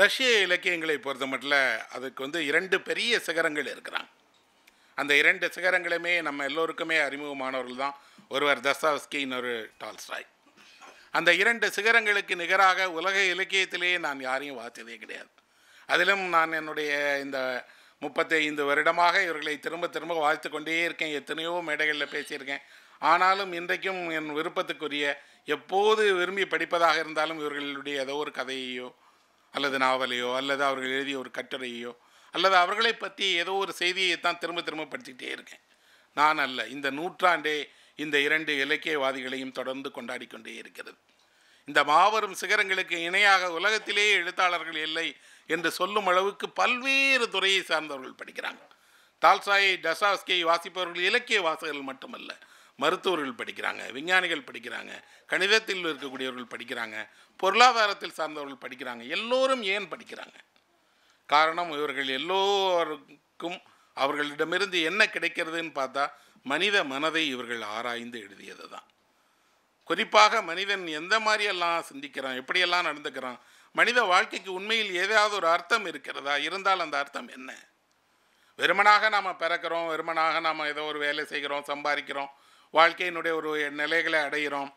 ரஷ்ய இலக்கியங்களை பொறுத்த மட்டும் அதுக்கு வந்து இரண்டு பெரிய சிகரங்கள் இருக்கிறாங்க அந்த இரண்டு சிகரங்களுமே நம்ம எல்லோருக்குமே அறிமுகமானவர்கள் தான் ஒருவர் தஸ்தாவஸ்கி இன்னொரு டால்ஸ்டாய் அந்த இரண்டு சிகரங்களுக்கு நிகராக உலக இலக்கியத்திலேயே நான் யாரையும் வாசித்ததே கிடையாது அதிலும் நான் என்னுடைய இந்த முப்பத்தைந்து வருடமாக இவர்களை திரும்ப திரும்ப வாழ்த்து கொண்டே இருக்கேன் எத்தனையோ மேடைகளில் பேசியிருக்கேன் ஆனாலும் இன்றைக்கும் என் விருப்பத்துக்குரிய எப்போது விரும்பி படிப்பதாக இருந்தாலும் இவர்களுடைய ஏதோ ஒரு கதையையோ அல்லது நாவலையோ அல்லது அவர்கள் எழுதிய ஒரு கட்டுரையோ அல்லது அவர்களை பற்றி ஏதோ ஒரு செய்தியை தான் திரும்ப திரும்ப படிச்சுக்கிட்டே இருக்கேன் நான் அல்ல இந்த நூற்றாண்டே இந்த இரண்டு இலக்கியவாதிகளையும் தொடர்ந்து கொண்டாடி கொண்டே இருக்கிறது இந்த மாபெரும் சிகரங்களுக்கு இணையாக உலகத்திலேயே எழுத்தாளர்கள் இல்லை என்று சொல்லும் அளவுக்கு பல்வேறு துறையை சார்ந்தவர்கள் படிக்கிறாங்க டால்சாயை டசாஸ்கே வாசிப்பவர்கள் இலக்கிய வாசகர்கள் மட்டுமல்ல மருத்துவர்கள் படிக்கிறாங்க விஞ்ஞானிகள் படிக்கிறாங்க கணிதத்தில் இருக்கக்கூடியவர்கள் படிக்கிறாங்க பொருளாதாரத்தில் சார்ந்தவர்கள் படிக்கிறாங்க எல்லோரும் ஏன் படிக்கிறாங்க காரணம் இவர்கள் எல்லோருக்கும் அவர்களிடமிருந்து என்ன கிடைக்கிறதுன்னு பார்த்தா மனித மனதை இவர்கள் ஆராய்ந்து எழுதியது தான் குறிப்பாக மனிதன் எந்த மாதிரியெல்லாம் சிந்திக்கிறான் எப்படியெல்லாம் நடந்துக்கிறான் மனித வாழ்க்கைக்கு உண்மையில் ஏதாவது ஒரு அர்த்தம் இருக்கிறதா இருந்தால் அந்த அர்த்தம் என்ன வெறுமனாக நாம் பிறக்கிறோம் வெறுமனாக நாம் ஏதோ ஒரு வேலை செய்கிறோம் சம்பாதிக்கிறோம் வாழ்க்கையினுடைய ஒரு நிலைகளை அடைகிறோம்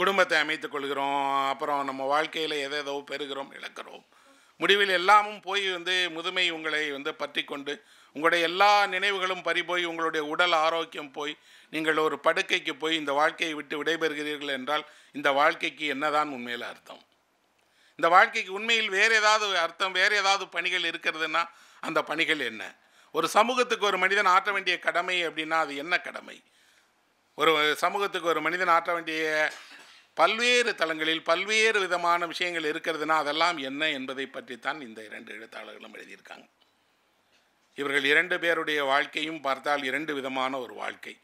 குடும்பத்தை அமைத்துக் கொள்கிறோம் அப்புறம் நம்ம வாழ்க்கையில் எதை எதோ பெறுகிறோம் இழக்கிறோம் முடிவில் எல்லாமும் போய் வந்து முதுமை உங்களை வந்து பற்றி கொண்டு உங்களுடைய எல்லா நினைவுகளும் பறிபோய் உங்களுடைய உடல் ஆரோக்கியம் போய் நீங்கள் ஒரு படுக்கைக்கு போய் இந்த வாழ்க்கையை விட்டு விடைபெறுகிறீர்கள் என்றால் இந்த வாழ்க்கைக்கு என்னதான் உண்மையில் அர்த்தம் இந்த வாழ்க்கைக்கு உண்மையில் வேறு ஏதாவது அர்த்தம் வேறு ஏதாவது பணிகள் இருக்கிறதுனா அந்த பணிகள் என்ன ஒரு சமூகத்துக்கு ஒரு மனிதன் ஆற்ற வேண்டிய கடமை அப்படின்னா அது என்ன கடமை ஒரு சமூகத்துக்கு ஒரு மனிதன் ஆற்ற வேண்டிய பல்வேறு தளங்களில் பல்வேறு விதமான விஷயங்கள் இருக்கிறதுனா அதெல்லாம் என்ன என்பதை பற்றித்தான் இந்த இரண்டு எழுத்தாளர்களும் எழுதியிருக்காங்க இவர்கள் இரண்டு பேருடைய வாழ்க்கையும் பார்த்தால் இரண்டு விதமான ஒரு வாழ்க்கை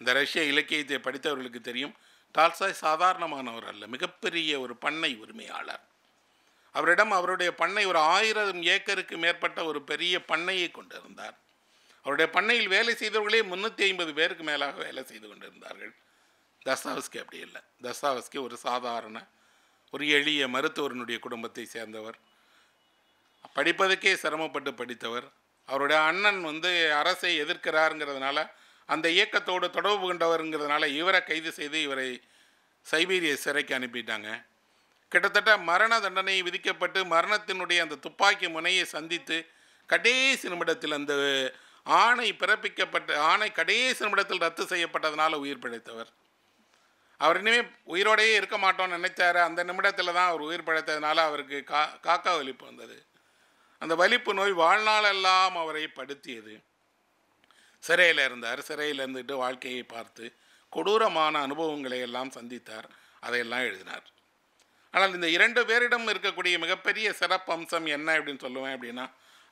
இந்த ரஷ்ய இலக்கியத்தை படித்தவர்களுக்கு தெரியும் டால்சாய் சாதாரணமானவர் அல்ல மிகப்பெரிய ஒரு பண்ணை உரிமையாளர் அவரிடம் அவருடைய பண்ணை ஒரு ஆயிரம் ஏக்கருக்கு மேற்பட்ட ஒரு பெரிய பண்ணையை கொண்டிருந்தார் அவருடைய பண்ணையில் வேலை செய்தவர்களே முந்நூற்றி ஐம்பது பேருக்கு மேலாக வேலை செய்து கொண்டிருந்தார்கள் தஸ்தாவஸ்கி அப்படி இல்லை தஸ்தாவஸ்கி ஒரு சாதாரண ஒரு எளிய மருத்துவரனுடைய குடும்பத்தை சேர்ந்தவர் படிப்பதற்கே சிரமப்பட்டு படித்தவர் அவருடைய அண்ணன் வந்து அரசை எதிர்க்கிறாருங்கிறதுனால அந்த இயக்கத்தோடு தொடர்பு கொண்டவருங்கிறதுனால இவரை கைது செய்து இவரை சைபீரிய சிறைக்கு அனுப்பிட்டாங்க கிட்டத்தட்ட மரண தண்டனை விதிக்கப்பட்டு மரணத்தினுடைய அந்த துப்பாக்கி முனையை சந்தித்து கடைசி நிமிடத்தில் அந்த ஆணை பிறப்பிக்கப்பட்ட ஆணை கடைசி நிமிடத்தில் ரத்து செய்யப்பட்டதனால் உயிர் பிழைத்தவர் அவர் இனிமேல் உயிரோடையே இருக்க மாட்டோம்னு நினைச்சார் அந்த நிமிடத்தில் தான் அவர் உயிர் பிழைத்ததுனால அவருக்கு கா காக்கா வலிப்பு வந்தது அந்த வலிப்பு நோய் வாழ்நாளெல்லாம் அவரை படுத்தியது சிறையில் இருந்தார் சிறையில் இருந்துட்டு வாழ்க்கையை பார்த்து கொடூரமான அனுபவங்களை எல்லாம் சந்தித்தார் அதையெல்லாம் எழுதினார் ஆனால் இந்த இரண்டு பேரிடம் இருக்கக்கூடிய மிகப்பெரிய சிறப்பு அம்சம் என்ன அப்படின்னு சொல்லுவேன் அப்படின்னா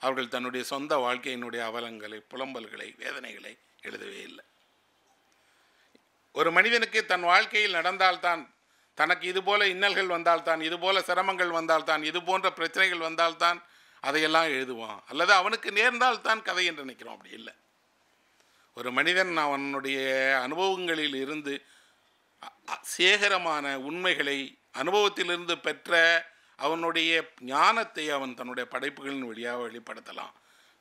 அவர்கள் தன்னுடைய சொந்த வாழ்க்கையினுடைய அவலங்களை புலம்பல்களை வேதனைகளை எழுதவே இல்லை ஒரு மனிதனுக்கு தன் வாழ்க்கையில் நடந்தால்தான் தனக்கு இதுபோல இன்னல்கள் வந்தால்தான் இதுபோல சிரமங்கள் வந்தால்தான் இது போன்ற பிரச்சனைகள் வந்தால்தான் அதையெல்லாம் எழுதுவான் அல்லது அவனுக்கு நேர்ந்தால் தான் கதை என்று நினைக்கிறோம் அப்படி இல்லை ஒரு மனிதன் அவனுடைய அனுபவங்களில் இருந்து சேகரமான உண்மைகளை அனுபவத்திலிருந்து பெற்ற அவனுடைய ஞானத்தை அவன் தன்னுடைய படைப்புகளின் வழியாக வெளிப்படுத்தலாம்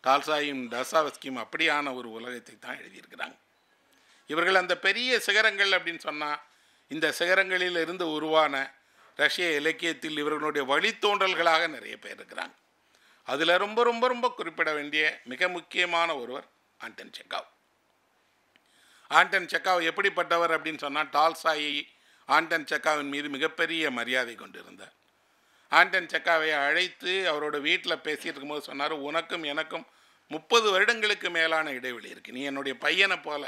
டால்சாயும் டசாவஸ்கியும் அப்படியான ஒரு உலகத்தை தான் எழுதியிருக்கிறாங்க இவர்கள் அந்த பெரிய சிகரங்கள் அப்படின்னு சொன்னால் இந்த சிகரங்களில் இருந்து உருவான ரஷ்ய இலக்கியத்தில் இவர்களுடைய வழித்தோன்றல்களாக நிறைய பேர் இருக்கிறாங்க அதில் ரொம்ப ரொம்ப ரொம்ப குறிப்பிட வேண்டிய மிக முக்கியமான ஒருவர் ஆண்டன் செக்காவ் ஆண்டன் செக்காவ் எப்படிப்பட்டவர் அப்படின்னு சொன்னால் டால்சாயி ஆண்டன் செக்காவின் மீது மிகப்பெரிய மரியாதை கொண்டிருந்தார் ஆண்டன் செக்காவை அழைத்து அவரோட வீட்டில் பேசிகிட்டு இருக்கும்போது சொன்னார் உனக்கும் எனக்கும் முப்பது வருடங்களுக்கு மேலான இடைவெளி இருக்குது நீ என்னுடைய பையனை போல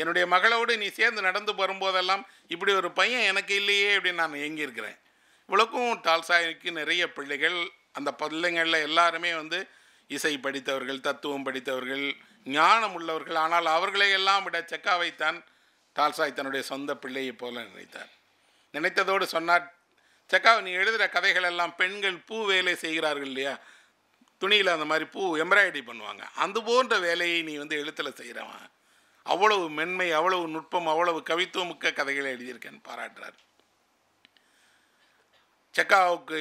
என்னுடைய மகளோடு நீ சேர்ந்து நடந்து வரும்போதெல்லாம் இப்படி ஒரு பையன் எனக்கு இல்லையே அப்படின்னு நான் எங்கியிருக்கிறேன் இவ்வளோக்கும் டால்சாய்க்கு நிறைய பிள்ளைகள் அந்த பிள்ளைங்களில் எல்லாருமே வந்து இசை படித்தவர்கள் தத்துவம் படித்தவர்கள் ஞானம் உள்ளவர்கள் ஆனால் அவர்களை எல்லாம் விட செக்காவைத்தான் டால்சாய் தன்னுடைய சொந்த பிள்ளையை போல நினைத்தார் நினைத்ததோடு சொன்னார் சக்கா நீ எழுதுகிற கதைகள் எல்லாம் பெண்கள் பூ வேலை செய்கிறார்கள் இல்லையா துணியில் அந்த மாதிரி பூ எம்ப்ராய்டரி பண்ணுவாங்க அந்த போன்ற வேலையை நீ வந்து எழுத்தில் செய்கிறவன் அவ்வளவு மென்மை அவ்வளவு நுட்பம் அவ்வளவு கவித்துவமிக்க கதைகளை எழுதியிருக்கேன்னு பாராட்டுறார் செக்காவுக்கு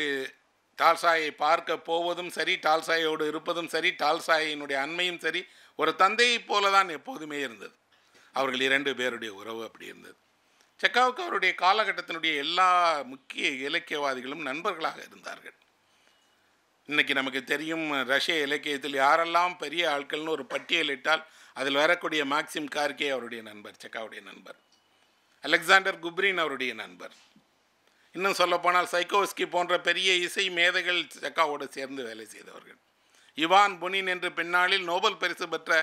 டால்சாயை பார்க்க போவதும் சரி டால்சாயோடு இருப்பதும் சரி டால்சாயினுடைய அண்மையும் சரி ஒரு தந்தையைப் போல தான் எப்போதுமே இருந்தது அவர்கள் இரண்டு பேருடைய உறவு அப்படி இருந்தது செக்காவுக்கு அவருடைய காலகட்டத்தினுடைய எல்லா முக்கிய இலக்கியவாதிகளும் நண்பர்களாக இருந்தார்கள் இன்றைக்கி நமக்கு தெரியும் ரஷ்ய இலக்கியத்தில் யாரெல்லாம் பெரிய ஆட்கள்னு ஒரு பட்டியலிட்டால் அதில் வரக்கூடிய மேக்சிம் கார்கே அவருடைய நண்பர் செக்காவுடைய நண்பர் அலெக்சாண்டர் குப்ரின் அவருடைய நண்பர் இன்னும் சொல்லப்போனால் சைக்கோஸ்கி போன்ற பெரிய இசை மேதைகள் செக்காவோடு சேர்ந்து வேலை செய்தவர்கள் இவான் புனின் என்று பின்னாளில் நோபல் பரிசு பெற்ற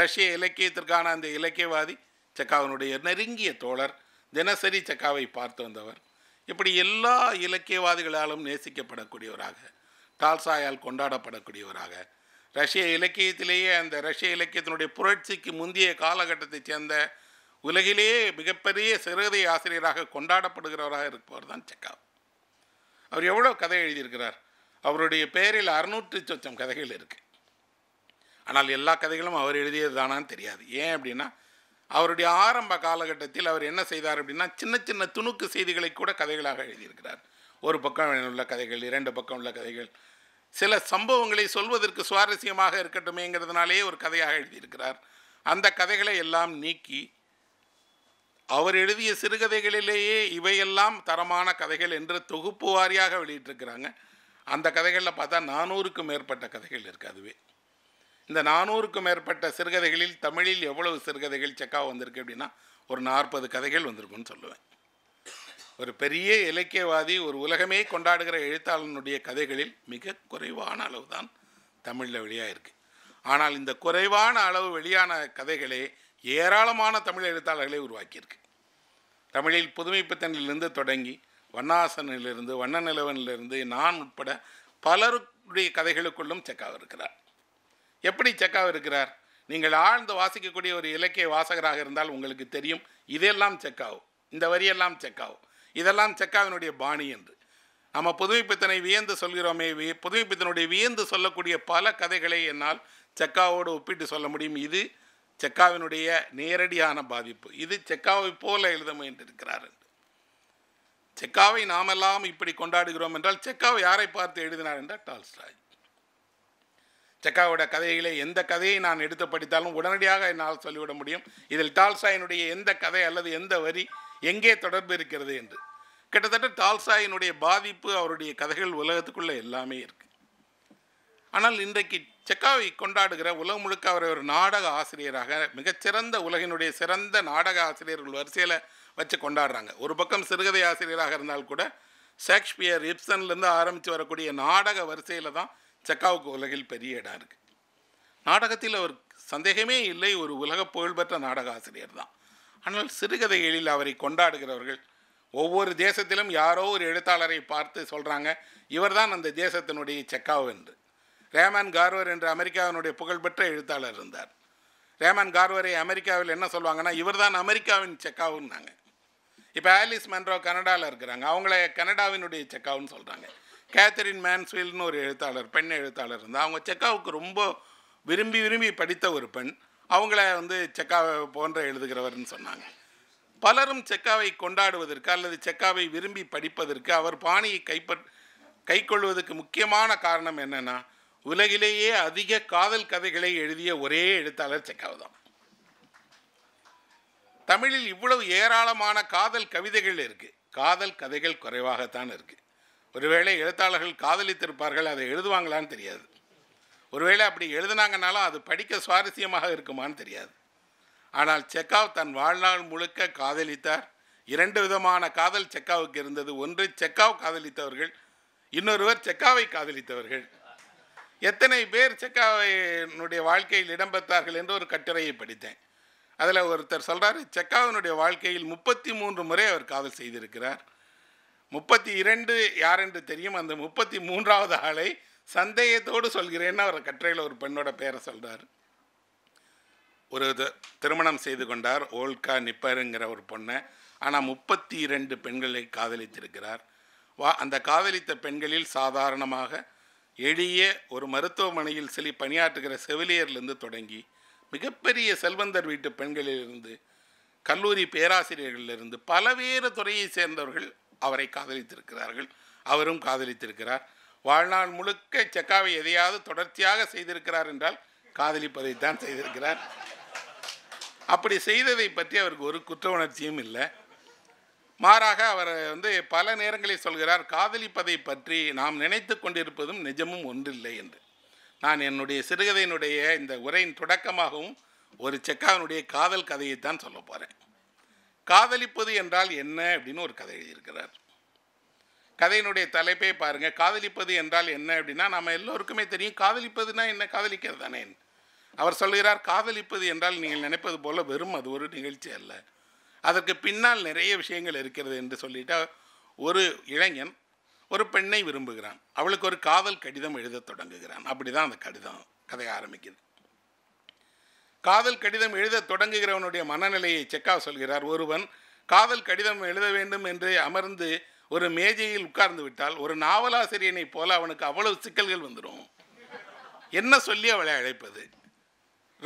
ரஷ்ய இலக்கியத்திற்கான அந்த இலக்கியவாதி செக்காவினுடைய நெருங்கிய தோழர் தினசரி சக்காவை பார்த்து வந்தவர் இப்படி எல்லா இலக்கியவாதிகளாலும் நேசிக்கப்படக்கூடியவராக டால்சாயால் கொண்டாடப்படக்கூடியவராக ரஷ்ய இலக்கியத்திலேயே அந்த ரஷ்ய இலக்கியத்தினுடைய புரட்சிக்கு முந்தைய காலகட்டத்தைச் சேர்ந்த உலகிலேயே மிகப்பெரிய சிறுகதை ஆசிரியராக கொண்டாடப்படுகிறவராக இருப்பவர் தான் செக்காவ் அவர் எவ்வளோ கதை எழுதியிருக்கிறார் அவருடைய பெயரில் அறுநூற்று சொச்சம் கதைகள் இருக்குது ஆனால் எல்லா கதைகளும் அவர் எழுதியது தானான்னு தெரியாது ஏன் அப்படின்னா அவருடைய ஆரம்ப காலகட்டத்தில் அவர் என்ன செய்தார் அப்படின்னா சின்ன சின்ன துணுக்கு செய்திகளை கூட கதைகளாக எழுதியிருக்கிறார் ஒரு பக்கம் உள்ள கதைகள் இரண்டு பக்கம் உள்ள கதைகள் சில சம்பவங்களை சொல்வதற்கு சுவாரஸ்யமாக இருக்கட்டுமேங்கிறதுனாலேயே ஒரு கதையாக எழுதியிருக்கிறார் அந்த கதைகளை எல்லாம் நீக்கி அவர் எழுதிய சிறுகதைகளிலேயே இவையெல்லாம் தரமான கதைகள் என்று தொகுப்பு வாரியாக வெளியிட்டிருக்கிறாங்க அந்த கதைகளில் பார்த்தா நானூறுக்கும் மேற்பட்ட கதைகள் இருக்குது அதுவே இந்த நானூறுக்கும் மேற்பட்ட சிறுகதைகளில் தமிழில் எவ்வளவு சிறுகதைகள் செக்காக வந்திருக்கு அப்படின்னா ஒரு நாற்பது கதைகள் வந்திருக்குன்னு சொல்லுவேன் ஒரு பெரிய இலக்கியவாதி ஒரு உலகமே கொண்டாடுகிற எழுத்தாளனுடைய கதைகளில் மிக குறைவான அளவு தான் தமிழில் வெளியாக இருக்குது ஆனால் இந்த குறைவான அளவு வெளியான கதைகளே ஏராளமான தமிழ் எழுத்தாளர்களை உருவாக்கியிருக்கு தமிழில் புதுமைப்புத்தனிலிருந்து தொடங்கி வண்ணாசனிலிருந்து வண்ண நிலவனிலிருந்து நான் உட்பட பலருடைய கதைகளுக்குள்ளும் செக்காக இருக்கிறார் எப்படி செக்காவ் இருக்கிறார் நீங்கள் ஆழ்ந்து வாசிக்கக்கூடிய ஒரு இலக்கிய வாசகராக இருந்தால் உங்களுக்கு தெரியும் இதெல்லாம் செக்காவ் இந்த வரியெல்லாம் செக்காவ் இதெல்லாம் செக்காவினுடைய பாணி என்று நம்ம புதுமைப்பித்தனை வியந்து சொல்கிறோமே புதுமைப்பித்தனுடைய வியந்து சொல்லக்கூடிய பல கதைகளை என்னால் செக்காவோடு ஒப்பிட்டு சொல்ல முடியும் இது செக்காவினுடைய நேரடியான பாதிப்பு இது செக்காவை போல எழுத முயன்றிருக்கிறார் என்று செக்காவை நாமெல்லாம் இப்படி கொண்டாடுகிறோம் என்றால் செக்காவை யாரை பார்த்து எழுதினார் என்றால் டால்ஸ்டாய் செக்காவோட கதைகளை எந்த கதையை நான் எடுத்து படித்தாலும் உடனடியாக என்னால் சொல்லிவிட முடியும் இதில் டால்சாயினுடைய எந்த கதை அல்லது எந்த வரி எங்கே தொடர்பு இருக்கிறது என்று கிட்டத்தட்ட டால்சாயினுடைய பாதிப்பு அவருடைய கதைகள் உலகத்துக்குள்ளே எல்லாமே இருக்கு ஆனால் இன்றைக்கு செக்காவை கொண்டாடுகிற உலகம் முழுக்க அவரை ஒரு நாடக ஆசிரியராக மிகச்சிறந்த உலகினுடைய சிறந்த நாடக ஆசிரியர்கள் வரிசையில் வச்சு கொண்டாடுறாங்க ஒரு பக்கம் சிறுகதை ஆசிரியராக இருந்தால் கூட ஷேக்ஸ்பியர் இப்சன்லேருந்து ஆரம்பித்து வரக்கூடிய நாடக வரிசையில் தான் செக்காவுக்கு உலகில் பெரிய இடம் இருக்குது நாடகத்தில் அவர் சந்தேகமே இல்லை ஒரு உலக புகழ்பெற்ற நாடக ஆசிரியர் தான் ஆனால் சிறுகதைகளில் அவரை கொண்டாடுகிறவர்கள் ஒவ்வொரு தேசத்திலும் யாரோ ஒரு எழுத்தாளரை பார்த்து சொல்கிறாங்க இவர்தான் அந்த தேசத்தினுடைய செக்காவ் என்று ரேமான் கார்வர் என்று அமெரிக்காவினுடைய புகழ்பெற்ற எழுத்தாளர் இருந்தார் ரேமான் கார்வரை அமெரிக்காவில் என்ன சொல்லுவாங்கன்னா இவர் தான் அமெரிக்காவின் செக்காவுன்னாங்க இப்போ ஆலிஸ் மென்ரோ கனடாவில் இருக்கிறாங்க அவங்கள கனடாவினுடைய செக்காவுன்னு சொல்கிறாங்க கேத்தரின் மேன்ஸ்வெல்னு ஒரு எழுத்தாளர் பெண் எழுத்தாளர் இருந்தால் அவங்க செக்காவுக்கு ரொம்ப விரும்பி விரும்பி படித்த ஒரு பெண் அவங்கள வந்து செக்காவை போன்ற எழுதுகிறவர்னு சொன்னாங்க பலரும் செக்காவை கொண்டாடுவதற்கு அல்லது செக்காவை விரும்பி படிப்பதற்கு அவர் பாணியை கைப்பற் கைக்கொள்வதற்கு முக்கியமான காரணம் என்னென்னா உலகிலேயே அதிக காதல் கதைகளை எழுதிய ஒரே எழுத்தாளர் செக்காவ் தான் தமிழில் இவ்வளவு ஏராளமான காதல் கவிதைகள் இருக்குது காதல் கதைகள் குறைவாகத்தான் இருக்குது ஒருவேளை எழுத்தாளர்கள் காதலித்திருப்பார்கள் அதை எழுதுவாங்களான்னு தெரியாது ஒருவேளை அப்படி எழுதுனாங்கனாலும் அது படிக்க சுவாரஸ்யமாக இருக்குமான்னு தெரியாது ஆனால் செக்காவ் தன் வாழ்நாள் முழுக்க காதலித்தார் இரண்டு விதமான காதல் செக்காவுக்கு இருந்தது ஒன்று செக்காவ் காதலித்தவர்கள் இன்னொருவர் செக்காவை காதலித்தவர்கள் எத்தனை பேர் செக்காவினுடைய வாழ்க்கையில் இடம்பெற்றார்கள் என்று ஒரு கட்டுரையை படித்தேன் அதில் ஒருத்தர் சொல்கிறார் செக்காவினுடைய வாழ்க்கையில் முப்பத்தி மூன்று முறை அவர் காதல் செய்திருக்கிறார் முப்பத்தி இரண்டு யார் என்று தெரியும் அந்த முப்பத்தி மூன்றாவது ஆளை சந்தேகத்தோடு சொல்கிறேன்னு அவர் கற்றையில் ஒரு பெண்ணோட பேரை சொல்கிறார் ஒரு திருமணம் செய்து கொண்டார் ஓல்கா நிப்பருங்கிற ஒரு பொண்ணை ஆனால் முப்பத்தி இரண்டு பெண்களை காதலித்திருக்கிறார் வா அந்த காதலித்த பெண்களில் சாதாரணமாக எளிய ஒரு மருத்துவமனையில் சிலி பணியாற்றுகிற செவிலியர்லேருந்து தொடங்கி மிகப்பெரிய செல்வந்தர் வீட்டு பெண்களிலிருந்து கல்லூரி பேராசிரியர்களிலிருந்து பலவேறு துறையை சேர்ந்தவர்கள் அவரை காதலித்திருக்கிறார்கள் அவரும் காதலித்திருக்கிறார் வாழ்நாள் முழுக்க செக்காவை எதையாவது தொடர்ச்சியாக செய்திருக்கிறார் என்றால் காதலிப்பதைத்தான் செய்திருக்கிறார் அப்படி செய்ததை பற்றி அவருக்கு ஒரு குற்ற உணர்ச்சியும் இல்லை மாறாக அவர் வந்து பல நேரங்களில் சொல்கிறார் காதலிப்பதை பற்றி நாம் நினைத்து கொண்டிருப்பதும் நிஜமும் ஒன்றில்லை என்று நான் என்னுடைய சிறுகதையினுடைய இந்த உரையின் தொடக்கமாகவும் ஒரு செக்காவினுடைய காதல் கதையைத்தான் சொல்ல போகிறேன் காதலிப்பது என்றால் என்ன அப்படின்னு ஒரு கதை எழுதியிருக்கிறார் கதையினுடைய தலைப்பே பாருங்கள் காதலிப்பது என்றால் என்ன அப்படின்னா நம்ம எல்லோருக்குமே தெரியும் காதலிப்பதுனா என்ன காதலிக்கிறது தானே அவர் சொல்கிறார் காதலிப்பது என்றால் நீங்கள் நினைப்பது போல வெறும் அது ஒரு நிகழ்ச்சி அல்ல அதற்கு பின்னால் நிறைய விஷயங்கள் இருக்கிறது என்று சொல்லிட்டு ஒரு இளைஞன் ஒரு பெண்ணை விரும்புகிறான் அவளுக்கு ஒரு காதல் கடிதம் எழுதத் தொடங்குகிறான் அப்படி தான் அந்த கடிதம் கதை ஆரம்பிக்குது காதல் கடிதம் எழுத தொடங்குகிறவனுடைய மனநிலையை செக்கா சொல்கிறார் ஒருவன் காதல் கடிதம் எழுத வேண்டும் என்று அமர்ந்து ஒரு மேஜையில் உட்கார்ந்து விட்டால் ஒரு நாவலாசிரியனைப் போல அவனுக்கு அவ்வளவு சிக்கல்கள் வந்துடும் என்ன சொல்லி அவளை அழைப்பது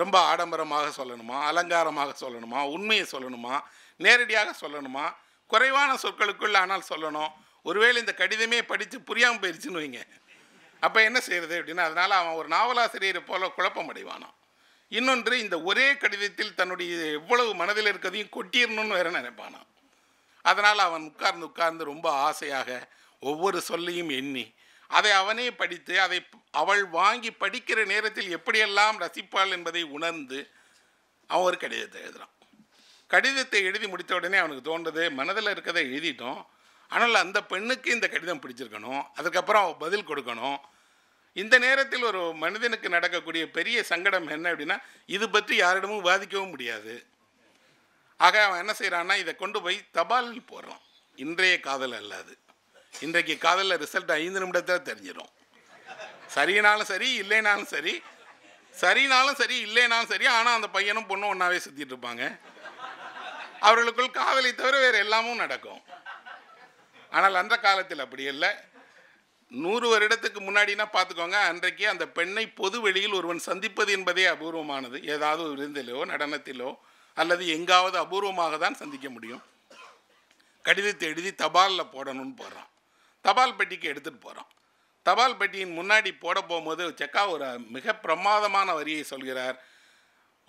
ரொம்ப ஆடம்பரமாக சொல்லணுமா அலங்காரமாக சொல்லணுமா உண்மையை சொல்லணுமா நேரடியாக சொல்லணுமா குறைவான சொற்களுக்குள்ள ஆனால் சொல்லணும் ஒருவேளை இந்த கடிதமே படித்து புரியாமல் போயிடுச்சுன்னு வைங்க அப்போ என்ன செய்கிறது அப்படின்னா அதனால் அவன் ஒரு நாவலாசிரியரை போல குழப்பம் அடைவானான் இன்னொன்று இந்த ஒரே கடிதத்தில் தன்னுடைய எவ்வளவு மனதில் இருக்கிறதையும் கொட்டிடணும்னு வேற நினைப்பானா அதனால் அவன் உட்கார்ந்து உட்கார்ந்து ரொம்ப ஆசையாக ஒவ்வொரு சொல்லையும் எண்ணி அதை அவனே படித்து அதை அவள் வாங்கி படிக்கிற நேரத்தில் எப்படியெல்லாம் ரசிப்பாள் என்பதை உணர்ந்து அவன் ஒரு கடிதத்தை எழுதுகிறான் கடிதத்தை எழுதி முடித்த உடனே அவனுக்கு தோன்றது மனதில் இருக்கதை எழுதிட்டோம் ஆனால் அந்த பெண்ணுக்கு இந்த கடிதம் பிடிச்சிருக்கணும் அதுக்கப்புறம் அவள் பதில் கொடுக்கணும் இந்த நேரத்தில் ஒரு மனிதனுக்கு நடக்கக்கூடிய பெரிய சங்கடம் என்ன அப்படின்னா இது பற்றி யாரிடமும் பாதிக்கவும் முடியாது ஆக அவன் என்ன செய்கிறான்னா இதை கொண்டு போய் தபால் போடுறான் இன்றைய காதல் அல்லாது இன்றைக்கு காதலில் ரிசல்ட் ஐந்து நிமிடத்தில் தெரிஞ்சிடும் சரினாலும் சரி இல்லைனாலும் சரி சரினாலும் சரி இல்லைனாலும் சரி ஆனால் அந்த பையனும் பொண்ணும் ஒன்றாவே சுற்றிட்டு இருப்பாங்க அவர்களுக்குள் காதலை தவிர வேறு எல்லாமும் நடக்கும் ஆனால் அந்த காலத்தில் அப்படி இல்லை நூறு வருடத்துக்கு முன்னாடினா பார்த்துக்கோங்க அன்றைக்கு அந்த பெண்ணை பொது வெளியில் ஒருவன் சந்திப்பது என்பதே அபூர்வமானது ஏதாவது விருந்திலோ நடனத்திலோ அல்லது எங்காவது அபூர்வமாக தான் சந்திக்க முடியும் கடிதத்தை எழுதி தபாலில் போடணும்னு போடுறான் தபால் பெட்டிக்கு எடுத்துகிட்டு போகிறான் தபால் பெட்டியின் முன்னாடி போட போகும்போது செக்கா ஒரு மிக பிரமாதமான வரியை சொல்கிறார்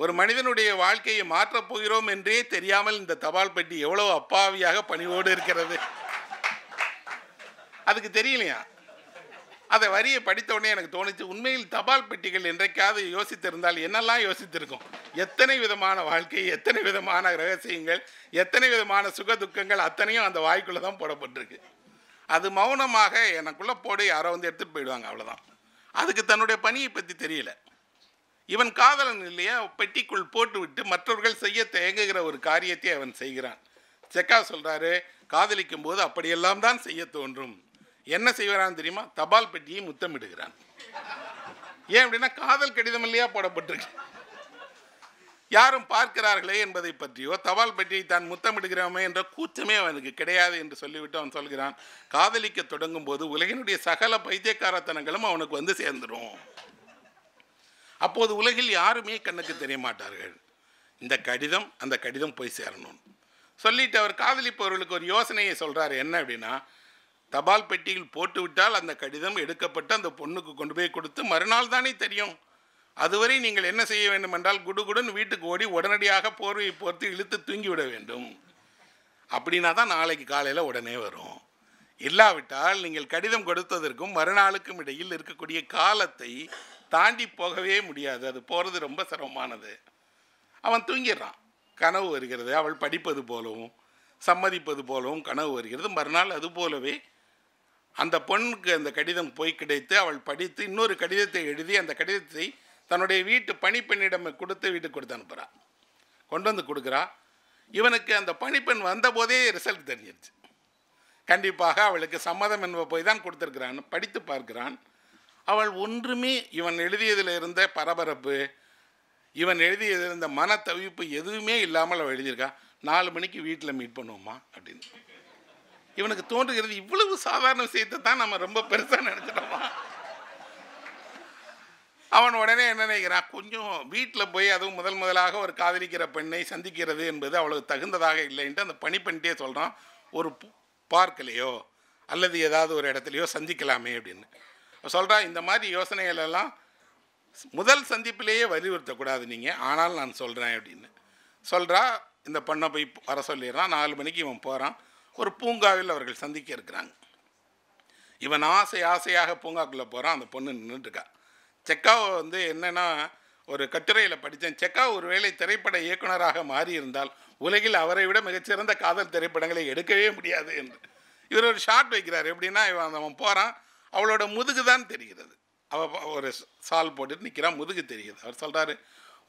ஒரு மனிதனுடைய வாழ்க்கையை மாற்றப் போகிறோம் என்றே தெரியாமல் இந்த தபால் பெட்டி எவ்வளோ அப்பாவியாக பணிவோடு இருக்கிறது அதுக்கு தெரியலையா அதை வரியை படித்த உடனே எனக்கு தோணுச்சு உண்மையில் தபால் பெட்டிகள் என்றைக்காவது யோசித்திருந்தால் என்னெல்லாம் யோசித்திருக்கும் எத்தனை விதமான வாழ்க்கை எத்தனை விதமான ரகசியங்கள் எத்தனை விதமான சுக துக்கங்கள் அத்தனையும் அந்த வாய்க்குள்ளே தான் போடப்பட்டிருக்கு அது மௌனமாக எனக்குள்ளே போடு யாரோ வந்து எடுத்துகிட்டு போயிடுவாங்க அவ்வளோதான் அதுக்கு தன்னுடைய பணியை பற்றி தெரியல இவன் காதலன் இல்லையா பெட்டிக்குள் போட்டுவிட்டு மற்றவர்கள் செய்ய தயங்குகிற ஒரு காரியத்தை அவன் செய்கிறான் செக்கா சொல்கிறாரு காதலிக்கும் போது அப்படியெல்லாம் தான் செய்ய தோன்றும் என்ன செய்வாரான்னு தெரியுமா தபால் பெட்டியை முத்தமிடுகிறான் ஏன் அப்படின்னா காதல் கடிதம் இல்லையா போடப்பட்டிருக்கு யாரும் பார்க்கிறார்களே என்பதை பற்றியோ தபால் பெட்டியை தான் முத்தமிடுகிறோமே என்ற கூச்சமே அவனுக்கு கிடையாது என்று சொல்லிவிட்டு அவன் சொல்கிறான் காதலிக்க தொடங்கும் போது உலகினுடைய சகல பைத்தியக்காரத்தனங்களும் அவனுக்கு வந்து சேர்ந்துடும் அப்போது உலகில் யாருமே கண்ணுக்கு தெரிய மாட்டார்கள் இந்த கடிதம் அந்த கடிதம் போய் சேரணும் சொல்லிட்டு அவர் காதலிப்பவர்களுக்கு ஒரு யோசனையை சொல்கிறார் என்ன அப்படின்னா தபால் பெட்டியில் போட்டுவிட்டால் அந்த கடிதம் எடுக்கப்பட்டு அந்த பொண்ணுக்கு கொண்டு போய் கொடுத்து மறுநாள் தானே தெரியும் அதுவரை நீங்கள் என்ன செய்ய வேண்டும் என்றால் குடுகுடன் வீட்டுக்கு ஓடி உடனடியாக போர்வையை போர்த்து இழுத்து தூங்கிவிட வேண்டும் அப்படின்னா தான் நாளைக்கு காலையில் உடனே வரும் இல்லாவிட்டால் நீங்கள் கடிதம் கொடுத்ததற்கும் மறுநாளுக்கும் இடையில் இருக்கக்கூடிய காலத்தை தாண்டி போகவே முடியாது அது போகிறது ரொம்ப சிரமமானது அவன் தூங்கிடுறான் கனவு வருகிறது அவள் படிப்பது போலவும் சம்மதிப்பது போலவும் கனவு வருகிறது மறுநாள் அது போலவே அந்த பெண்ணுக்கு அந்த கடிதம் போய் கிடைத்து அவள் படித்து இன்னொரு கடிதத்தை எழுதி அந்த கடிதத்தை தன்னுடைய வீட்டு பணிப்பெண்ணிடம் கொடுத்து வீட்டுக்கு கொடுத்து அனுப்புகிறான் கொண்டு வந்து கொடுக்குறா இவனுக்கு அந்த பணிப்பெண் வந்தபோதே ரிசல்ட் தெரிஞ்சிருச்சு கண்டிப்பாக அவளுக்கு சம்மதம் என்ப போய் தான் கொடுத்துருக்கிறான் படித்து பார்க்கிறான் அவள் ஒன்றுமே இவன் எழுதியதில் இருந்த பரபரப்பு இவன் எழுதியதில் இருந்த மன தவிப்பு எதுவுமே இல்லாமல் அவள் எழுதியிருக்கா நாலு மணிக்கு வீட்டில் மீட் பண்ணுவோமா அப்படின்னு இவனுக்கு தோன்றுகிறது இவ்வளவு சாதாரண விஷயத்தை தான் நம்ம ரொம்ப பெருசாக நினச்சிட்டோமா அவன் உடனே என்ன நினைக்கிறான் கொஞ்சம் வீட்டில் போய் அதுவும் முதல் முதலாக ஒரு காதலிக்கிற பெண்ணை சந்திக்கிறது என்பது அவளுக்கு தகுந்ததாக இல்லைன்ட்டு அந்த பணி பண்ணிட்டே சொல்கிறான் ஒரு பார்க்கலையோ அல்லது ஏதாவது ஒரு இடத்துலையோ சந்திக்கலாமே அப்படின்னு சொல்கிறான் இந்த மாதிரி யோசனைகளெல்லாம் முதல் சந்திப்பிலேயே வலியுறுத்தக்கூடாது நீங்கள் ஆனால் நான் சொல்கிறேன் அப்படின்னு சொல்கிறா இந்த பண்ணை போய் வர சொல்லிடுறான் நாலு மணிக்கு இவன் போகிறான் ஒரு பூங்காவில் அவர்கள் சந்திக்க இருக்கிறாங்க இவன் ஆசை ஆசையாக பூங்காக்குள்ளே போகிறான் அந்த பொண்ணு நின்றுட்டுருக்கா செக்காவை வந்து என்னென்னா ஒரு கட்டுரையில் படித்தேன் செக்கா வேளை திரைப்பட இயக்குனராக மாறியிருந்தால் உலகில் அவரை விட மிகச்சிறந்த காதல் திரைப்படங்களை எடுக்கவே முடியாது என்று இவர் ஒரு ஷார்ட் வைக்கிறார் எப்படின்னா இவன் அவன் போகிறான் அவளோட முதுகு தான் தெரிகிறது அவள் ஒரு சால் போட்டுட்டு நிற்கிறான் முதுகு தெரிகிறது அவர் சொல்கிறாரு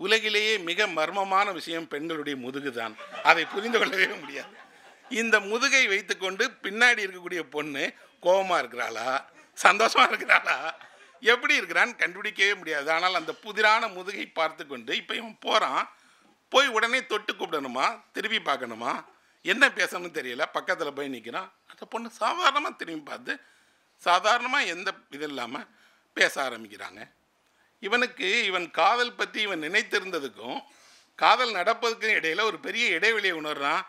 உலகிலேயே மிக மர்மமான விஷயம் பெண்களுடைய முதுகு தான் அதை புரிந்து கொள்ளவே முடியாது இந்த முதுகை வைத்துக்கொண்டு பின்னாடி இருக்கக்கூடிய பொண்ணு கோபமாக இருக்கிறாளா சந்தோஷமாக இருக்கிறாளா எப்படி இருக்கிறான்னு கண்டுபிடிக்கவே முடியாது ஆனால் அந்த புதிரான முதுகை பார்த்து கொண்டு இப்போ இவன் போகிறான் போய் உடனே தொட்டு கூப்பிடணுமா திரும்பி பார்க்கணுமா என்ன பேசணும்னு தெரியல பக்கத்தில் போய் நிற்கிறான் அந்த பொண்ணு சாதாரணமாக திரும்பி பார்த்து சாதாரணமாக எந்த இது இல்லாமல் பேச ஆரம்பிக்கிறாங்க இவனுக்கு இவன் காதல் பற்றி இவன் நினைத்திருந்ததுக்கும் காதல் நடப்பதுக்கும் இடையில் ஒரு பெரிய இடைவெளியை உணர்றான்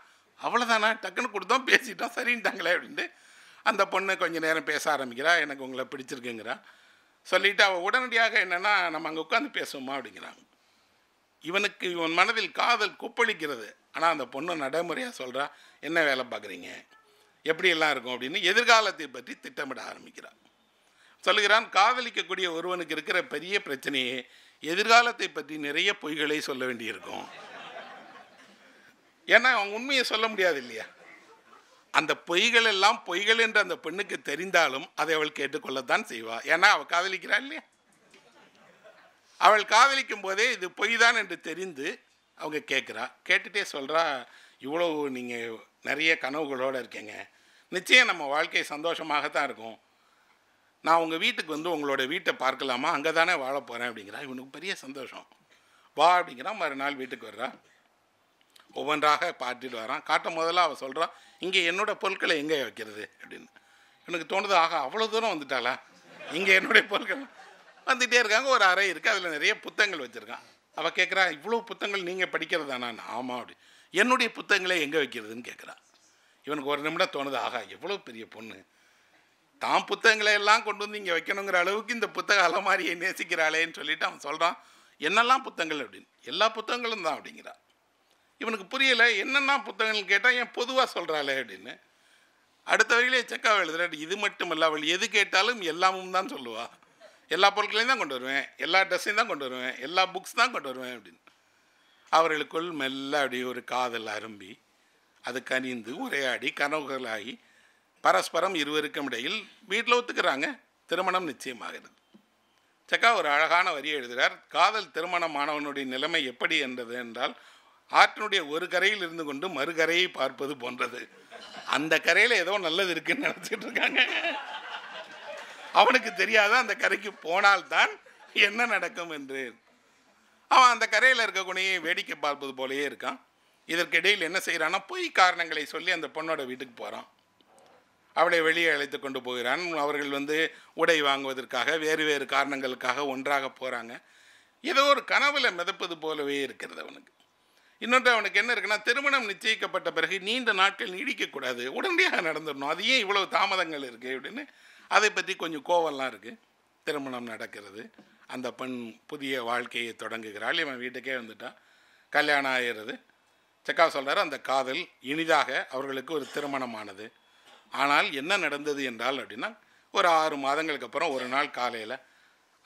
அவ்வளோதானா டக்குன்னு கொடுத்தோம் பேசிட்டோம் சரின்ட்டாங்களே அப்படின்ட்டு அந்த பொண்ணு கொஞ்சம் நேரம் பேச ஆரம்பிக்கிறா எனக்கு உங்களை பிடிச்சிருக்குங்கிறா சொல்லிவிட்டு அவள் உடனடியாக என்னென்னா நம்ம அங்கே உட்காந்து பேசுவோமா அப்படிங்கிறாங்க இவனுக்கு இவன் மனதில் காதல் கொப்பளிக்கிறது ஆனால் அந்த பொண்ணு நடைமுறையாக சொல்கிறா என்ன வேலை பார்க்குறீங்க எப்படியெல்லாம் இருக்கும் அப்படின்னு எதிர்காலத்தை பற்றி திட்டமிட ஆரம்பிக்கிறான் சொல்லுகிறான் காதலிக்கக்கூடிய ஒருவனுக்கு இருக்கிற பெரிய பிரச்சனையே எதிர்காலத்தை பற்றி நிறைய பொய்களை சொல்ல வேண்டியிருக்கும் ஏன்னா அவங்க உண்மையை சொல்ல முடியாது இல்லையா அந்த பொய்கள் எல்லாம் பொய்கள் என்று அந்த பெண்ணுக்கு தெரிந்தாலும் அதை அவள் கேட்டுக்கொள்ளத்தான் செய்வாள் ஏன்னா அவள் காதலிக்கிறாள் இல்லையா அவள் காதலிக்கும் போதே இது பொய் தான் என்று தெரிந்து அவங்க கேட்குறா கேட்டுகிட்டே சொல்கிறா இவ்வளோ நீங்கள் நிறைய கனவுகளோடு இருக்கீங்க நிச்சயம் நம்ம வாழ்க்கை சந்தோஷமாக தான் இருக்கும் நான் உங்கள் வீட்டுக்கு வந்து உங்களோட வீட்டை பார்க்கலாமா அங்கே தானே வாழ போகிறேன் அப்படிங்கிறா இவனுக்கு பெரிய சந்தோஷம் வா அப்படிங்கிறா மறுநாள் வீட்டுக்கு வர்றா ஒவ்வொன்றாக பாட்டிட்டு வரான் காட்டும் முதல்ல அவள் சொல்கிறான் இங்கே என்னோடய பொருட்களை எங்கே வைக்கிறது அப்படின்னு எனக்கு தோணுது ஆக அவ்வளோ தூரம் வந்துட்டாளா இங்கே என்னுடைய பொருட்கள் வந்துகிட்டே இருக்காங்க ஒரு அறை இருக்குது அதில் நிறைய புத்தகங்கள் வச்சுருக்கான் அவள் கேட்குறா இவ்வளோ புத்தகங்கள் நீங்கள் நான் ஆமாம் அப்படி என்னுடைய புத்தகங்களை எங்கே வைக்கிறதுன்னு கேட்குறான் இவனுக்கு ஒரு நிமிடம் தோணுது ஆகா எவ்வளோ பெரிய பொண்ணு தான் புத்தகங்களை எல்லாம் கொண்டு வந்து இங்கே வைக்கணுங்கிற அளவுக்கு இந்த புத்தக அலமாரியை நேசிக்கிறாளேன்னு சொல்லிவிட்டு அவன் சொல்கிறான் என்னெல்லாம் புத்தகங்கள் அப்படின்னு எல்லா புத்தகங்களும் தான் அப்படிங்கிறான் இவனுக்கு புரியலை என்னென்னா புத்தகங்கள் கேட்டால் ஏன் பொதுவாக சொல்கிறாளே அப்படின்னு அடுத்த வரையிலே செக்காவை எழுதுறாட்டு இது மட்டும் இல்லை அவள் எது கேட்டாலும் எல்லாமும் தான் சொல்லுவா எல்லா பொருட்களையும் தான் கொண்டு வருவேன் எல்லா ட்ரெஸ்ஸையும் தான் கொண்டு வருவேன் எல்லா புக்ஸ் தான் கொண்டு வருவேன் அப்படின்னு அவர்களுக்குள் மெல்ல அப்படி ஒரு காதல் அரும்பி அது கனிந்து உரையாடி கனவுகளாகி பரஸ்பரம் இருவருக்கும் இடையில் வீட்டில் ஒத்துக்கிறாங்க திருமணம் நிச்சயமாகிறது செக்கா ஒரு அழகான வரி எழுதுகிறார் காதல் திருமணமானவனுடைய நிலைமை எப்படி என்றது என்றால் ஆற்றினுடைய ஒரு கரையில் இருந்து கொண்டு மறுகரையை பார்ப்பது போன்றது அந்த கரையில் ஏதோ நல்லது இருக்குன்னு நினச்சிட்டு இருக்காங்க அவனுக்கு தெரியாத அந்த கரைக்கு போனால்தான் என்ன நடக்கும் என்று அவன் அந்த கரையில் இருக்கக்கூடிய வேடிக்கை பார்ப்பது போலயே இருக்கான் இதற்கிடையில் என்ன செய்கிறான்னா பொய் காரணங்களை சொல்லி அந்த பொண்ணோட வீட்டுக்கு போகிறான் அவளை வெளியே அழைத்து கொண்டு போகிறான் அவர்கள் வந்து உடை வாங்குவதற்காக வேறு வேறு காரணங்களுக்காக ஒன்றாக போகிறாங்க ஏதோ ஒரு கனவில் மிதப்பது போலவே இருக்கிறது அவனுக்கு இன்னொன்று அவனுக்கு என்ன இருக்குன்னா திருமணம் நிச்சயிக்கப்பட்ட பிறகு நீண்ட நாட்கள் நீடிக்கக்கூடாது உடனடியாக நடந்துடணும் அது ஏன் இவ்வளோ தாமதங்கள் இருக்குது அப்படின்னு அதை பற்றி கொஞ்சம் கோவம்லாம் இருக்குது திருமணம் நடக்கிறது அந்த பெண் புதிய வாழ்க்கையை தொடங்குகிறாள் இவன் வீட்டுக்கே வந்துட்டான் கல்யாணம் ஆகிறது செக்கா சொல்கிறார் அந்த காதல் இனிதாக அவர்களுக்கு ஒரு திருமணமானது ஆனால் என்ன நடந்தது என்றால் அப்படின்னா ஒரு ஆறு மாதங்களுக்கு அப்புறம் ஒரு நாள் காலையில்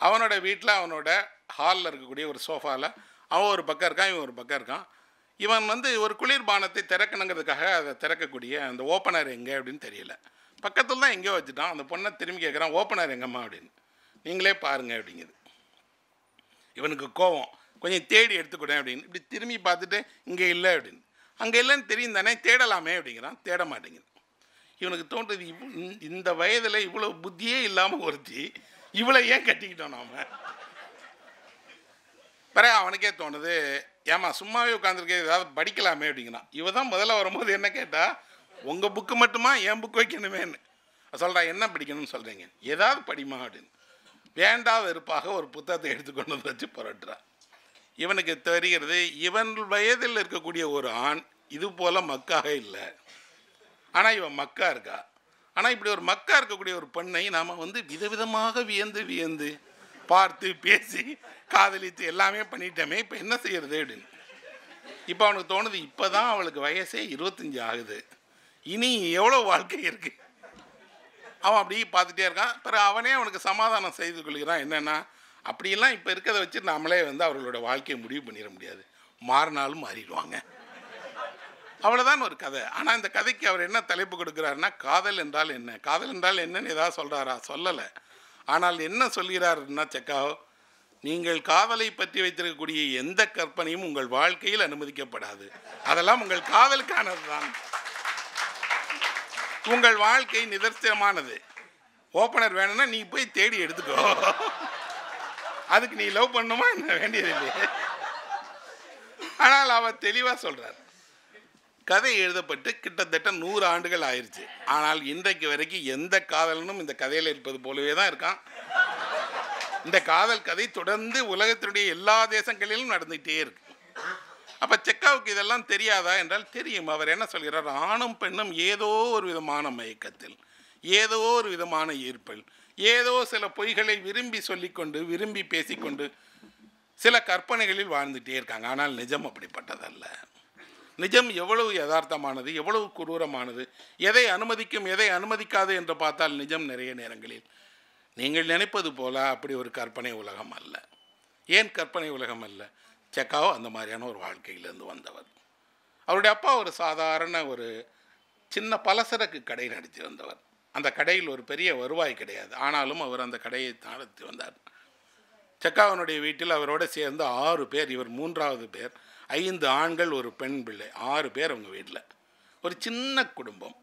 அவனோட வீட்டில் அவனோட ஹாலில் இருக்கக்கூடிய ஒரு சோஃபாவில் அவன் ஒரு பக்கம் இருக்கான் இவன் ஒரு பக்கம் இருக்கான் இவன் வந்து ஒரு குளிர்பானத்தை திறக்கணுங்கிறதுக்காக அதை திறக்கக்கூடிய அந்த ஓப்பனர் எங்கே அப்படின்னு தெரியல பக்கத்தில் தான் எங்கேயோ வச்சுட்டான் அந்த பொண்ணை திரும்பி கேட்குறான் ஓப்பனர் எங்கம்மா அப்படின்னு நீங்களே பாருங்கள் அப்படிங்குது இவனுக்கு கோவம் கொஞ்சம் தேடி எடுத்துக்கூட அப்படின்னு இப்படி திரும்பி பார்த்துட்டு இங்கே இல்லை அப்படின்னு அங்கே இல்லைன்னு தெரியும் தானே தேடலாமே அப்படிங்கிறான் தேட மாட்டேங்குது இவனுக்கு தோன்றது இவ் இந்த வயதில் இவ்வளோ புத்தியே இல்லாமல் ஒருத்தி இவ்வளோ ஏன் கட்டிக்கிட்டோம் நாம் பிறகு அவனுக்கே தோணுது ஏமா சும்மாவே உட்காந்துருக்கே ஏதாவது படிக்கலாமே அப்படிங்கிறான் இவ தான் முதல்ல வரும்போது என்ன கேட்டால் உங்கள் புக்கு மட்டுமா என் புக் வைக்கணுமேன்னு சொல்கிறா என்ன படிக்கணும்னு சொல்கிறீங்க ஏதாவது படிமா அப்படின்னு வேண்டா வெறுப்பாக ஒரு புத்தகத்தை எடுத்துக்கொண்டு வந்து வச்சு புரட்டுறா இவனுக்கு தெரிகிறது இவன் வயதில் இருக்கக்கூடிய ஒரு ஆண் இது போல் மக்காக இல்லை ஆனால் இவன் மக்கா இருக்கா ஆனால் இப்படி ஒரு மக்கா இருக்கக்கூடிய ஒரு பெண்ணை நாம் வந்து விதவிதமாக வியந்து வியந்து பார்த்து பேசி காதலித்து எல்லாமே பண்ணிட்டோமே இப்போ என்ன செய்கிறது அப்படின்னு இப்போ அவனுக்கு தோணுது இப்போ தான் அவளுக்கு வயசே இருபத்தஞ்சி ஆகுது இனி எவ்வளோ வாழ்க்கை இருக்குது அவன் அப்படியே பார்த்துட்டே இருக்கான் பிறகு அவனே அவனுக்கு சமாதானம் செய்து கொள்கிறான் என்னென்னா அப்படிலாம் இப்போ இருக்கிறத வச்சு நம்மளே வந்து அவர்களோட வாழ்க்கையை முடிவு பண்ணிட முடியாது மாறினாலும் மாறிடுவாங்க அவ்வளோதான் ஒரு கதை ஆனால் இந்த கதைக்கு அவர் என்ன தலைப்பு கொடுக்குறாருன்னா காதல் என்றால் என்ன காதல் என்றால் என்னன்னு ஏதாவது சொல்கிறாரா சொல்லலை ஆனால் என்ன சொல்கிறார்னா செக்காவோ நீங்கள் காவலை பற்றி வைத்திருக்கக்கூடிய எந்த கற்பனையும் உங்கள் வாழ்க்கையில் அனுமதிக்கப்படாது அதெல்லாம் உங்கள் காவலுக்கானது தான் உங்கள் வாழ்க்கை நிதர்சனமானது ஓப்பனர் வேணும்னா நீ போய் தேடி எடுத்துக்கோ அதுக்கு நீ லவ் பண்ணுமா என்ன வேண்டியதில்லை ஆனால் அவர் தெளிவாக சொல்கிறார் கதை எழுதப்பட்டு கிட்டத்தட்ட நூறு ஆண்டுகள் ஆயிடுச்சு ஆனால் இன்றைக்கு வரைக்கும் எந்த காதலனும் இந்த கதையில் இருப்பது போலவே தான் இருக்கான் இந்த காதல் கதை தொடர்ந்து உலகத்தினுடைய எல்லா தேசங்களிலும் நடந்துகிட்டே இருக்கு அப்போ செக்காவுக்கு இதெல்லாம் தெரியாதா என்றால் தெரியும் அவர் என்ன சொல்கிறார் ஆணும் பெண்ணும் ஏதோ ஒரு விதமான மயக்கத்தில் ஏதோ ஒரு விதமான ஈர்ப்பில் ஏதோ சில பொய்களை விரும்பி சொல்லிக்கொண்டு விரும்பி பேசிக்கொண்டு சில கற்பனைகளில் வாழ்ந்துகிட்டே இருக்காங்க ஆனால் நிஜம் அப்படிப்பட்டதல்ல நிஜம் எவ்வளவு யதார்த்தமானது எவ்வளவு குரூரமானது எதை அனுமதிக்கும் எதை அனுமதிக்காது என்று பார்த்தால் நிஜம் நிறைய நேரங்களில் நீங்கள் நினைப்பது போல அப்படி ஒரு கற்பனை உலகம் அல்ல ஏன் கற்பனை உலகம் அல்ல செக்காவோ அந்த மாதிரியான ஒரு வாழ்க்கையிலேருந்து வந்தவர் அவருடைய அப்பா ஒரு சாதாரண ஒரு சின்ன பலசரக்கு கடை நடித்து வந்தவர் அந்த கடையில் ஒரு பெரிய வருவாய் கிடையாது ஆனாலும் அவர் அந்த கடையை நடத்தி வந்தார் செக்காவனுடைய வீட்டில் அவரோடு சேர்ந்து ஆறு பேர் இவர் மூன்றாவது பேர் ஐந்து ஆண்கள் ஒரு பெண் பிள்ளை ஆறு பேர் அவங்க வீட்டில் ஒரு சின்ன குடும்பம்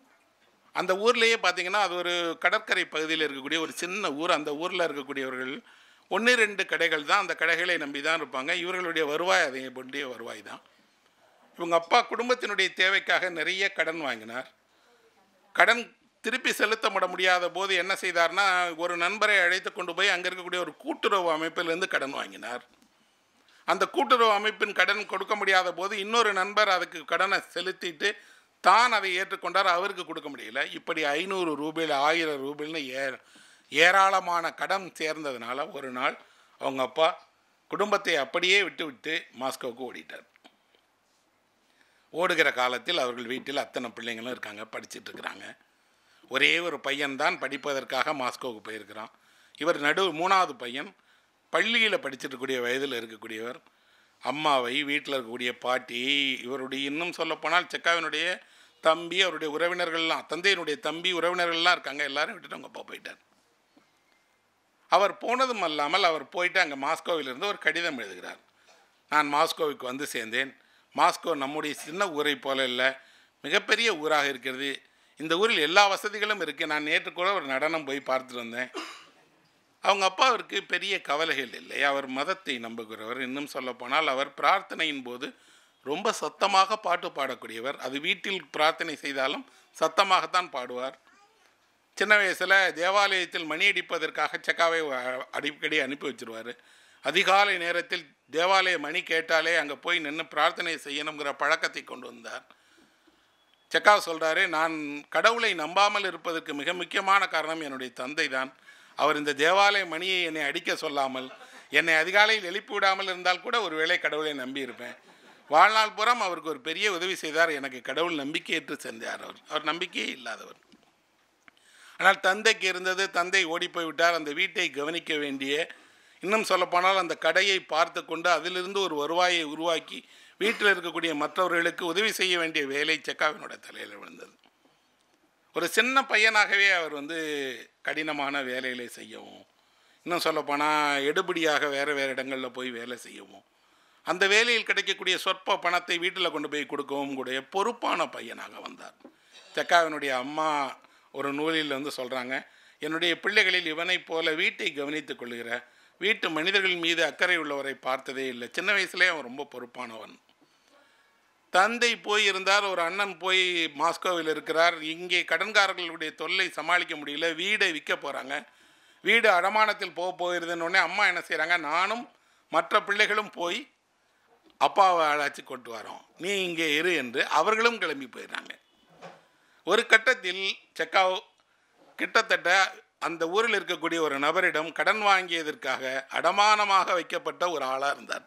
அந்த ஊர்லேயே பார்த்திங்கன்னா அது ஒரு கடற்கரை பகுதியில் இருக்கக்கூடிய ஒரு சின்ன ஊர் அந்த ஊரில் இருக்கக்கூடியவர்கள் ஒன்று ரெண்டு கடைகள் தான் அந்த கடைகளை நம்பி தான் இருப்பாங்க இவர்களுடைய வருவாய் அதை பொண்டிய வருவாய் தான் இவங்க அப்பா குடும்பத்தினுடைய தேவைக்காக நிறைய கடன் வாங்கினார் கடன் திருப்பி செலுத்த முடியாத போது என்ன செய்தார்னா ஒரு நண்பரை அழைத்து கொண்டு போய் அங்கே இருக்கக்கூடிய ஒரு கூட்டுறவு அமைப்பிலிருந்து கடன் வாங்கினார் அந்த கூட்டுறவு அமைப்பின் கடன் கொடுக்க முடியாத போது இன்னொரு நண்பர் அதுக்கு கடனை செலுத்திட்டு தான் அதை ஏற்றுக்கொண்டார் அவருக்கு கொடுக்க முடியல இப்படி ஐநூறு ரூபாயில் ஆயிரம் ரூபாயில்னு ஏ ஏராளமான கடன் சேர்ந்ததுனால ஒரு நாள் அவங்க அப்பா குடும்பத்தை அப்படியே விட்டுவிட்டு மாஸ்கோவுக்கு ஓடிட்டார் ஓடுகிற காலத்தில் அவர்கள் வீட்டில் அத்தனை பிள்ளைங்களும் இருக்காங்க படிச்சுட்டு இருக்கிறாங்க ஒரே ஒரு பையன்தான் படிப்பதற்காக மாஸ்கோவுக்கு போயிருக்கிறான் இவர் நடு மூணாவது பையன் பள்ளியில் படிச்சிருக்கக்கூடிய வயதில் இருக்கக்கூடியவர் அம்மாவை வீட்டில் இருக்கக்கூடிய பாட்டி இவருடைய இன்னும் சொல்லப்போனால் செக்காவினுடைய தம்பி அவருடைய உறவினர்கள்லாம் தந்தையினுடைய தம்பி உறவினர்கள்லாம் இருக்காங்க எல்லாரும் விட்டுட்டு அவங்க அப்பா போயிட்டார் அவர் போனதும் அல்லாமல் அவர் போயிட்டு அங்கே மாஸ்கோவிலிருந்து ஒரு கடிதம் எழுதுகிறார் நான் மாஸ்கோவுக்கு வந்து சேர்ந்தேன் மாஸ்கோ நம்முடைய சின்ன ஊரை போல இல்லை மிகப்பெரிய ஊராக இருக்கிறது இந்த ஊரில் எல்லா வசதிகளும் இருக்குது நான் நேற்று கூட ஒரு நடனம் போய் பார்த்துட்டு வந்தேன் அவங்க அப்பாவிற்கு பெரிய கவலைகள் இல்லை அவர் மதத்தை நம்புகிறவர் இன்னும் சொல்லப்போனால் அவர் பிரார்த்தனையின் போது ரொம்ப சத்தமாக பாட்டு பாடக்கூடியவர் அது வீட்டில் பிரார்த்தனை செய்தாலும் சத்தமாகத்தான் பாடுவார் சின்ன வயசில் தேவாலயத்தில் மணி அடிப்பதற்காக செக்காவை அடிக்கடி அனுப்பி வச்சுருவார் அதிகாலை நேரத்தில் தேவாலய மணி கேட்டாலே அங்கே போய் நின்று பிரார்த்தனை செய்யணுங்கிற பழக்கத்தை கொண்டு வந்தார் செக்கா சொல்கிறாரு நான் கடவுளை நம்பாமல் இருப்பதற்கு மிக முக்கியமான காரணம் என்னுடைய தந்தை தான் அவர் இந்த தேவாலய மணியை என்னை அடிக்க சொல்லாமல் என்னை அதிகாலையில் எழுப்பி விடாமல் இருந்தால் கூட ஒரு வேளை கடவுளை நம்பியிருப்பேன் வாழ்நாள் புறம் அவருக்கு ஒரு பெரிய உதவி செய்தார் எனக்கு கடவுள் நம்பிக்கையற்று சென்றார் அவர் அவர் நம்பிக்கையே இல்லாதவர் ஆனால் தந்தைக்கு இருந்தது தந்தை விட்டார் அந்த வீட்டை கவனிக்க வேண்டிய இன்னும் சொல்லப்போனால் அந்த கடையை பார்த்து கொண்டு அதிலிருந்து ஒரு வருவாயை உருவாக்கி வீட்டில் இருக்கக்கூடிய மற்றவர்களுக்கு உதவி செய்ய வேண்டிய வேலை செக்காவினோட தலையில் விழுந்தது ஒரு சின்ன பையனாகவே அவர் வந்து கடினமான வேலைகளை செய்யவும் இன்னும் சொல்லப்போனால் எடுபடியாக வேறு வேறு இடங்களில் போய் வேலை செய்யவும் அந்த வேலையில் கிடைக்கக்கூடிய சொற்ப பணத்தை வீட்டில் கொண்டு போய் கொடுக்கவும் கூட பொறுப்பான பையனாக வந்தார் தெக்காவினுடைய அம்மா ஒரு நூலில் வந்து சொல்கிறாங்க என்னுடைய பிள்ளைகளில் இவனை போல வீட்டை கவனித்து கொள்கிற வீட்டு மனிதர்கள் மீது அக்கறை உள்ளவரை பார்த்ததே இல்லை சின்ன வயசுலேயே அவன் ரொம்ப பொறுப்பானவன் தந்தை போய் இருந்தார் ஒரு அண்ணன் போய் மாஸ்கோவில் இருக்கிறார் இங்கே கடன்காரர்களுடைய தொல்லை சமாளிக்க முடியல வீடை விற்க போகிறாங்க வீடு அடமானத்தில் போக போயிருதுன்னு அம்மா என்ன செய்கிறாங்க நானும் மற்ற பிள்ளைகளும் போய் அப்பாவை அழைச்சி கொண்டு வரோம் நீ இங்கே இரு என்று அவர்களும் கிளம்பி போயிடுறாங்க ஒரு கட்டத்தில் செக்காவ் கிட்டத்தட்ட அந்த ஊரில் இருக்கக்கூடிய ஒரு நபரிடம் கடன் வாங்கியதற்காக அடமானமாக வைக்கப்பட்ட ஒரு ஆளாக இருந்தார்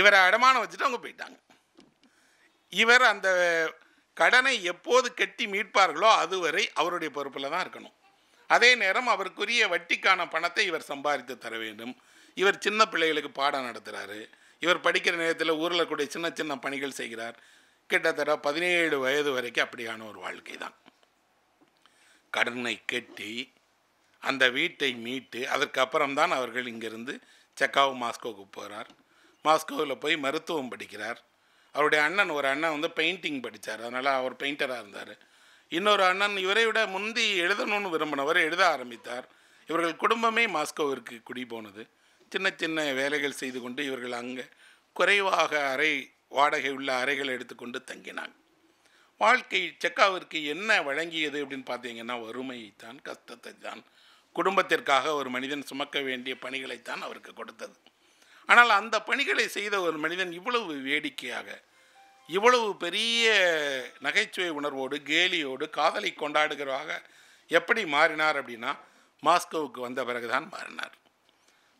இவரை அடமானம் வச்சுட்டு அவங்க போயிட்டாங்க இவர் அந்த கடனை எப்போது கட்டி மீட்பார்களோ அதுவரை அவருடைய பொறுப்பில் தான் இருக்கணும் அதே நேரம் அவருக்குரிய வட்டிக்கான பணத்தை இவர் சம்பாதித்து தர வேண்டும் இவர் சின்ன பிள்ளைகளுக்கு பாடம் நடத்துகிறாரு இவர் படிக்கிற நேரத்தில் ஊரில் கூடிய சின்ன சின்ன பணிகள் செய்கிறார் கிட்டத்தட்ட பதினேழு வயது வரைக்கும் அப்படியான ஒரு வாழ்க்கை தான் கடனை கட்டி அந்த வீட்டை மீட்டு அதற்கப்புறம்தான் அவர்கள் இங்கிருந்து செக்காவ் மாஸ்கோவுக்கு போகிறார் மாஸ்கோவில் போய் மருத்துவம் படிக்கிறார் அவருடைய அண்ணன் ஒரு அண்ணன் வந்து பெயிண்டிங் படித்தார் அதனால் அவர் பெயிண்டராக இருந்தார் இன்னொரு அண்ணன் இவரை விட முந்தி எழுதணும்னு விரும்பினவர் எழுத ஆரம்பித்தார் இவர்கள் குடும்பமே மாஸ்கோவிற்கு குடி போனது சின்ன சின்ன வேலைகள் செய்து கொண்டு இவர்கள் அங்கே குறைவாக அறை வாடகை உள்ள அறைகளை எடுத்துக்கொண்டு தங்கினாங்க வாழ்க்கை செக்காவிற்கு என்ன வழங்கியது அப்படின்னு பார்த்தீங்கன்னா வறுமையை தான் கஷ்டத்தை தான் குடும்பத்திற்காக ஒரு மனிதன் சுமக்க வேண்டிய பணிகளைத்தான் அவருக்கு கொடுத்தது ஆனால் அந்த பணிகளை செய்த ஒரு மனிதன் இவ்வளவு வேடிக்கையாக இவ்வளவு பெரிய நகைச்சுவை உணர்வோடு கேலியோடு காதலை கொண்டாடுகிறவாக எப்படி மாறினார் அப்படின்னா மாஸ்கோவுக்கு வந்த பிறகு தான் மாறினார்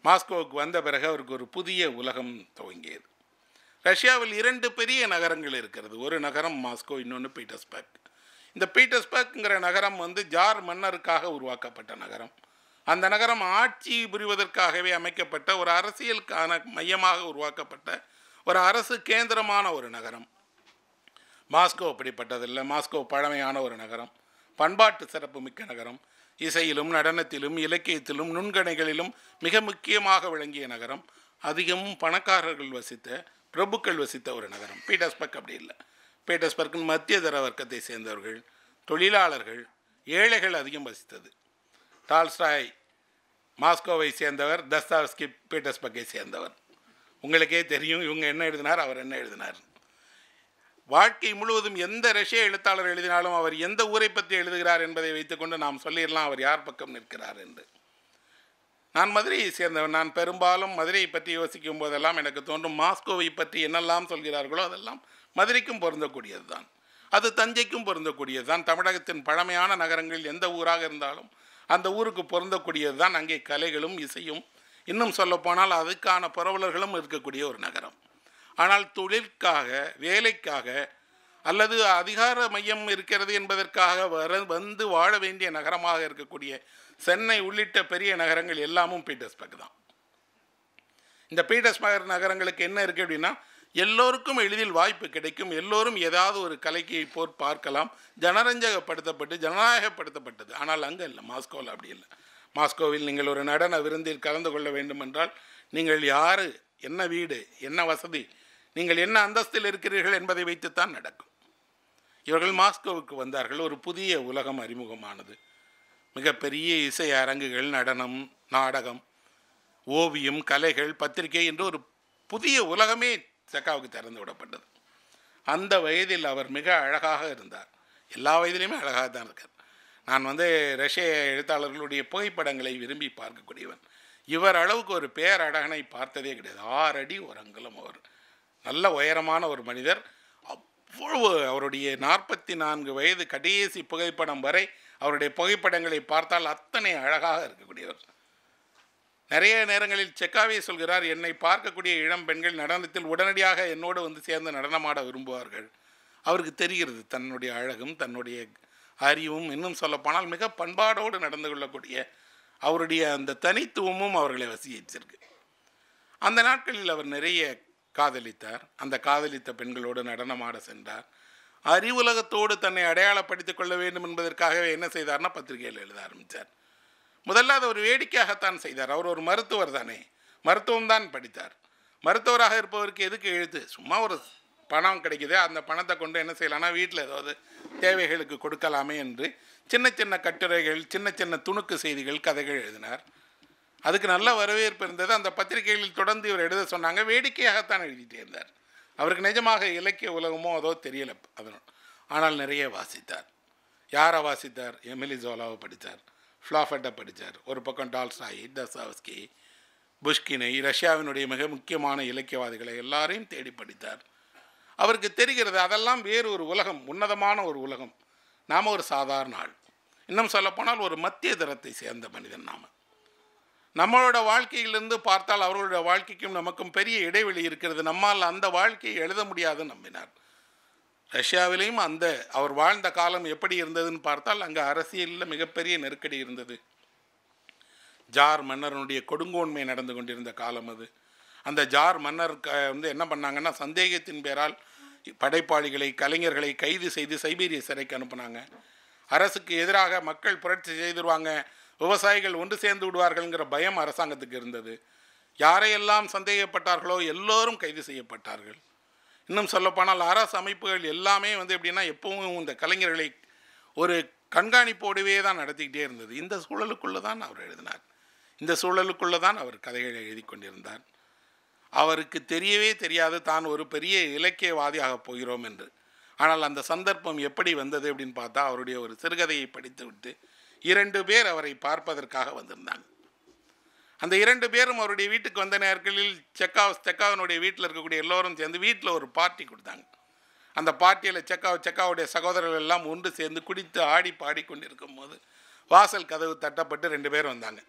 மாஸ்கோவுக்கு வந்த பிறகு அவருக்கு ஒரு புதிய உலகம் துவங்கியது ரஷ்யாவில் இரண்டு பெரிய நகரங்கள் இருக்கிறது ஒரு நகரம் மாஸ்கோ இன்னொன்று பீட்டர்ஸ்பர்க் இந்த பீட்டர்ஸ்பர்க்ங்கிற நகரம் வந்து ஜார் மன்னருக்காக உருவாக்கப்பட்ட நகரம் அந்த நகரம் ஆட்சி புரிவதற்காகவே அமைக்கப்பட்ட ஒரு அரசியலுக்கான மையமாக உருவாக்கப்பட்ட ஒரு அரசு கேந்திரமான ஒரு நகரம் மாஸ்கோ அப்படிப்பட்டதில்லை மாஸ்கோ பழமையான ஒரு நகரம் பண்பாட்டு சிறப்பு மிக்க நகரம் இசையிலும் நடனத்திலும் இலக்கியத்திலும் நுண்கணைகளிலும் மிக முக்கியமாக விளங்கிய நகரம் அதிகம் பணக்காரர்கள் வசித்த பிரபுக்கள் வசித்த ஒரு நகரம் பீட்டர்ஸ்பர்க் அப்படி இல்லை பீட்டர்ஸ்பர்க்கின் மத்திய தர வர்க்கத்தை சேர்ந்தவர்கள் தொழிலாளர்கள் ஏழைகள் அதிகம் வசித்தது டால்ஸ்டாய் மாஸ்கோவை சேர்ந்தவர் தஸ்தாவஸ்கி பீட்டர்ஸ்பர்க்கை சேர்ந்தவர் உங்களுக்கே தெரியும் இவங்க என்ன எழுதினார் அவர் என்ன எழுதினார் வாழ்க்கை முழுவதும் எந்த ரஷ்ய எழுத்தாளர் எழுதினாலும் அவர் எந்த ஊரை பற்றி எழுதுகிறார் என்பதை வைத்துக்கொண்டு நாம் சொல்லிடலாம் அவர் யார் பக்கம் நிற்கிறார் என்று நான் மதுரையை சேர்ந்தவன் நான் பெரும்பாலும் மதுரையை பற்றி யோசிக்கும் போதெல்லாம் எனக்கு தோன்றும் மாஸ்கோவை பற்றி என்னெல்லாம் சொல்கிறார்களோ அதெல்லாம் மதுரைக்கும் பொருந்தக்கூடியது தான் அது தஞ்சைக்கும் பொருந்தக்கூடியது தான் தமிழகத்தின் பழமையான நகரங்கள் எந்த ஊராக இருந்தாலும் அந்த ஊருக்கு பிறந்தக்கூடியது தான் அங்கே கலைகளும் இசையும் இன்னும் சொல்லப்போனால் அதுக்கான பரவலர்களும் இருக்கக்கூடிய ஒரு நகரம் ஆனால் தொழிற்காக வேலைக்காக அல்லது அதிகார மையம் இருக்கிறது என்பதற்காக வர வந்து வாழ வேண்டிய நகரமாக இருக்கக்கூடிய சென்னை உள்ளிட்ட பெரிய நகரங்கள் எல்லாமும் பீட்டர்ஸ்பர்க் தான் இந்த பீட்டர்ஸ்பர்க் நகரங்களுக்கு என்ன இருக்குது அப்படின்னா எல்லோருக்கும் எளிதில் வாய்ப்பு கிடைக்கும் எல்லோரும் ஏதாவது ஒரு கலைக்கு போர் பார்க்கலாம் ஜனரஞ்சகப்படுத்தப்பட்டு ஜனநாயகப்படுத்தப்பட்டது ஆனால் அங்கே இல்லை மாஸ்கோவில் அப்படி இல்லை மாஸ்கோவில் நீங்கள் ஒரு நடன விருந்தில் கலந்து கொள்ள வேண்டுமென்றால் நீங்கள் யார் என்ன வீடு என்ன வசதி நீங்கள் என்ன அந்தஸ்தில் இருக்கிறீர்கள் என்பதை வைத்துத்தான் நடக்கும் இவர்கள் மாஸ்கோவுக்கு வந்தார்கள் ஒரு புதிய உலகம் அறிமுகமானது மிகப்பெரிய இசை அரங்குகள் நடனம் நாடகம் ஓவியம் கலைகள் பத்திரிகை என்று ஒரு புதிய உலகமே செக்காவுக்கு திறந்து விடப்பட்டது அந்த வயதில் அவர் மிக அழகாக இருந்தார் எல்லா வயதிலையுமே அழகாக தான் இருக்கார் நான் வந்து ரஷ்ய எழுத்தாளர்களுடைய புகைப்படங்களை விரும்பி பார்க்கக்கூடியவன் இவர் அளவுக்கு ஒரு பேரழகனை பார்த்ததே கிடையாது ஆறு அடி ஒரு அங்குலம் அவர் நல்ல உயரமான ஒரு மனிதர் அவ்வளவு அவருடைய நாற்பத்தி நான்கு வயது கடைசி புகைப்படம் வரை அவருடைய புகைப்படங்களை பார்த்தால் அத்தனை அழகாக இருக்கக்கூடியவர் நிறைய நேரங்களில் செக்காவே சொல்கிறார் என்னை பார்க்கக்கூடிய இளம் பெண்கள் நடனத்தில் உடனடியாக என்னோடு வந்து சேர்ந்து நடனமாட விரும்புவார்கள் அவருக்கு தெரிகிறது தன்னுடைய அழகும் தன்னுடைய அறிவும் இன்னும் சொல்லப்போனால் மிக பண்பாடோடு நடந்து கொள்ளக்கூடிய அவருடைய அந்த தனித்துவமும் அவர்களை வசியிச்சிருக்கு அந்த நாட்களில் அவர் நிறைய காதலித்தார் அந்த காதலித்த பெண்களோடு நடனமாட சென்றார் அறிவுலகத்தோடு தன்னை அடையாளப்படுத்திக் கொள்ள வேண்டும் என்பதற்காகவே என்ன செய்தார்னா பத்திரிகையில் எழுத ஆரம்பித்தார் முதல்ல அதை ஒரு வேடிக்கையாகத்தான் செய்தார் அவர் ஒரு மருத்துவர் தானே மருத்துவம் தான் படித்தார் மருத்துவராக இருப்பவருக்கு எதுக்கு எழுத்து சும்மா ஒரு பணம் கிடைக்குது அந்த பணத்தை கொண்டு என்ன செய்யலாம்னா வீட்டில் ஏதாவது தேவைகளுக்கு கொடுக்கலாமே என்று சின்ன சின்ன கட்டுரைகள் சின்ன சின்ன துணுக்கு செய்திகள் கதைகள் எழுதினார் அதுக்கு நல்ல வரவேற்பு இருந்தது அந்த பத்திரிகைகளில் தொடர்ந்து இவர் எழுத சொன்னாங்க வேடிக்கையாகத்தான் எழுதிட்டே இருந்தார் அவருக்கு நிஜமாக இலக்கிய உலகமோ அதோ தெரியலை அதனால் ஆனால் நிறைய வாசித்தார் யாரை வாசித்தார் எமிலி ஜோலாவை படித்தார் ஃப்ளாஃபட்டை படித்தார் ஒரு பக்கம் டால்ஸ்டாயி தசாவஸ்கி புஷ்கினை ரஷ்யாவினுடைய மிக முக்கியமான இலக்கியவாதிகளை எல்லாரையும் தேடி படித்தார் அவருக்கு தெரிகிறது அதெல்லாம் வேறு ஒரு உலகம் உன்னதமான ஒரு உலகம் நாம் ஒரு சாதாரண ஆள் இன்னும் சொல்லப்போனால் ஒரு மத்திய தரத்தை சேர்ந்த மனிதன் நாம் நம்மளோட வாழ்க்கையிலிருந்து பார்த்தால் அவர்களுடைய வாழ்க்கைக்கும் நமக்கும் பெரிய இடைவெளி இருக்கிறது நம்மால் அந்த வாழ்க்கையை எழுத முடியாதுன்னு நம்பினார் ரஷ்யாவிலேயும் அந்த அவர் வாழ்ந்த காலம் எப்படி இருந்ததுன்னு பார்த்தால் அங்கே அரசியலில் மிகப்பெரிய நெருக்கடி இருந்தது ஜார் மன்னருடைய கொடுங்கோன்மை நடந்து கொண்டிருந்த காலம் அது அந்த ஜார் மன்னர் வந்து என்ன பண்ணாங்கன்னா சந்தேகத்தின் பேரால் படைப்பாளிகளை கலைஞர்களை கைது செய்து சைபீரிய சிறைக்கு அனுப்புனாங்க அரசுக்கு எதிராக மக்கள் புரட்சி செய்திருவாங்க விவசாயிகள் ஒன்று சேர்ந்து விடுவார்கள்ங்கிற பயம் அரசாங்கத்துக்கு இருந்தது யாரையெல்லாம் சந்தேகப்பட்டார்களோ எல்லோரும் கைது செய்யப்பட்டார்கள் இன்னும் சொல்லப்போனால் அரசு அமைப்புகள் எல்லாமே வந்து எப்படின்னா எப்பவும் இந்த கலைஞர்களை ஒரு கண்காணிப்போடவே தான் நடத்திக்கிட்டே இருந்தது இந்த சூழலுக்குள்ளே தான் அவர் எழுதினார் இந்த சூழலுக்குள்ளே தான் அவர் கதைகளை எழுதி கொண்டிருந்தார் அவருக்கு தெரியவே தெரியாது தான் ஒரு பெரிய இலக்கியவாதியாக போகிறோம் என்று ஆனால் அந்த சந்தர்ப்பம் எப்படி வந்தது அப்படின்னு பார்த்தா அவருடைய ஒரு சிறுகதையை படித்துவிட்டு இரண்டு பேர் அவரை பார்ப்பதற்காக வந்திருந்தாங்க அந்த இரண்டு பேரும் அவருடைய வீட்டுக்கு வந்த நேரங்களில் செக்காவ் செக்காவனுடைய வீட்டில் இருக்கக்கூடிய எல்லோரும் சேர்ந்து வீட்டில் ஒரு பார்ட்டி கொடுத்தாங்க அந்த பார்ட்டியில் செக்காவ் செக்காவுடைய சகோதரர்கள் எல்லாம் ஒன்று சேர்ந்து குடித்து ஆடி பாடிக்கொண்டு இருக்கும்போது வாசல் கதவு தட்டப்பட்டு ரெண்டு பேர் வந்தாங்க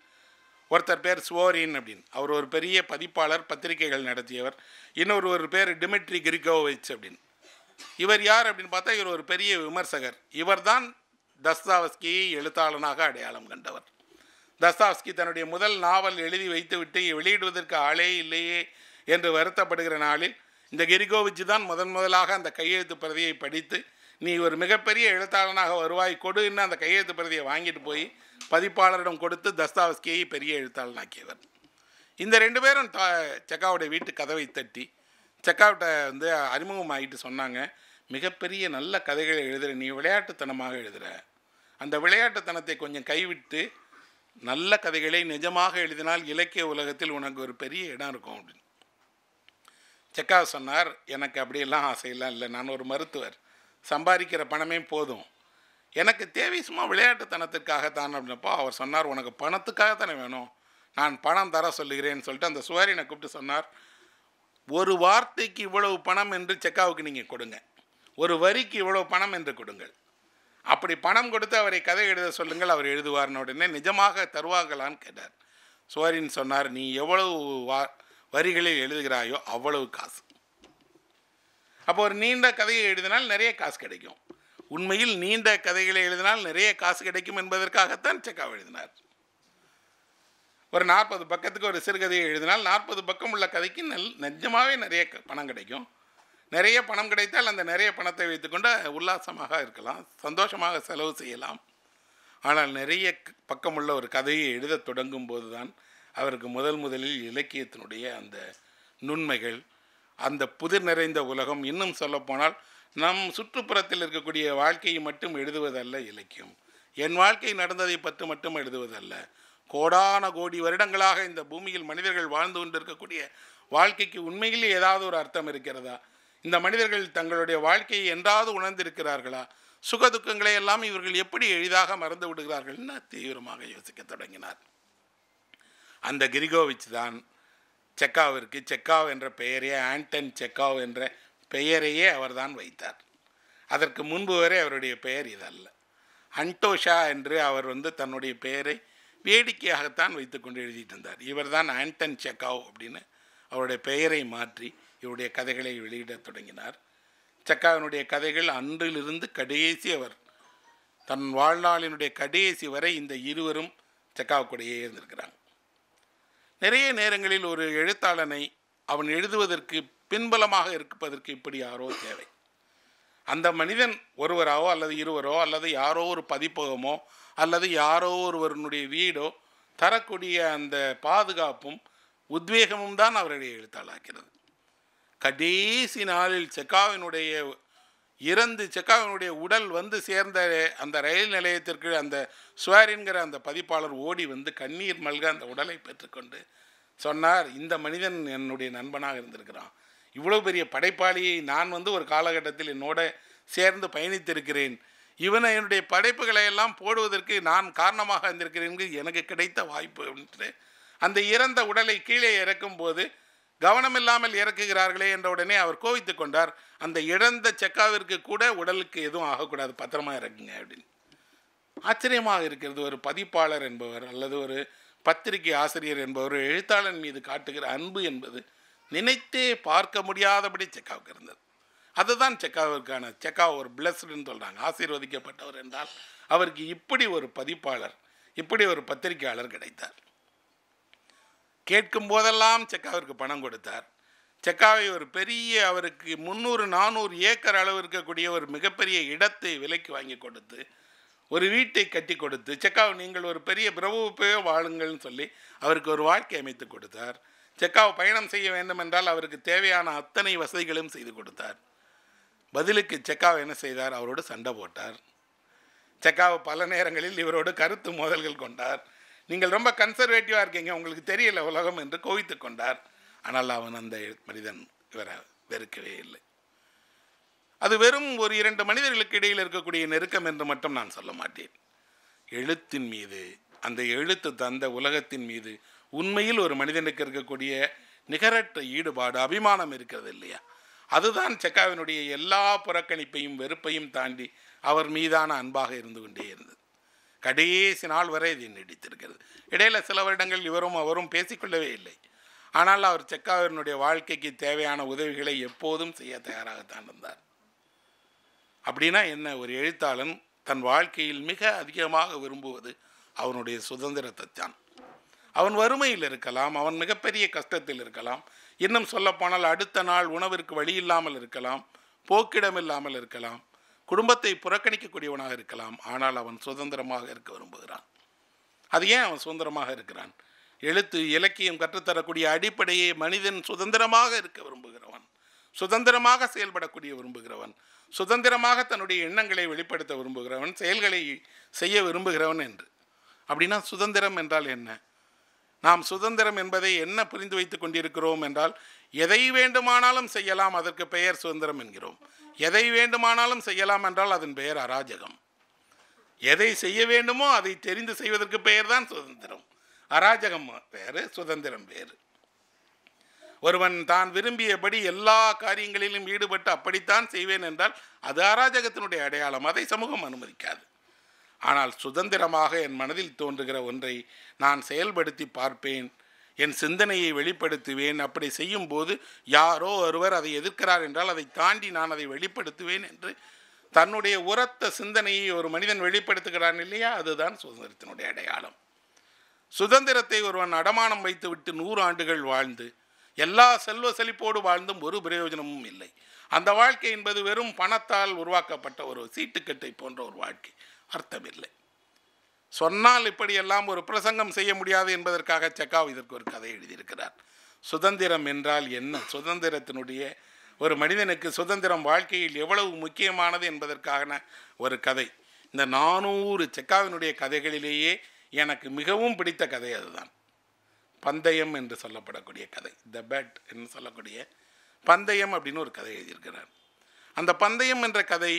ஒருத்தர் பேர் சுவோரின் அப்படின்னு அவர் ஒரு பெரிய பதிப்பாளர் பத்திரிகைகள் நடத்தியவர் இன்னொரு ஒரு பேர் டிமிட்ரி கிரிகோவிச் அப்படின்னு இவர் யார் அப்படின்னு பார்த்தா இவர் ஒரு பெரிய விமர்சகர் இவர் தான் தஸ்தாவஸ்கியை எழுத்தாளனாக அடையாளம் கண்டவர் தஸ்தாவ்ஸ்கி தன்னுடைய முதல் நாவல் எழுதி வைத்துவிட்டு வெளியிடுவதற்கு ஆளே இல்லையே என்று வருத்தப்படுகிற நாளில் இந்த கிரிகோவிச்சு தான் முதன் முதலாக அந்த கையெழுத்து பிரதியை படித்து நீ ஒரு மிகப்பெரிய எழுத்தாளனாக வருவாய் கொடுன்னு அந்த கையெழுத்து பிரதியை வாங்கிட்டு போய் பதிப்பாளரிடம் கொடுத்து தஸ்தாவஸ்கியை பெரிய எழுத்தாளனாக்கியவர் இந்த ரெண்டு பேரும் த செக்காவுடைய வீட்டு கதவை தட்டி செக்காவிட்ட வந்து அறிமுகமாகிட்டு சொன்னாங்க மிகப்பெரிய நல்ல கதைகளை எழுதுகிற நீ விளையாட்டுத்தனமாக எழுதுகிற அந்த விளையாட்டுத்தனத்தை கொஞ்சம் கைவிட்டு நல்ல கதைகளை நிஜமாக எழுதினால் இலக்கிய உலகத்தில் உனக்கு ஒரு பெரிய இடம் இருக்கும் அப்படின்னு செக்கா சொன்னார் எனக்கு அப்படியெல்லாம் ஆசையெல்லாம் இல்லை நான் ஒரு மருத்துவர் சம்பாதிக்கிற பணமே போதும் எனக்கு தேவை சும்மா தான் அப்படின்னப்போ அவர் சொன்னார் உனக்கு பணத்துக்காக தானே வேணும் நான் பணம் தர சொல்லுகிறேன்னு சொல்லிட்டு அந்த சுவாரினை கூப்பிட்டு சொன்னார் ஒரு வார்த்தைக்கு இவ்வளவு பணம் என்று செக்காவுக்கு நீங்கள் கொடுங்க ஒரு வரிக்கு இவ்வளவு பணம் என்று கொடுங்கள் அப்படி பணம் கொடுத்து அவரை கதை எழுத சொல்லுங்கள் அவர் எழுதுவார்னு உடனே நிஜமாக தருவாங்களான்னு கேட்டார் சுவரின் சொன்னார் நீ எவ்வளவு வா வரிகளில் எழுதுகிறாயோ அவ்வளவு காசு அப்போ ஒரு நீண்ட கதையை எழுதினால் நிறைய காசு கிடைக்கும் உண்மையில் நீண்ட கதைகளை எழுதினால் நிறைய காசு கிடைக்கும் என்பதற்காகத்தான் செக்காவ் எழுதினார் ஒரு நாற்பது பக்கத்துக்கு ஒரு சிறுகதையை எழுதினால் நாற்பது பக்கம் உள்ள கதைக்கு நல் நிஜமாகவே நிறைய பணம் கிடைக்கும் நிறைய பணம் கிடைத்தால் அந்த நிறைய பணத்தை வைத்துக்கொண்டு உல்லாசமாக இருக்கலாம் சந்தோஷமாக செலவு செய்யலாம் ஆனால் நிறைய பக்கமுள்ள ஒரு கதையை எழுத தொடங்கும் போது தான் அவருக்கு முதல் முதலில் இலக்கியத்தினுடைய அந்த நுண்மைகள் அந்த புதிர் நிறைந்த உலகம் இன்னும் சொல்லப்போனால் நம் சுற்றுப்புறத்தில் இருக்கக்கூடிய வாழ்க்கையை மட்டும் எழுதுவதல்ல இலக்கியம் என் வாழ்க்கை நடந்ததை பற்றி மட்டும் எழுதுவதல்ல கோடான கோடி வருடங்களாக இந்த பூமியில் மனிதர்கள் வாழ்ந்து கொண்டிருக்கக்கூடிய வாழ்க்கைக்கு உண்மையிலே ஏதாவது ஒரு அர்த்தம் இருக்கிறதா இந்த மனிதர்கள் தங்களுடைய வாழ்க்கையை என்றாவது உணர்ந்திருக்கிறார்களா சுக துக்கங்களை எல்லாம் இவர்கள் எப்படி எளிதாக மறந்து விடுகிறார்கள்னு தீவிரமாக யோசிக்க தொடங்கினார் அந்த கிரிகோவிச் தான் செக்காவிற்கு செக்காவ் என்ற பெயரே ஆண்டன் செக்காவ் என்ற பெயரையே அவர்தான் வைத்தார் அதற்கு முன்பு வரை அவருடைய பெயர் இதல்ல அன்டோஷா என்று அவர் வந்து தன்னுடைய பெயரை வேடிக்கையாகத்தான் வைத்து கொண்டு எழுதிட்டு இருந்தார் இவர் தான் ஆண்டன் செக்காவ் அப்படின்னு அவருடைய பெயரை மாற்றி இவருடைய கதைகளை வெளியிடத் தொடங்கினார் சக்காவினுடைய கதைகள் அன்றிலிருந்து கடைசி அவர் தன் வாழ்நாளினுடைய கடைசி வரை இந்த இருவரும் சக்காவுக்குடையே இருந்திருக்கிறார் இருந்திருக்கிறாங்க நிறைய நேரங்களில் ஒரு எழுத்தாளனை அவன் எழுதுவதற்கு பின்பலமாக இருப்பதற்கு இப்படி யாரோ தேவை அந்த மனிதன் ஒருவராவோ அல்லது இருவரோ அல்லது யாரோ ஒரு பதிப்பகமோ அல்லது யாரோ ஒருவருடைய வீடோ தரக்கூடிய அந்த பாதுகாப்பும் உத்வேகமும் தான் அவருடைய எழுத்தாளாக்கிறது கடைசி நாளில் செக்காவினுடைய இறந்து செக்காவினுடைய உடல் வந்து சேர்ந்த அந்த ரயில் நிலையத்திற்கு அந்த சுவாரின்கிற அந்த பதிப்பாளர் ஓடி வந்து கண்ணீர் மல்க அந்த உடலை பெற்றுக்கொண்டு சொன்னார் இந்த மனிதன் என்னுடைய நண்பனாக இருந்திருக்கிறான் இவ்வளோ பெரிய படைப்பாளியை நான் வந்து ஒரு காலகட்டத்தில் என்னோட சேர்ந்து பயணித்திருக்கிறேன் இவனை என்னுடைய படைப்புகளை எல்லாம் போடுவதற்கு நான் காரணமாக இருந்திருக்கிறேன் எனக்கு கிடைத்த வாய்ப்பு என்று அந்த இறந்த உடலை கீழே இறக்கும்போது கவனமில்லாமல் இறக்குகிறார்களே என்ற உடனே அவர் கோவித்து கொண்டார் அந்த இழந்த செக்காவிற்கு கூட உடலுக்கு எதுவும் ஆகக்கூடாது பத்திரமா இறக்குங்க அப்படின்னு ஆச்சரியமாக இருக்கிறது ஒரு பதிப்பாளர் என்பவர் அல்லது ஒரு பத்திரிகை ஆசிரியர் என்பவர் எழுத்தாளன் மீது காட்டுகிற அன்பு என்பது நினைத்தே பார்க்க முடியாதபடி செக்காவுக்கு இருந்தது அதுதான் செக்காவிற்கான செக்காவ் ஒரு பிளஸ்டுன்னு சொல்கிறாங்க ஆசீர்வதிக்கப்பட்டவர் என்றால் அவருக்கு இப்படி ஒரு பதிப்பாளர் இப்படி ஒரு பத்திரிகையாளர் கிடைத்தார் கேட்கும் போதெல்லாம் செக்காவிற்கு பணம் கொடுத்தார் செக்காவை ஒரு பெரிய அவருக்கு முந்நூறு நானூறு ஏக்கர் அளவு இருக்கக்கூடிய ஒரு மிகப்பெரிய இடத்தை விலைக்கு வாங்கி கொடுத்து ஒரு வீட்டை கட்டி கொடுத்து செக்காவை நீங்கள் ஒரு பெரிய பிரபுப்பே வாழுங்கள்னு சொல்லி அவருக்கு ஒரு வாழ்க்கை அமைத்து கொடுத்தார் செக்காவை பயணம் செய்ய வேண்டும் என்றால் அவருக்கு தேவையான அத்தனை வசதிகளும் செய்து கொடுத்தார் பதிலுக்கு செக்காவை என்ன செய்தார் அவரோடு சண்டை போட்டார் செக்காவை பல நேரங்களில் இவரோடு கருத்து மோதல்கள் கொண்டார் நீங்கள் ரொம்ப கன்சர்வேட்டிவாக இருக்கீங்க உங்களுக்கு தெரியல உலகம் என்று கோவித்து கொண்டார் ஆனால் அவன் அந்த மனிதன் இவரை வெறுக்கவே இல்லை அது வெறும் ஒரு இரண்டு மனிதர்களுக்கு இடையில் இருக்கக்கூடிய நெருக்கம் என்று மட்டும் நான் சொல்ல மாட்டேன் எழுத்தின் மீது அந்த எழுத்து தந்த உலகத்தின் மீது உண்மையில் ஒரு மனிதனுக்கு இருக்கக்கூடிய நிகரற்ற ஈடுபாடு அபிமானம் இருக்கிறது இல்லையா அதுதான் செக்காவினுடைய எல்லா புறக்கணிப்பையும் வெறுப்பையும் தாண்டி அவர் மீதான அன்பாக இருந்து கொண்டே இருந்தது கடைசி நாள் வரை இது நீடித்திருக்கிறது இடையில் சில வருடங்கள் இவரும் அவரும் பேசிக்கொள்ளவே இல்லை ஆனால் அவர் செக்காவினுடைய வாழ்க்கைக்கு தேவையான உதவிகளை எப்போதும் செய்ய தயாராகத்தான் இருந்தார் அப்படின்னா என்ன ஒரு எழுத்தாளன் தன் வாழ்க்கையில் மிக அதிகமாக விரும்புவது அவனுடைய சுதந்திரத்தை தான் அவன் வறுமையில் இருக்கலாம் அவன் மிகப்பெரிய கஷ்டத்தில் இருக்கலாம் இன்னும் சொல்லப்போனால் அடுத்த நாள் உணவிற்கு வழி இல்லாமல் இருக்கலாம் போக்கிடம் இல்லாமல் இருக்கலாம் குடும்பத்தை புறக்கணிக்கக்கூடியவனாக இருக்கலாம் ஆனால் அவன் சுதந்திரமாக இருக்க விரும்புகிறான் அது ஏன் அவன் சுதந்திரமாக இருக்கிறான் எழுத்து இலக்கியம் கற்றுத்தரக்கூடிய அடிப்படையை மனிதன் சுதந்திரமாக இருக்க விரும்புகிறவன் சுதந்திரமாக செயல்படக்கூடிய விரும்புகிறவன் சுதந்திரமாக தன்னுடைய எண்ணங்களை வெளிப்படுத்த விரும்புகிறவன் செயல்களை செய்ய விரும்புகிறவன் என்று அப்படின்னா சுதந்திரம் என்றால் என்ன நாம் சுதந்திரம் என்பதை என்ன புரிந்து வைத்துக் கொண்டிருக்கிறோம் என்றால் எதை வேண்டுமானாலும் செய்யலாம் அதற்கு பெயர் சுதந்திரம் என்கிறோம் எதை வேண்டுமானாலும் செய்யலாம் என்றால் அதன் பெயர் அராஜகம் எதை செய்ய வேண்டுமோ அதை தெரிந்து செய்வதற்கு பெயர் தான் சுதந்திரம் அராஜகம் வேறு சுதந்திரம் வேறு ஒருவன் தான் விரும்பியபடி எல்லா காரியங்களிலும் ஈடுபட்டு அப்படித்தான் செய்வேன் என்றால் அது அராஜகத்தினுடைய அடையாளம் அதை சமூகம் அனுமதிக்காது ஆனால் சுதந்திரமாக என் மனதில் தோன்றுகிற ஒன்றை நான் செயல்படுத்தி பார்ப்பேன் என் சிந்தனையை வெளிப்படுத்துவேன் அப்படி செய்யும்போது யாரோ ஒருவர் அதை எதிர்க்கிறார் என்றால் அதை தாண்டி நான் அதை வெளிப்படுத்துவேன் என்று தன்னுடைய உரத்த சிந்தனையை ஒரு மனிதன் வெளிப்படுத்துகிறான் இல்லையா அதுதான் சுதந்திரத்தினுடைய அடையாளம் சுதந்திரத்தை ஒருவன் அடமானம் வைத்துவிட்டு நூறு ஆண்டுகள் வாழ்ந்து எல்லா செல்வ செழிப்போடு வாழ்ந்தும் ஒரு பிரயோஜனமும் இல்லை அந்த வாழ்க்கை என்பது வெறும் பணத்தால் உருவாக்கப்பட்ட ஒரு சீட்டுக்கட்டை போன்ற ஒரு வாழ்க்கை அர்த்தமில்லை சொன்னால் இப்படியெல்லாம் ஒரு பிரசங்கம் செய்ய முடியாது என்பதற்காக செக்காவ் இதற்கு ஒரு கதை எழுதியிருக்கிறார் சுதந்திரம் என்றால் என்ன சுதந்திரத்தினுடைய ஒரு மனிதனுக்கு சுதந்திரம் வாழ்க்கையில் எவ்வளவு முக்கியமானது என்பதற்கான ஒரு கதை இந்த நானூறு செக்காவினுடைய கதைகளிலேயே எனக்கு மிகவும் பிடித்த கதை அதுதான் பந்தயம் என்று சொல்லப்படக்கூடிய கதை த பேட் என்று சொல்லக்கூடிய பந்தயம் அப்படின்னு ஒரு கதை எழுதியிருக்கிறார் அந்த பந்தயம் என்ற கதை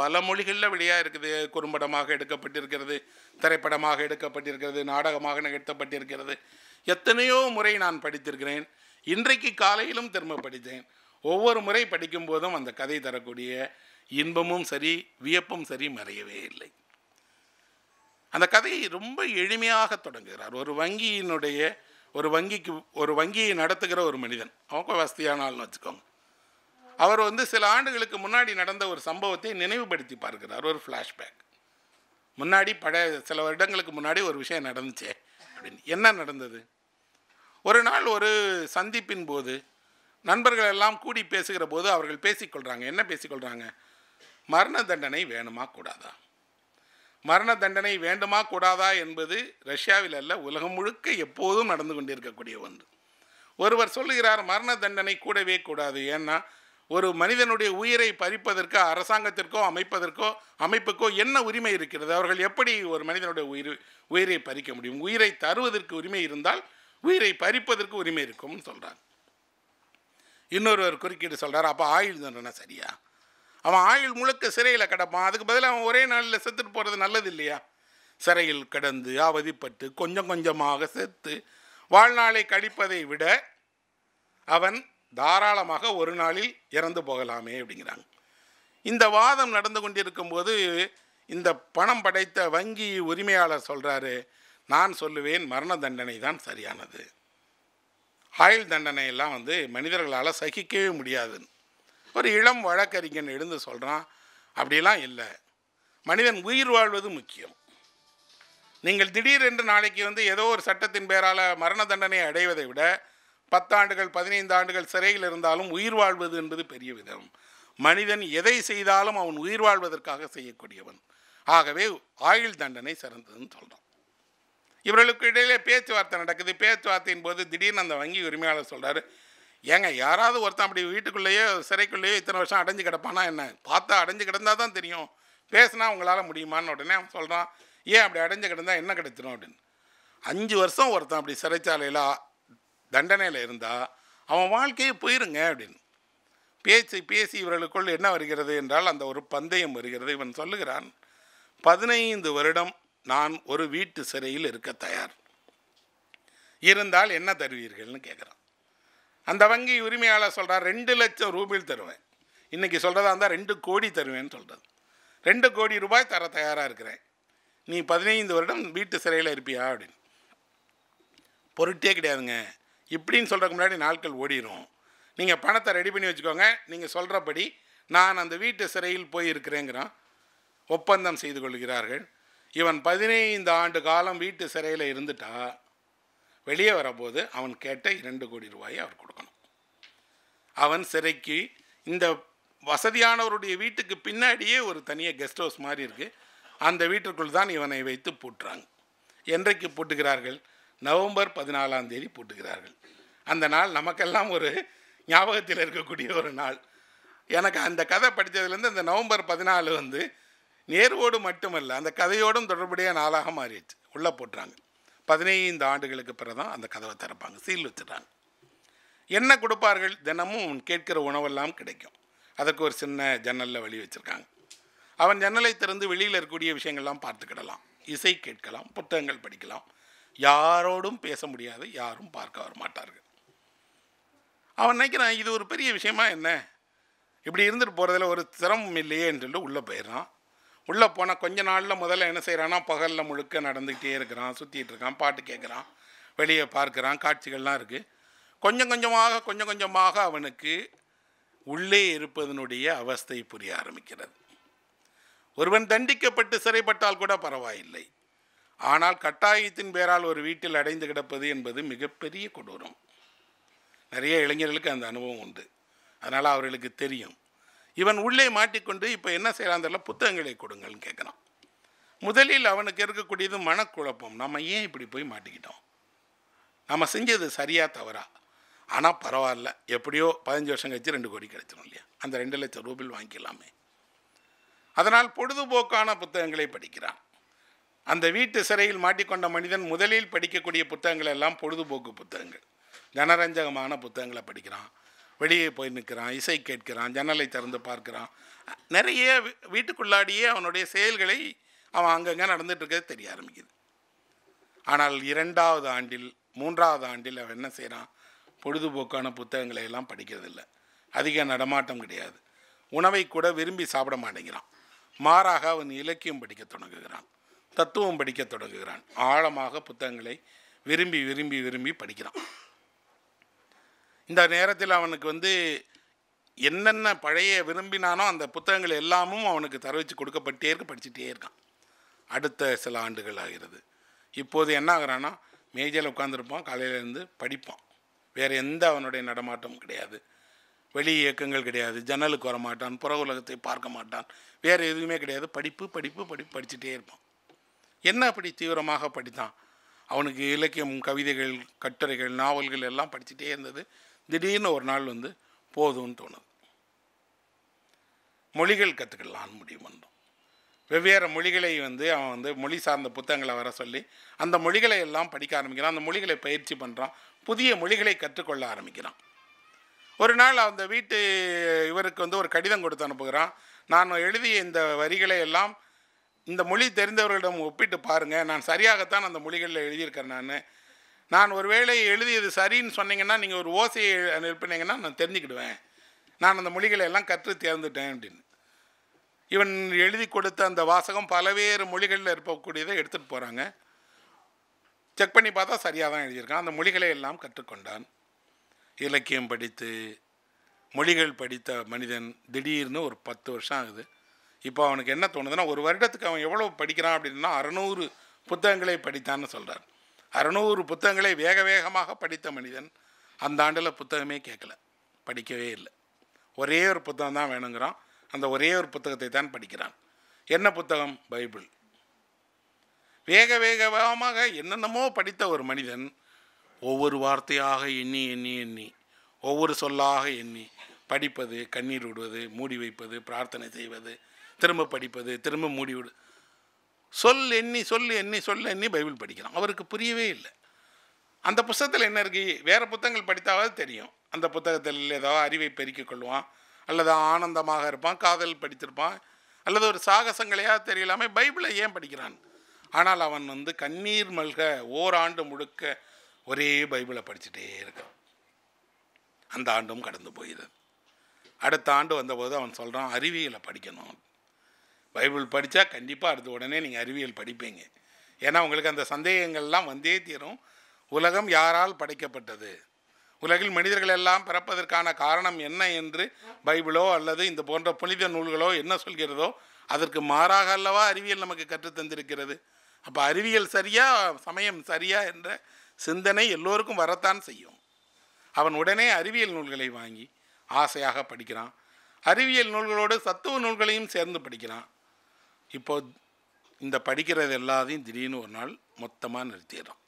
பல மொழிகளில் வெளியாக இருக்குது குறும்படமாக எடுக்கப்பட்டிருக்கிறது திரைப்படமாக எடுக்கப்பட்டிருக்கிறது நாடகமாக நிகழ்த்தப்பட்டிருக்கிறது எத்தனையோ முறை நான் படித்திருக்கிறேன் இன்றைக்கு காலையிலும் திரும்ப படித்தேன் ஒவ்வொரு முறை படிக்கும்போதும் அந்த கதை தரக்கூடிய இன்பமும் சரி வியப்பும் சரி மறையவே இல்லை அந்த கதையை ரொம்ப எளிமையாக தொடங்குகிறார் ஒரு வங்கியினுடைய ஒரு வங்கிக்கு ஒரு வங்கியை நடத்துகிற ஒரு மனிதன் அவங்க வசதியானாலும் வச்சுக்கோங்க அவர் வந்து சில ஆண்டுகளுக்கு முன்னாடி நடந்த ஒரு சம்பவத்தை நினைவுபடுத்தி பார்க்கிறார் ஒரு ஃப்ளாஷ்பேக் முன்னாடி பழைய சில வருடங்களுக்கு முன்னாடி ஒரு விஷயம் நடந்துச்சே அப்படின்னு என்ன நடந்தது ஒரு நாள் ஒரு சந்திப்பின் போது நண்பர்கள் எல்லாம் கூடி பேசுகிற போது அவர்கள் பேசிக்கொள்கிறாங்க என்ன பேசிக்கொள்கிறாங்க மரண தண்டனை வேணுமா கூடாதா மரண தண்டனை வேண்டுமா கூடாதா என்பது ரஷ்யாவில் அல்ல உலகம் முழுக்க எப்போதும் நடந்து கொண்டிருக்கக்கூடிய ஒன்று ஒருவர் சொல்லுகிறார் மரண தண்டனை கூடவே கூடாது ஏன்னா ஒரு மனிதனுடைய உயிரை பறிப்பதற்கோ அரசாங்கத்திற்கோ அமைப்பதற்கோ அமைப்புக்கோ என்ன உரிமை இருக்கிறது அவர்கள் எப்படி ஒரு மனிதனுடைய உயிர் உயிரை பறிக்க முடியும் உயிரை தருவதற்கு உரிமை இருந்தால் உயிரை பறிப்பதற்கு உரிமை இருக்கும்னு சொல்கிறார் இன்னொருவர் குறுக்கீடு சொல்கிறார் அப்போ ஆயுள் தண்டனை சரியா அவன் ஆயுள் முழுக்க சிறையில் கிடப்பான் அதுக்கு பதில் அவன் ஒரே நாளில் செத்துட்டு போகிறது நல்லது இல்லையா சிறையில் கிடந்து அவதிப்பட்டு கொஞ்சம் கொஞ்சமாக செத்து வாழ்நாளை கழிப்பதை விட அவன் தாராளமாக ஒரு நாளில் இறந்து போகலாமே அப்படிங்கிறாங்க இந்த வாதம் நடந்து கொண்டிருக்கும்போது இந்த பணம் படைத்த வங்கி உரிமையாளர் சொல்கிறாரு நான் சொல்லுவேன் மரண தண்டனை தான் சரியானது ஆயுள் தண்டனையெல்லாம் வந்து மனிதர்களால் சகிக்கவே முடியாதுன்னு ஒரு இளம் வழக்கறிஞன் எழுந்து சொல்கிறான் அப்படிலாம் இல்லை மனிதன் உயிர் வாழ்வது முக்கியம் நீங்கள் திடீரென்று நாளைக்கு வந்து ஏதோ ஒரு சட்டத்தின் பேரால் மரண தண்டனை அடைவதை விட பத்தாண்டுகள் பதினைந்து ஆண்டுகள் சிறையில் இருந்தாலும் உயிர் வாழ்வது என்பது பெரிய விதம் மனிதன் எதை செய்தாலும் அவன் உயிர் வாழ்வதற்காக செய்யக்கூடியவன் ஆகவே ஆயுள் தண்டனை சிறந்ததுன்னு சொல்கிறான் இவர்களுக்கு இடையிலே பேச்சுவார்த்தை நடக்குது பேச்சுவார்த்தையின் போது திடீர்னு அந்த வங்கி உரிமையாளர் சொல்கிறார் ஏங்க யாராவது ஒருத்தன் அப்படி வீட்டுக்குள்ளேயோ சிறைக்குள்ளேயோ இத்தனை வருஷம் அடைஞ்சு கிடப்பானா என்ன பார்த்தா அடைஞ்சு கிடந்தால் தான் தெரியும் பேசுனா உங்களால் முடியுமான்னு உடனே அவன் சொல்கிறான் ஏன் அப்படி அடைஞ்சு கிடந்தால் என்ன கிடைச்சிடும் அப்படின்னு அஞ்சு வருஷம் ஒருத்தன் அப்படி சிறைச்சாலையில் தண்டனையில் இருந்தால் அவன் வாழ்க்கையே போயிருங்க அப்படின்னு பேச்சு பேசி இவர்களுக்குள் என்ன வருகிறது என்றால் அந்த ஒரு பந்தயம் வருகிறது இவன் சொல்லுகிறான் பதினைந்து வருடம் நான் ஒரு வீட்டு சிறையில் இருக்க தயார் இருந்தால் என்ன தருவீர்கள்னு கேட்குறான் அந்த வங்கி உரிமையாளர் சொல்கிறார் ரெண்டு லட்சம் ரூபாயில் தருவேன் இன்றைக்கி சொல்கிறதா இருந்தால் ரெண்டு கோடி தருவேன்னு சொல்கிறது ரெண்டு கோடி ரூபாய் தர தயாராக இருக்கிறேன் நீ பதினைந்து வருடம் வீட்டு சிறையில் இருப்பியா அப்படின்னு பொருட்டே கிடையாதுங்க இப்படின்னு சொல்கிறக்கு முன்னாடி நாட்கள் ஓடிடும் நீங்கள் பணத்தை ரெடி பண்ணி வச்சுக்கோங்க நீங்கள் சொல்கிறபடி நான் அந்த வீட்டு சிறையில் போய் இருக்கிறேங்கிறான் ஒப்பந்தம் செய்து கொள்கிறார்கள் இவன் பதினைந்து ஆண்டு காலம் வீட்டு சிறையில் இருந்துட்டா வெளியே வரபோது அவன் கேட்ட இரண்டு கோடி ரூபாயை அவர் கொடுக்கணும் அவன் சிறைக்கு இந்த வசதியானவருடைய வீட்டுக்கு பின்னாடியே ஒரு தனியாக கெஸ்ட் ஹவுஸ் மாதிரி இருக்குது அந்த வீட்டிற்குள் தான் இவனை வைத்து பூட்டுறாங்க என்றைக்கு பூட்டுகிறார்கள் நவம்பர் பதினாலாம் தேதி போட்டுக்கிறார்கள் அந்த நாள் நமக்கெல்லாம் ஒரு ஞாபகத்தில் இருக்கக்கூடிய ஒரு நாள் எனக்கு அந்த கதை படித்ததுலேருந்து அந்த நவம்பர் பதினாலு வந்து நேர்வோடு மட்டுமல்ல அந்த கதையோடும் தொடர்புடைய நாளாக மாறிடுச்சு உள்ளே போட்டுறாங்க பதினைந்து ஆண்டுகளுக்கு பிறகு தான் அந்த கதவை திறப்பாங்க சீல் வச்சுட்டாங்க என்ன கொடுப்பார்கள் தினமும் கேட்கிற உணவெல்லாம் கிடைக்கும் அதற்கு ஒரு சின்ன ஜன்னலில் வழி வச்சுருக்காங்க அவன் ஜன்னலை திறந்து வெளியில் இருக்கக்கூடிய விஷயங்கள்லாம் பார்த்துக்கிடலாம் இசை கேட்கலாம் புத்தகங்கள் படிக்கலாம் யாரோடும் பேச முடியாது யாரும் பார்க்க வரமாட்டார்கள் அவன் நினைக்கிறான் இது ஒரு பெரிய விஷயமா என்ன இப்படி இருந்துட்டு போகிறதுல ஒரு சிரமம் இல்லையேன்னு சொல்லிட்டு உள்ளே போயிடுறான் உள்ளே போனால் கொஞ்ச நாளில் முதல்ல என்ன செய்கிறான்னா பகலில் முழுக்க நடந்துக்கிட்டே இருக்கிறான் சுற்றிட்டு இருக்கான் பாட்டு கேட்குறான் வெளியே பார்க்குறான் காட்சிகள்லாம் இருக்குது கொஞ்சம் கொஞ்சமாக கொஞ்சம் கொஞ்சமாக அவனுக்கு உள்ளே இருப்பதனுடைய அவஸ்தை புரிய ஆரம்பிக்கிறது ஒருவன் தண்டிக்கப்பட்டு சிறைப்பட்டால் கூட பரவாயில்லை ஆனால் கட்டாயத்தின் பேரால் ஒரு வீட்டில் அடைந்து கிடப்பது என்பது மிகப்பெரிய கொடூரம் நிறைய இளைஞர்களுக்கு அந்த அனுபவம் உண்டு அதனால் அவர்களுக்கு தெரியும் இவன் உள்ளே மாட்டிக்கொண்டு இப்போ என்ன செய்கிறான் தெரியல புத்தகங்களை கொடுங்கள்னு கேட்குறான் முதலில் அவனுக்கு இருக்கக்கூடியது மனக்குழப்பம் நம்ம ஏன் இப்படி போய் மாட்டிக்கிட்டோம் நம்ம செஞ்சது சரியாக தவறா ஆனால் பரவாயில்ல எப்படியோ பதினஞ்சு வருஷம் கழிச்சு ரெண்டு கோடி கிடைச்சிடும் இல்லையா அந்த ரெண்டு லட்சம் ரூபாயில் வாங்கிக்கலாமே அதனால் பொழுதுபோக்கான புத்தகங்களை படிக்கிறான் அந்த வீட்டு சிறையில் மாட்டிக்கொண்ட மனிதன் முதலில் படிக்கக்கூடிய புத்தகங்கள் எல்லாம் பொழுதுபோக்கு புத்தகங்கள் ஜனரஞ்சகமான புத்தகங்களை படிக்கிறான் வெளியே போய் நிற்கிறான் இசை கேட்கிறான் ஜன்னலை திறந்து பார்க்கிறான் நிறைய வீட்டுக்குள்ளாடியே அவனுடைய செயல்களை அவன் அங்கங்கே நடந்துகிட்ருக்கிறது தெரிய ஆரம்பிக்குது ஆனால் இரண்டாவது ஆண்டில் மூன்றாவது ஆண்டில் அவன் என்ன செய்கிறான் பொழுதுபோக்கான புத்தகங்களை எல்லாம் படிக்கிறதில்ல அதிக நடமாட்டம் கிடையாது உணவை கூட விரும்பி சாப்பிட மாட்டேங்கிறான் மாறாக அவன் இலக்கியம் படிக்க தொடங்குகிறான் தத்துவம் படிக்க தொடங்குகிறான் ஆழமாக புத்தகங்களை விரும்பி விரும்பி விரும்பி படிக்கிறான் இந்த நேரத்தில் அவனுக்கு வந்து என்னென்ன பழைய விரும்பினானோ அந்த புத்தகங்கள் எல்லாமும் அவனுக்கு தரவிச்சு கொடுக்கப்பட்டே இருக்க படிச்சுட்டே இருக்கான் அடுத்த சில ஆண்டுகள் ஆகிறது இப்போது என்ன ஆகிறான்னா மேஜையில் உட்காந்துருப்பான் காலையிலேருந்து படிப்பான் வேறு எந்த அவனுடைய நடமாட்டமும் கிடையாது வெளி இயக்கங்கள் கிடையாது ஜன்னலுக்கு வரமாட்டான் புற உலகத்தை பார்க்க மாட்டான் வேறு எதுவுமே கிடையாது படிப்பு படிப்பு படிப்பு படிச்சுட்டே இருப்பான் என்ன அப்படி தீவிரமாக படித்தான் அவனுக்கு இலக்கியம் கவிதைகள் கட்டுரைகள் நாவல்கள் எல்லாம் படிச்சுட்டே இருந்தது திடீர்னு ஒரு நாள் வந்து போதும்னு தோணுது மொழிகள் கற்றுக்கலான்னு முடிவு பண்ணுறோம் வெவ்வேறு மொழிகளை வந்து அவன் வந்து மொழி சார்ந்த புத்தகங்களை வர சொல்லி அந்த மொழிகளை எல்லாம் படிக்க ஆரம்பிக்கிறான் அந்த மொழிகளை பயிற்சி பண்ணுறான் புதிய மொழிகளை கற்றுக்கொள்ள ஆரம்பிக்கிறான் ஒரு நாள் அந்த வீட்டு இவருக்கு வந்து ஒரு கடிதம் கொடுத்து அனுப்புகிறான் நான் எழுதிய இந்த வரிகளை எல்லாம் இந்த மொழி தெரிந்தவர்களிடம் ஒப்பிட்டு பாருங்கள் நான் சரியாகத்தான் அந்த மொழிகளில் எழுதியிருக்கேன் நான் நான் ஒரு வேளை எழுதியது சரின்னு சொன்னீங்கன்னா நீங்கள் ஒரு ஓசையை எழுப்பினீங்கன்னா நான் தெரிஞ்சுக்கிடுவேன் நான் அந்த மொழிகளை எல்லாம் கற்று தேர்ந்துட்டேன் அப்படின்னு இவன் எழுதி கொடுத்த அந்த வாசகம் பலவேறு மொழிகளில் இருக்கக்கூடியதை எடுத்துகிட்டு போகிறாங்க செக் பண்ணி பார்த்தா சரியாக தான் எழுதியிருக்கான் அந்த மொழிகளை எல்லாம் கற்றுக்கொண்டான் இலக்கியம் படித்து மொழிகள் படித்த மனிதன் திடீர்னு ஒரு பத்து வருஷம் ஆகுது இப்போ அவனுக்கு என்ன தோணுதுன்னா ஒரு வருடத்துக்கு அவன் எவ்வளோ படிக்கிறான் அப்படின்னா அறநூறு புத்தகங்களை படித்தான்னு சொல்கிறார் அறநூறு புத்தகங்களை வேக வேகமாக படித்த மனிதன் அந்த ஆண்டில் புத்தகமே கேட்கல படிக்கவே இல்லை ஒரே ஒரு புத்தகம் தான் வேணுங்கிறான் அந்த ஒரே ஒரு புத்தகத்தை தான் படிக்கிறான் என்ன புத்தகம் பைபிள் வேக வேகமாக என்னென்னமோ படித்த ஒரு மனிதன் ஒவ்வொரு வார்த்தையாக எண்ணி எண்ணி எண்ணி ஒவ்வொரு சொல்லாக எண்ணி படிப்பது கண்ணீர் விடுவது மூடி வைப்பது பிரார்த்தனை செய்வது திரும்ப படிப்பது திரும்ப மூடிவிடு சொல் எண்ணி சொல் எண்ணி சொல் எண்ணி பைபிள் படிக்கலாம் அவருக்கு புரியவே இல்லை அந்த புத்தகத்தில் என்ன இருக்குது வேறு புத்தகங்கள் படித்தாவது தெரியும் அந்த புத்தகத்தில் ஏதாவது அறிவை பெருக்கிக் கொள்வான் அல்லது ஆனந்தமாக இருப்பான் காதல் படித்திருப்பான் அல்லது ஒரு சாகசங்களையா தெரியலாமே பைபிளை ஏன் படிக்கிறான் ஆனால் அவன் வந்து கண்ணீர் மல்க ஓராண்டு முழுக்க ஒரே பைபிளை படிச்சுட்டே இருக்கான் அந்த ஆண்டும் கடந்து போயிடுது அடுத்த ஆண்டு வந்தபோது அவன் சொல்கிறான் அறிவியலை படிக்கணும் பைபிள் படித்தா கண்டிப்பாக அடுத்த உடனே நீங்கள் அறிவியல் படிப்பீங்க ஏன்னா உங்களுக்கு அந்த சந்தேகங்கள்லாம் வந்தே தீரும் உலகம் யாரால் படைக்கப்பட்டது உலகில் மனிதர்கள் எல்லாம் பிறப்பதற்கான காரணம் என்ன என்று பைபிளோ அல்லது இந்த போன்ற புனித நூல்களோ என்ன சொல்கிறதோ அதற்கு மாறாக அல்லவா அறிவியல் நமக்கு கற்றுத்தந்திருக்கிறது அப்போ அறிவியல் சரியா சமயம் சரியா என்ற சிந்தனை எல்லோருக்கும் வரத்தான் செய்யும் அவன் உடனே அறிவியல் நூல்களை வாங்கி ஆசையாக படிக்கிறான் அறிவியல் நூல்களோடு சத்துவ நூல்களையும் சேர்ந்து படிக்கிறான் இப்போ இந்த படிக்கிறது எல்லாத்தையும் திடீர்னு ஒரு நாள் மொத்தமாக நிறுத்திடுறான்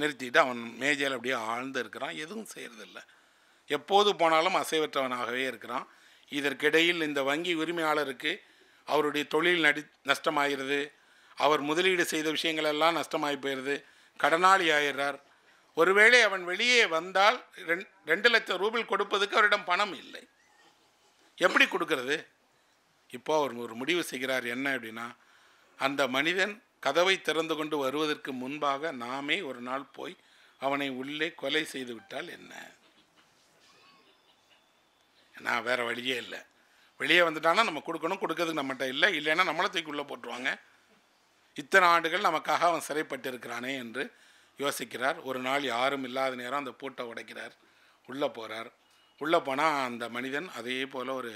நிறுத்திட்டு அவன் மேஜையில் அப்படியே ஆழ்ந்து இருக்கிறான் எதுவும் செய்கிறதில்ல எப்போது போனாலும் அசைவற்றவனாகவே இருக்கிறான் இதற்கிடையில் இந்த வங்கி உரிமையாளருக்கு அவருடைய தொழில் நடி நஷ்டமாகிறது அவர் முதலீடு செய்த விஷயங்கள் எல்லாம் நஷ்டமாகி போயிடுது கடனாளி ஆயிடுறார் ஒருவேளை அவன் வெளியே வந்தால் ரெண் ரெண்டு லட்சம் ரூபில் கொடுப்பதுக்கு அவரிடம் பணம் இல்லை எப்படி கொடுக்கறது இப்போ அவர் ஒரு முடிவு செய்கிறார் என்ன அப்படின்னா அந்த மனிதன் கதவை திறந்து கொண்டு வருவதற்கு முன்பாக நாமே ஒரு நாள் போய் அவனை உள்ளே கொலை செய்து விட்டால் என்ன நான் வேறு வழியே இல்லை வெளியே வந்துட்டானா நம்ம கொடுக்கணும் கொடுக்கறதுக்கு நம்மகிட்ட இல்லை இல்லைன்னா நம்மளை தூக்கிக்குள்ளே போட்டுருவாங்க இத்தனை ஆண்டுகள் நமக்காக அவன் சிறைப்பட்டிருக்கிறானே என்று யோசிக்கிறார் ஒரு நாள் யாரும் இல்லாத நேரம் அந்த பூட்டை உடைக்கிறார் உள்ளே போகிறார் உள்ளே போனால் அந்த மனிதன் அதே போல் ஒரு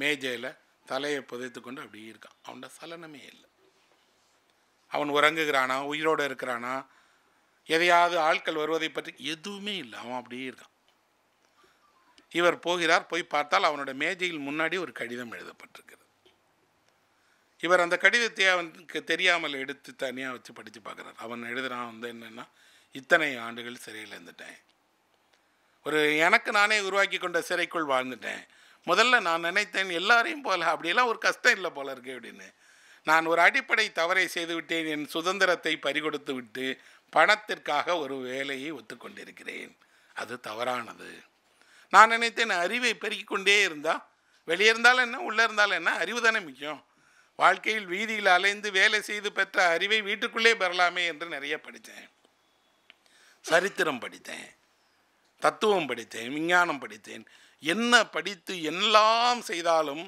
மேஜையில் தலையை புதைத்து கொண்டு அப்படியே இருக்கான் அவனோட சலனமே இல்லை அவன் உறங்குகிறானா உயிரோடு இருக்கிறானா எதையாவது ஆட்கள் வருவதை பற்றி எதுவுமே இல்லை அவன் அப்படியே இருக்கான் இவர் போகிறார் போய் பார்த்தால் அவனோட மேஜையில் முன்னாடி ஒரு கடிதம் எழுதப்பட்டிருக்கிறது இவர் அந்த கடிதத்தை அவனுக்கு தெரியாமல் எடுத்து தனியாக வச்சு படித்து பார்க்குறார் அவன் எழுதுகிறான் வந்து என்னென்னா இத்தனை ஆண்டுகள் சிறையில் இருந்துட்டேன் ஒரு எனக்கு நானே உருவாக்கி கொண்ட சிறைக்குள் வாழ்ந்துட்டேன் முதல்ல நான் நினைத்தேன் எல்லாரையும் போல அப்படியெல்லாம் ஒரு கஷ்டம் இல்லை போல இருக்கு அப்படின்னு நான் ஒரு அடிப்படை தவறை செய்துவிட்டேன் என் சுதந்திரத்தை பறிகொடுத்து விட்டு பணத்திற்காக ஒரு வேலையை ஒத்துக்கொண்டிருக்கிறேன் அது தவறானது நான் நினைத்தேன் அறிவை பெருக்கிக்கொண்டே இருந்தால் வெளியே இருந்தாலும் என்ன உள்ளே இருந்தாலும் என்ன அறிவு தானே முக்கியம் வாழ்க்கையில் வீதியில் அலைந்து வேலை செய்து பெற்ற அறிவை வீட்டுக்குள்ளே பெறலாமே என்று நிறைய படித்தேன் சரித்திரம் படித்தேன் தத்துவம் படித்தேன் விஞ்ஞானம் படித்தேன் என்ன படித்து எல்லாம் செய்தாலும்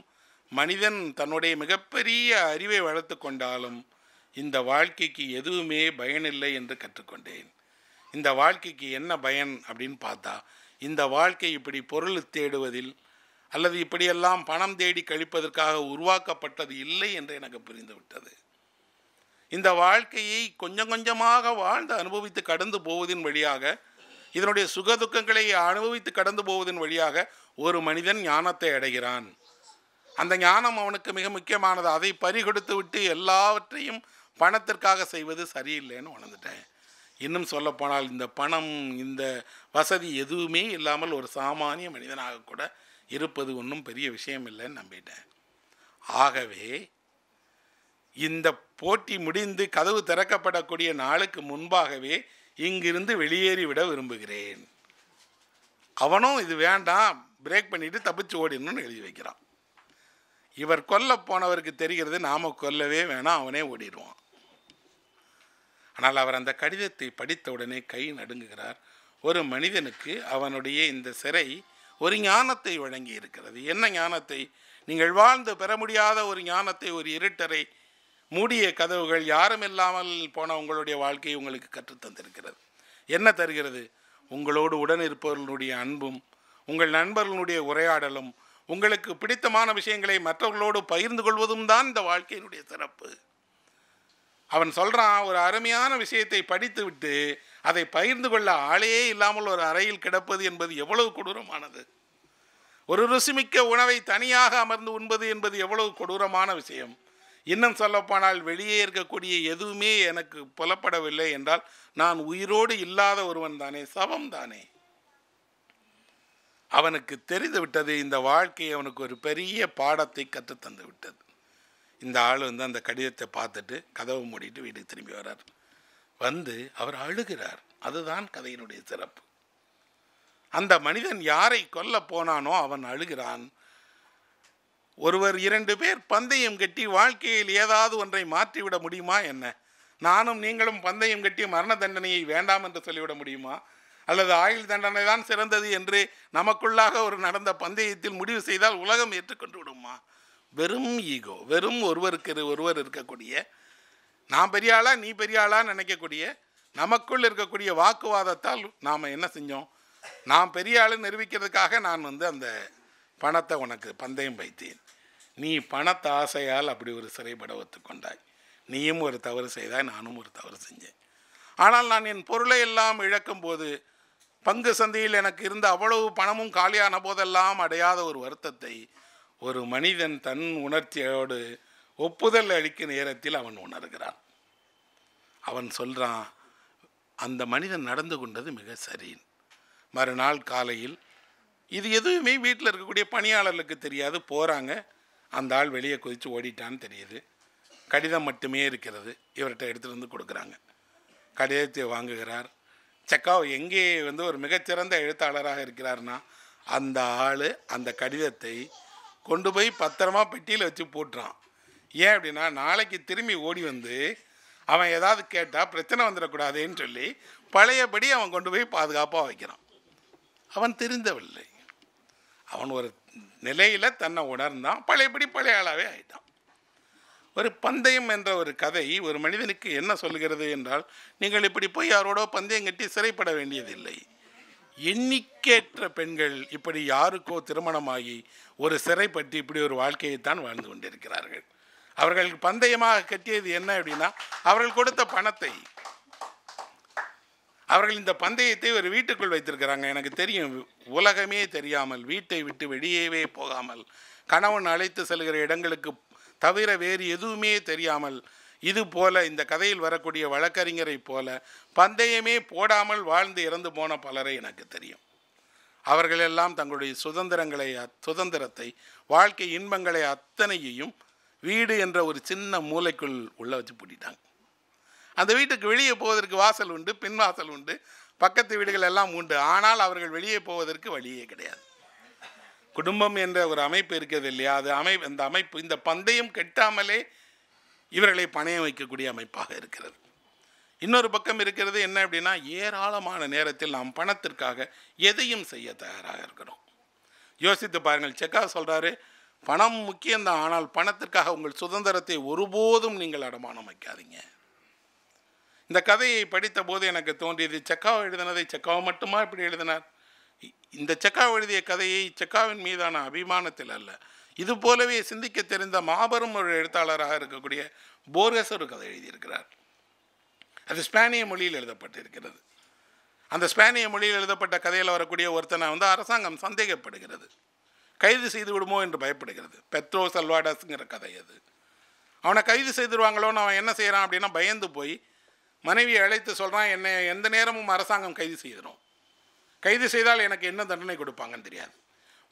மனிதன் தன்னுடைய மிகப்பெரிய அறிவை வளர்த்து கொண்டாலும் இந்த வாழ்க்கைக்கு எதுவுமே பயனில்லை என்று கற்றுக்கொண்டேன் இந்த வாழ்க்கைக்கு என்ன பயன் அப்படின்னு பார்த்தா இந்த வாழ்க்கை இப்படி பொருள் தேடுவதில் அல்லது இப்படியெல்லாம் பணம் தேடி கழிப்பதற்காக உருவாக்கப்பட்டது இல்லை என்று எனக்கு புரிந்துவிட்டது இந்த வாழ்க்கையை கொஞ்சம் கொஞ்சமாக வாழ்ந்து அனுபவித்து கடந்து போவதின் வழியாக இதனுடைய சுகதுக்கங்களை அனுபவித்து கடந்து போவதன் வழியாக ஒரு மனிதன் ஞானத்தை அடைகிறான் அந்த ஞானம் அவனுக்கு மிக முக்கியமானது அதை பறிகொடுத்து விட்டு எல்லாவற்றையும் பணத்திற்காக செய்வது சரியில்லைன்னு உணர்ந்துட்டேன் இன்னும் சொல்லப்போனால் இந்த பணம் இந்த வசதி எதுவுமே இல்லாமல் ஒரு சாமானிய மனிதனாக கூட இருப்பது ஒன்றும் பெரிய விஷயம் இல்லைன்னு நம்பிட்டேன் ஆகவே இந்த போட்டி முடிந்து கதவு திறக்கப்படக்கூடிய நாளுக்கு முன்பாகவே இங்கிருந்து வெளியேறிவிட விரும்புகிறேன் அவனும் இது வேண்டாம் பிரேக் பண்ணிவிட்டு தப்பிச்சு ஓடிடணும்னு எழுதி வைக்கிறான் இவர் கொல்ல போனவருக்கு தெரிகிறது நாம் கொல்லவே வேணாம் அவனே ஓடிடுவான் ஆனால் அவர் அந்த கடிதத்தை படித்தவுடனே கை நடுங்குகிறார் ஒரு மனிதனுக்கு அவனுடைய இந்த சிறை ஒரு ஞானத்தை வழங்கி இருக்கிறது என்ன ஞானத்தை நீங்கள் வாழ்ந்து பெற முடியாத ஒரு ஞானத்தை ஒரு இருட்டரை மூடிய கதவுகள் யாரும் இல்லாமல் போன உங்களுடைய வாழ்க்கையை உங்களுக்கு கற்றுத்தந்திருக்கிறது என்ன தருகிறது உங்களோடு உடன் இருப்பவர்களுடைய அன்பும் உங்கள் நண்பர்களுடைய உரையாடலும் உங்களுக்கு பிடித்தமான விஷயங்களை மற்றவர்களோடு பகிர்ந்து கொள்வதும் தான் இந்த வாழ்க்கையினுடைய சிறப்பு அவன் சொல்கிறான் ஒரு அருமையான விஷயத்தை படித்து விட்டு அதை பகிர்ந்து கொள்ள ஆளையே இல்லாமல் ஒரு அறையில் கிடப்பது என்பது எவ்வளவு கொடூரமானது ஒரு ருசிமிக்க உணவை தனியாக அமர்ந்து உண்பது என்பது எவ்வளவு கொடூரமான விஷயம் இன்னும் சொல்லப்போனால் வெளியே இருக்கக்கூடிய எதுவுமே எனக்கு புலப்படவில்லை என்றால் நான் உயிரோடு இல்லாத ஒருவன் தானே சவம் தானே அவனுக்கு தெரிந்து விட்டது இந்த வாழ்க்கை அவனுக்கு ஒரு பெரிய பாடத்தை கற்றுத்தந்து விட்டது இந்த ஆள் வந்து அந்த கடிதத்தை பார்த்துட்டு கதவை மூடிட்டு வீட்டுக்கு திரும்பி வர்றார் வந்து அவர் அழுகிறார் அதுதான் கதையினுடைய சிறப்பு அந்த மனிதன் யாரை கொல்ல போனானோ அவன் அழுகிறான் ஒருவர் இரண்டு பேர் பந்தயம் கட்டி வாழ்க்கையில் ஏதாவது ஒன்றை மாற்றிவிட முடியுமா என்ன நானும் நீங்களும் பந்தயம் கட்டி மரண தண்டனையை வேண்டாம் என்று சொல்லிவிட முடியுமா அல்லது ஆயுள் தண்டனை தான் சிறந்தது என்று நமக்குள்ளாக ஒரு நடந்த பந்தயத்தில் முடிவு செய்தால் உலகம் ஏற்றுக்கொண்டு விடுமா வெறும் ஈகோ வெறும் ஒருவருக்கு ஒருவர் இருக்கக்கூடிய நான் பெரிய ஆளா நீ பெரிய நினைக்கக்கூடிய நமக்குள் இருக்கக்கூடிய வாக்குவாதத்தால் நாம் என்ன செஞ்சோம் நான் பெரிய ஆளு நிரூபிக்கிறதுக்காக நான் வந்து அந்த பணத்தை உனக்கு பந்தயம் வைத்தேன் நீ பணத்தை ஆசையால் அப்படி ஒரு சிறைப்படவத்து கொண்டாய் நீயும் ஒரு தவறு செய்தாய் நானும் ஒரு தவறு செஞ்சேன் ஆனால் நான் என் பொருளை எல்லாம் இழக்கும் போது பங்கு சந்தையில் எனக்கு இருந்த அவ்வளவு பணமும் காலியான போதெல்லாம் அடையாத ஒரு வருத்தத்தை ஒரு மனிதன் தன் உணர்ச்சியோடு ஒப்புதல் அளிக்கும் நேரத்தில் அவன் உணர்கிறான் அவன் சொல்கிறான் அந்த மனிதன் நடந்து கொண்டது மிக சரியின் மறுநாள் காலையில் இது எதுவுமே வீட்டில் இருக்கக்கூடிய பணியாளர்களுக்கு தெரியாது போகிறாங்க அந்த ஆள் வெளியே குதித்து ஓடிட்டான்னு தெரியுது கடிதம் மட்டுமே இருக்கிறது இவர்கிட்ட எடுத்துகிட்டு வந்து கொடுக்குறாங்க கடிதத்தை வாங்குகிறார் செக்காவ் எங்கே வந்து ஒரு மிகச்சிறந்த எழுத்தாளராக இருக்கிறார்னா அந்த ஆள் அந்த கடிதத்தை கொண்டு போய் பத்திரமா பெட்டியில் வச்சு போட்டுறான் ஏன் அப்படின்னா நாளைக்கு திரும்பி ஓடி வந்து அவன் ஏதாவது கேட்டால் பிரச்சனை வந்துடக்கூடாதுன்னு சொல்லி பழையபடி அவன் கொண்டு போய் பாதுகாப்பாக வைக்கிறான் அவன் தெரிந்தவில்லை அவன் ஒரு நிலையில் தன்னை உணர்ந்தான் பழையபடி பழைய ஆளாகவே ஆயிட்டான் ஒரு பந்தயம் என்ற ஒரு கதை ஒரு மனிதனுக்கு என்ன சொல்கிறது என்றால் நீங்கள் இப்படி போய் யாரோட பந்தயம் கட்டி சிறைப்பட வேண்டியதில்லை எண்ணிக்கேற்ற பெண்கள் இப்படி யாருக்கோ திருமணமாகி ஒரு சிறைப்பட்டு இப்படி ஒரு வாழ்க்கையைத்தான் வாழ்ந்து கொண்டிருக்கிறார்கள் அவர்கள் பந்தயமாக கட்டியது என்ன அப்படின்னா அவர்கள் கொடுத்த பணத்தை அவர்கள் இந்த பந்தயத்தை ஒரு வீட்டுக்குள் வைத்திருக்கிறாங்க எனக்கு தெரியும் உலகமே தெரியாமல் வீட்டை விட்டு வெளியேவே போகாமல் கணவன் அழைத்து செல்கிற இடங்களுக்கு தவிர வேறு எதுவுமே தெரியாமல் இது போல இந்த கதையில் வரக்கூடிய வழக்கறிஞரை போல பந்தயமே போடாமல் வாழ்ந்து இறந்து போன பலரை எனக்கு தெரியும் அவர்களெல்லாம் தங்களுடைய சுதந்திரங்களை சுதந்திரத்தை வாழ்க்கை இன்பங்களை அத்தனையையும் வீடு என்ற ஒரு சின்ன மூளைக்குள் உள்ளே வச்சு பூட்டிட்டாங்க அந்த வீட்டுக்கு வெளியே போவதற்கு வாசல் உண்டு பின்வாசல் உண்டு பக்கத்து வீடுகள் எல்லாம் உண்டு ஆனால் அவர்கள் வெளியே போவதற்கு வழியே கிடையாது குடும்பம் என்ற ஒரு அமைப்பு இருக்கிறது இல்லையா அது அமை அந்த அமைப்பு இந்த பந்தயம் கெட்டாமலே இவர்களை பணையம் வைக்கக்கூடிய அமைப்பாக இருக்கிறது இன்னொரு பக்கம் இருக்கிறது என்ன அப்படின்னா ஏராளமான நேரத்தில் நாம் பணத்திற்காக எதையும் செய்ய தயாராக இருக்கிறோம் யோசித்து பாருங்கள் செக்கா சொல்கிறாரு பணம் முக்கியம்தான் ஆனால் பணத்திற்காக உங்கள் சுதந்திரத்தை ஒருபோதும் நீங்கள் அடமானம் வைக்காதீங்க இந்த கதையை படித்த போது எனக்கு தோன்றியது செக்காவை எழுதினதை செக்காவை மட்டுமா இப்படி எழுதினார் இந்த செக்கா எழுதிய கதையை செக்காவின் மீதான அபிமானத்தில் அல்ல இது போலவே சிந்திக்க தெரிந்த மாபெரும் ஒரு எழுத்தாளராக இருக்கக்கூடிய போர்கஸ் ஒரு கதை எழுதியிருக்கிறார் அது ஸ்பானிய மொழியில் எழுதப்பட்டிருக்கிறது அந்த ஸ்பானிய மொழியில் எழுதப்பட்ட கதையில் வரக்கூடிய ஒருத்தனை வந்து அரசாங்கம் சந்தேகப்படுகிறது கைது செய்து விடுமோ என்று பயப்படுகிறது பெத்ரோ சல்வாடஸ்ங்கிற கதை அது அவனை கைது செய்திருவாங்களோன்னு அவன் என்ன செய்கிறான் அப்படின்னா பயந்து போய் மனைவியை அழைத்து சொல்கிறான் என்னை எந்த நேரமும் அரசாங்கம் கைது செய்திடும் கைது செய்தால் எனக்கு என்ன தண்டனை கொடுப்பாங்கன்னு தெரியாது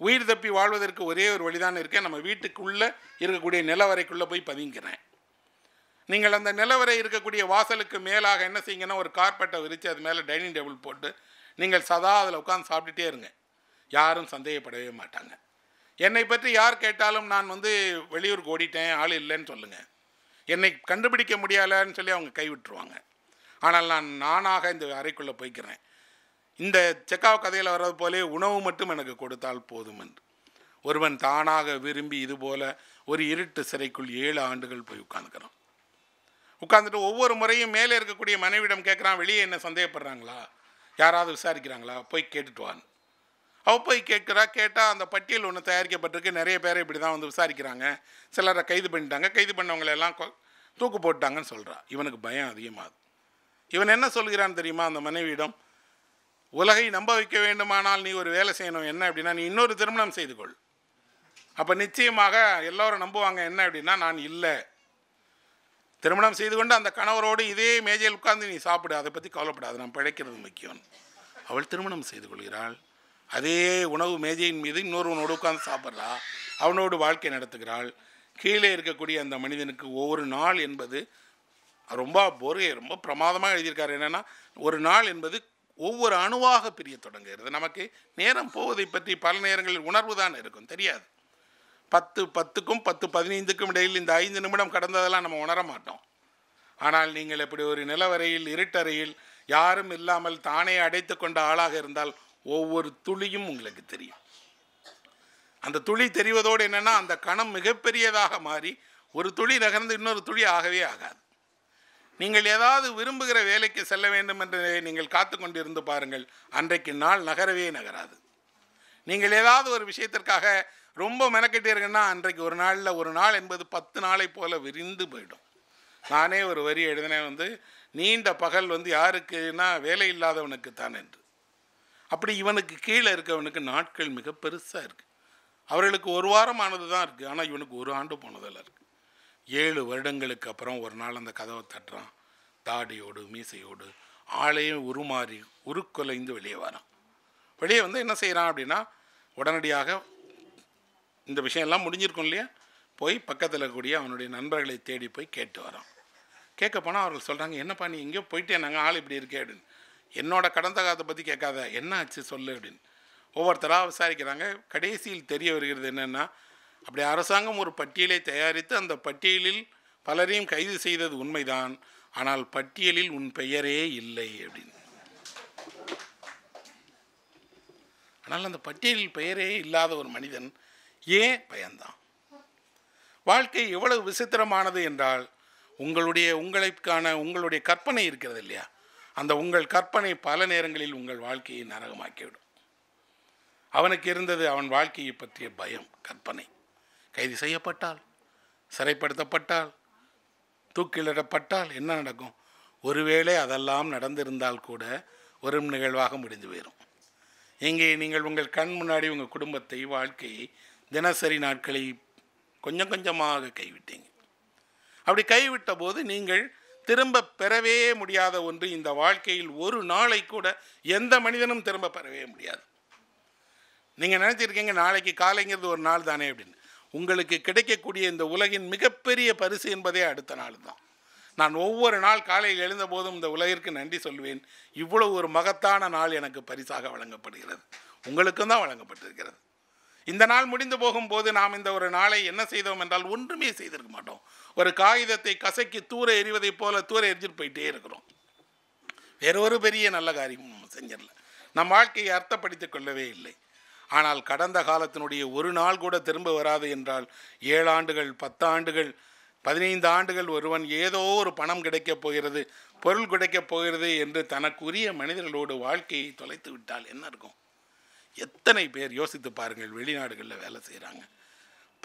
உயிர் தப்பி வாழ்வதற்கு ஒரே ஒரு வழிதான் இருக்கேன் நம்ம வீட்டுக்குள்ளே இருக்கக்கூடிய நிலவரைக்குள்ளே போய் பதிங்கிறேன் நீங்கள் அந்த நிலவரை இருக்கக்கூடிய வாசலுக்கு மேலாக என்ன செய்யுங்கன்னா ஒரு கார்பெட்டை விரித்து அது மேலே டைனிங் டேபிள் போட்டு நீங்கள் சதா அதில் உட்காந்து சாப்பிட்டுட்டே இருங்க யாரும் சந்தேகப்படவே மாட்டாங்க என்னை பற்றி யார் கேட்டாலும் நான் வந்து வெளியூருக்கு ஓடிட்டேன் ஆள் இல்லைன்னு சொல்லுங்கள் என்னை கண்டுபிடிக்க முடியலைன்னு சொல்லி அவங்க கைவிட்டுருவாங்க ஆனால் நான் நானாக இந்த அறைக்குள்ளே போய்க்கிறேன் இந்த செக்காவ் கதையில் வர்றது போலே உணவு மட்டும் எனக்கு கொடுத்தால் போதும் என்று ஒருவன் தானாக விரும்பி இது போல ஒரு இருட்டு சிறைக்குள் ஏழு ஆண்டுகள் போய் உட்காந்துக்கிறான் உட்காந்துட்டு ஒவ்வொரு முறையும் மேலே இருக்கக்கூடிய மனைவிடம் கேட்குறான் வெளியே என்ன சந்தேகப்படுறாங்களா யாராவது விசாரிக்கிறாங்களா போய் கேட்டுட்டு வான்னு அவள் போய் கேட்குறா கேட்டால் அந்த பட்டியல் ஒன்று தயாரிக்கப்பட்டிருக்கு நிறைய பேரை இப்படி தான் வந்து விசாரிக்கிறாங்க சிலரை கைது பண்ணிட்டாங்க கைது பண்ணவங்களெல்லாம் தூக்கு போட்டாங்கன்னு சொல்கிறான் இவனுக்கு பயம் அதிகமாகுது இவன் என்ன சொல்கிறான்னு தெரியுமா அந்த மனைவியிடம் உலகை நம்ப வைக்க வேண்டுமானால் நீ ஒரு வேலை செய்யணும் என்ன அப்படின்னா நீ இன்னொரு திருமணம் செய்து கொள் அப்போ நிச்சயமாக எல்லோரும் நம்புவாங்க என்ன அப்படின்னா நான் இல்லை திருமணம் செய்து கொண்டு அந்த கணவரோடு இதே மேஜையில் உட்கார்ந்து நீ சாப்பிடு அதை பற்றி கவலைப்படாது நான் பிழைக்கிறது முக்கியம் அவள் திருமணம் செய்து கொள்கிறாள் அதே உணவு மேஜையின் மீது இன்னொருவனோடு உட்காந்து சாப்பிட்றா அவனோடு வாழ்க்கை நடத்துகிறாள் கீழே இருக்கக்கூடிய அந்த மனிதனுக்கு ஒவ்வொரு நாள் என்பது ரொம்ப பொறுகை ரொம்ப பிரமாதமாக எழுதியிருக்காரு என்னென்னா ஒரு நாள் என்பது ஒவ்வொரு அணுவாக பிரிய தொடங்குகிறது நமக்கு நேரம் போவதை பற்றி பல நேரங்களில் உணர்வு தான் இருக்கும் தெரியாது பத்து பத்துக்கும் பத்து பதினைந்துக்கும் இடையில் இந்த ஐந்து நிமிடம் கடந்ததெல்லாம் நம்ம உணர மாட்டோம் ஆனால் நீங்கள் இப்படி ஒரு நிலவரையில் இருட்டறையில் யாரும் இல்லாமல் தானே அடைத்து கொண்ட ஆளாக இருந்தால் ஒவ்வொரு துளியும் உங்களுக்கு தெரியும் அந்த துளி தெரிவதோடு என்னென்னா அந்த கணம் மிகப்பெரியதாக மாறி ஒரு துளி நகர்ந்து இன்னொரு துளி ஆகவே ஆகாது நீங்கள் ஏதாவது விரும்புகிற வேலைக்கு செல்ல வேண்டும் என்று நீங்கள் காத்து கொண்டிருந்து பாருங்கள் அன்றைக்கு நாள் நகரவே நகராது நீங்கள் ஏதாவது ஒரு விஷயத்திற்காக ரொம்ப மெனக்கெட்டீர்கள்னா அன்றைக்கு ஒரு நாளில் ஒரு நாள் என்பது பத்து நாளை போல் விரிந்து போயிடும் நானே ஒரு வரி எழுதினேன் வந்து நீண்ட பகல் வந்து யாருக்குன்னா வேலை இல்லாதவனுக்கு தான் என்று அப்படி இவனுக்கு கீழே இருக்கவனுக்கு நாட்கள் மிக பெருசாக இருக்குது அவர்களுக்கு ஒரு வாரம் ஆனது தான் இருக்குது ஆனால் இவனுக்கு ஒரு ஆண்டு போனதெல்லாம் இருக்குது ஏழு வருடங்களுக்கு அப்புறம் ஒரு நாள் அந்த கதவை தட்டுறான் தாடியோடு மீசையோடு ஆளையும் உருமாறி உருக்குலைந்து வெளியே வரான் வெளியே வந்து என்ன செய்கிறான் அப்படின்னா உடனடியாக இந்த விஷயம்லாம் முடிஞ்சிருக்கும் இல்லையா போய் பக்கத்தில் இருக்கக்கூடிய அவனுடைய நண்பர்களை தேடி போய் கேட்டு வரான் கேட்க போனால் அவர்கள் சொல்கிறாங்க என்னப்பா நீ எங்கேயோ போயிட்டே நாங்கள் ஆள் இப்படி இருக்கே அப்படின்னு என்னோட கடந்த காலத்தை பற்றி கேட்காத என்ன ஆச்சு சொல்லு அப்படின்னு ஒவ்வொருத்தராக விசாரிக்கிறாங்க கடைசியில் தெரிய வருகிறது என்னென்னா அப்படி அரசாங்கம் ஒரு பட்டியலை தயாரித்து அந்த பட்டியலில் பலரையும் கைது செய்தது உண்மைதான் ஆனால் பட்டியலில் உன் பெயரே இல்லை அப்படின்னு ஆனால் அந்த பட்டியலில் பெயரே இல்லாத ஒரு மனிதன் ஏன் பயந்தான் வாழ்க்கை எவ்வளவு விசித்திரமானது என்றால் உங்களுடைய உங்களுக்கான உங்களுடைய கற்பனை இருக்கிறது இல்லையா அந்த உங்கள் கற்பனை பல நேரங்களில் உங்கள் வாழ்க்கையை நரகமாக்கிவிடும் அவனுக்கு இருந்தது அவன் வாழ்க்கையை பற்றிய பயம் கற்பனை கைது செய்யப்பட்டால் சிறைப்படுத்தப்பட்டால் தூக்கிலிடப்பட்டால் என்ன நடக்கும் ஒருவேளை அதெல்லாம் நடந்திருந்தால் கூட ஒரு நிகழ்வாக முடிந்து போயிடும் இங்கே நீங்கள் உங்கள் கண் முன்னாடி உங்கள் குடும்பத்தை வாழ்க்கையை தினசரி நாட்களை கொஞ்சம் கொஞ்சமாக கைவிட்டீங்க அப்படி கைவிட்ட போது நீங்கள் திரும்ப பெறவே முடியாத ஒன்று இந்த வாழ்க்கையில் ஒரு நாளை கூட எந்த மனிதனும் திரும்ப பெறவே முடியாது நீங்கள் நினச்சிருக்கீங்க நாளைக்கு காலைங்கிறது ஒரு நாள் தானே அப்படின்னு உங்களுக்கு கிடைக்கக்கூடிய இந்த உலகின் மிகப்பெரிய பரிசு என்பதே அடுத்த நாள் தான் நான் ஒவ்வொரு நாள் காலையில் எழுந்தபோதும் இந்த உலகிற்கு நன்றி சொல்வேன் இவ்வளவு ஒரு மகத்தான நாள் எனக்கு பரிசாக வழங்கப்படுகிறது உங்களுக்கும் தான் வழங்கப்பட்டிருக்கிறது இந்த நாள் முடிந்து போகும்போது நாம் இந்த ஒரு நாளை என்ன செய்தோம் என்றால் ஒன்றுமே செய்திருக்க மாட்டோம் ஒரு காகிதத்தை கசக்கி தூர எறிவதைப் போல தூர எரிஞ்சிட்டு போயிட்டே இருக்கிறோம் வேற ஒரு பெரிய நல்ல காரியமும் நம்ம செஞ்சிடல நம் வாழ்க்கையை அர்த்தப்படுத்திக் கொள்ளவே இல்லை ஆனால் கடந்த காலத்தினுடைய ஒரு நாள் கூட திரும்ப வராது என்றால் ஏழாண்டுகள் பத்தாண்டுகள் பதினைந்து ஆண்டுகள் ஒருவன் ஏதோ ஒரு பணம் கிடைக்கப் போகிறது பொருள் கிடைக்கப் போகிறது என்று தனக்குரிய மனிதர்களோடு வாழ்க்கையை தொலைத்து விட்டால் என்ன இருக்கும் எத்தனை பேர் யோசித்து பாருங்கள் வெளிநாடுகளில் வேலை செய்கிறாங்க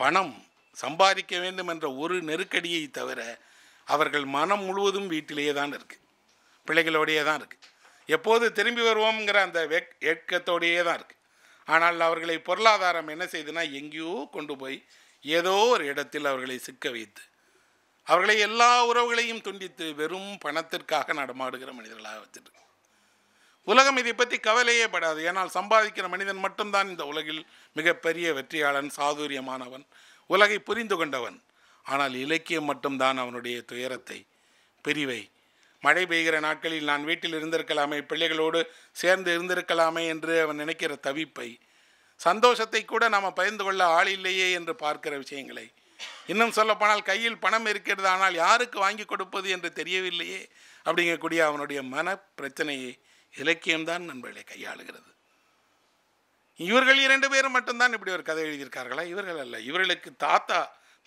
பணம் சம்பாதிக்க வேண்டும் என்ற ஒரு நெருக்கடியை தவிர அவர்கள் மனம் முழுவதும் வீட்டிலேயே தான் இருக்குது பிள்ளைகளோடையே தான் இருக்குது எப்போது திரும்பி வருவோங்கிற அந்த வெக் ஏக்கத்தோடையே தான் இருக்குது ஆனால் அவர்களை பொருளாதாரம் என்ன செய்துனா எங்கேயோ கொண்டு போய் ஏதோ ஒரு இடத்தில் அவர்களை சிக்க வைத்து அவர்களை எல்லா உறவுகளையும் துண்டித்து வெறும் பணத்திற்காக நடமாடுகிற மனிதர்களாக வச்சிருக்கு உலகம் இதை பற்றி கவலையே படாது ஏன்னால் சம்பாதிக்கிற மனிதன் மட்டும்தான் இந்த உலகில் மிகப்பெரிய வெற்றியாளன் சாதுரியமானவன் உலகை புரிந்து கொண்டவன் ஆனால் இலக்கியம் மட்டும்தான் அவனுடைய துயரத்தை பிரிவை மழை பெய்கிற நாட்களில் நான் வீட்டில் இருந்திருக்கலாமே பிள்ளைகளோடு சேர்ந்து இருந்திருக்கலாமே என்று அவன் நினைக்கிற தவிப்பை சந்தோஷத்தை கூட நாம் பகிர்ந்து கொள்ள ஆள் இல்லையே என்று பார்க்கிற விஷயங்களை இன்னும் சொல்லப்போனால் கையில் பணம் இருக்கிறது ஆனால் யாருக்கு வாங்கி கொடுப்பது என்று தெரியவில்லையே அப்படிங்கக்கூடிய அவனுடைய மன பிரச்சனையை இலக்கியம்தான் நண்பர்களை கையாளுகிறது இவர்கள் இரண்டு பேரும் மட்டும்தான் இப்படி ஒரு கதை எழுதியிருக்கார்களா இவர்கள் அல்ல இவர்களுக்கு தாத்தா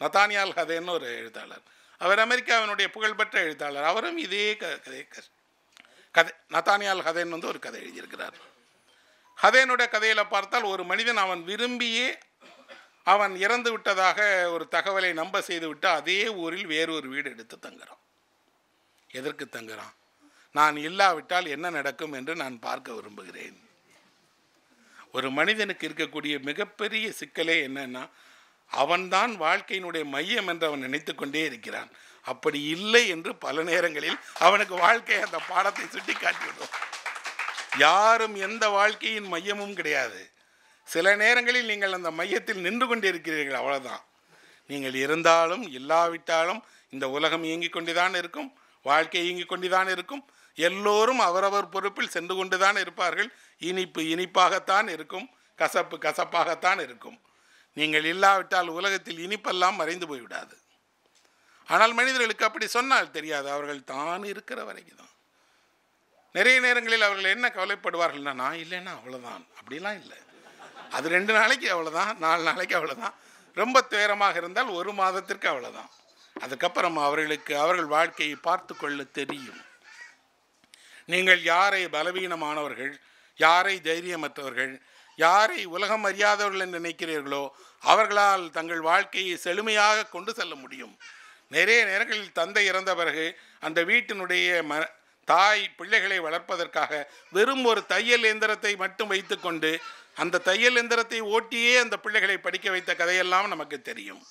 நத்தானியால் கதைன்னு ஒரு எழுத்தாளர் அவர் அமெரிக்காவினுடைய புகழ்பெற்ற எழுத்தாளர் அவரும் இதே க கதை கதை நத்தானியால் ஹதேன் வந்து ஒரு கதை எழுதியிருக்கிறார் ஹதேனுடைய கதையில் பார்த்தால் ஒரு மனிதன் அவன் விரும்பியே அவன் இறந்து விட்டதாக ஒரு தகவலை நம்ப விட்டு அதே ஊரில் வேறொரு வீடு எடுத்து தங்குறான் எதற்கு தங்குறான் நான் இல்லாவிட்டால் என்ன நடக்கும் என்று நான் பார்க்க விரும்புகிறேன் ஒரு மனிதனுக்கு இருக்கக்கூடிய மிகப்பெரிய சிக்கலே என்னன்னா அவன்தான் வாழ்க்கையினுடைய மையம் என்று அவன் நினைத்து கொண்டே இருக்கிறான் அப்படி இல்லை என்று பல நேரங்களில் அவனுக்கு வாழ்க்கை அந்த பாடத்தை சுட்டி காட்டிவிடும் யாரும் எந்த வாழ்க்கையின் மையமும் கிடையாது சில நேரங்களில் நீங்கள் அந்த மையத்தில் நின்று கொண்டே இருக்கிறீர்கள் அவ்வளோதான் நீங்கள் இருந்தாலும் இல்லாவிட்டாலும் இந்த உலகம் இயங்கிக் கொண்டுதான் இருக்கும் வாழ்க்கை இயங்கிக் கொண்டுதான் இருக்கும் எல்லோரும் அவரவர் பொறுப்பில் சென்று கொண்டுதான் இருப்பார்கள் இனிப்பு இனிப்பாகத்தான் இருக்கும் கசப்பு கசப்பாகத்தான் இருக்கும் நீங்கள் இல்லாவிட்டால் உலகத்தில் இனிப்பெல்லாம் மறைந்து போய்விடாது ஆனால் மனிதர்களுக்கு அப்படி சொன்னால் தெரியாது அவர்கள் தான் இருக்கிற வரைக்கும் தான் நிறைய நேரங்களில் அவர்கள் என்ன கவலைப்படுவார்கள்னா நான் இல்லைன்னா அவ்வளோதான் அப்படிலாம் இல்லை அது ரெண்டு நாளைக்கு அவ்வளோதான் நாலு நாளைக்கு அவ்வளோதான் ரொம்ப துயரமாக இருந்தால் ஒரு மாதத்திற்கு அவ்வளோதான் அதுக்கப்புறம் அவர்களுக்கு அவர்கள் வாழ்க்கையை பார்த்து கொள்ள தெரியும் நீங்கள் யாரை பலவீனமானவர்கள் யாரை தைரியமற்றவர்கள் யாரை உலகம் அறியாதவர்கள் என்று நினைக்கிறீர்களோ அவர்களால் தங்கள் வாழ்க்கையை செழுமையாக கொண்டு செல்ல முடியும் நிறைய நேரங்களில் தந்தை இறந்த பிறகு அந்த வீட்டினுடைய ம தாய் பிள்ளைகளை வளர்ப்பதற்காக வெறும் ஒரு தையல் எந்திரத்தை மட்டும் வைத்துக்கொண்டு அந்த தையல் எந்திரத்தை ஓட்டியே அந்த பிள்ளைகளை படிக்க வைத்த கதையெல்லாம் நமக்கு தெரியும்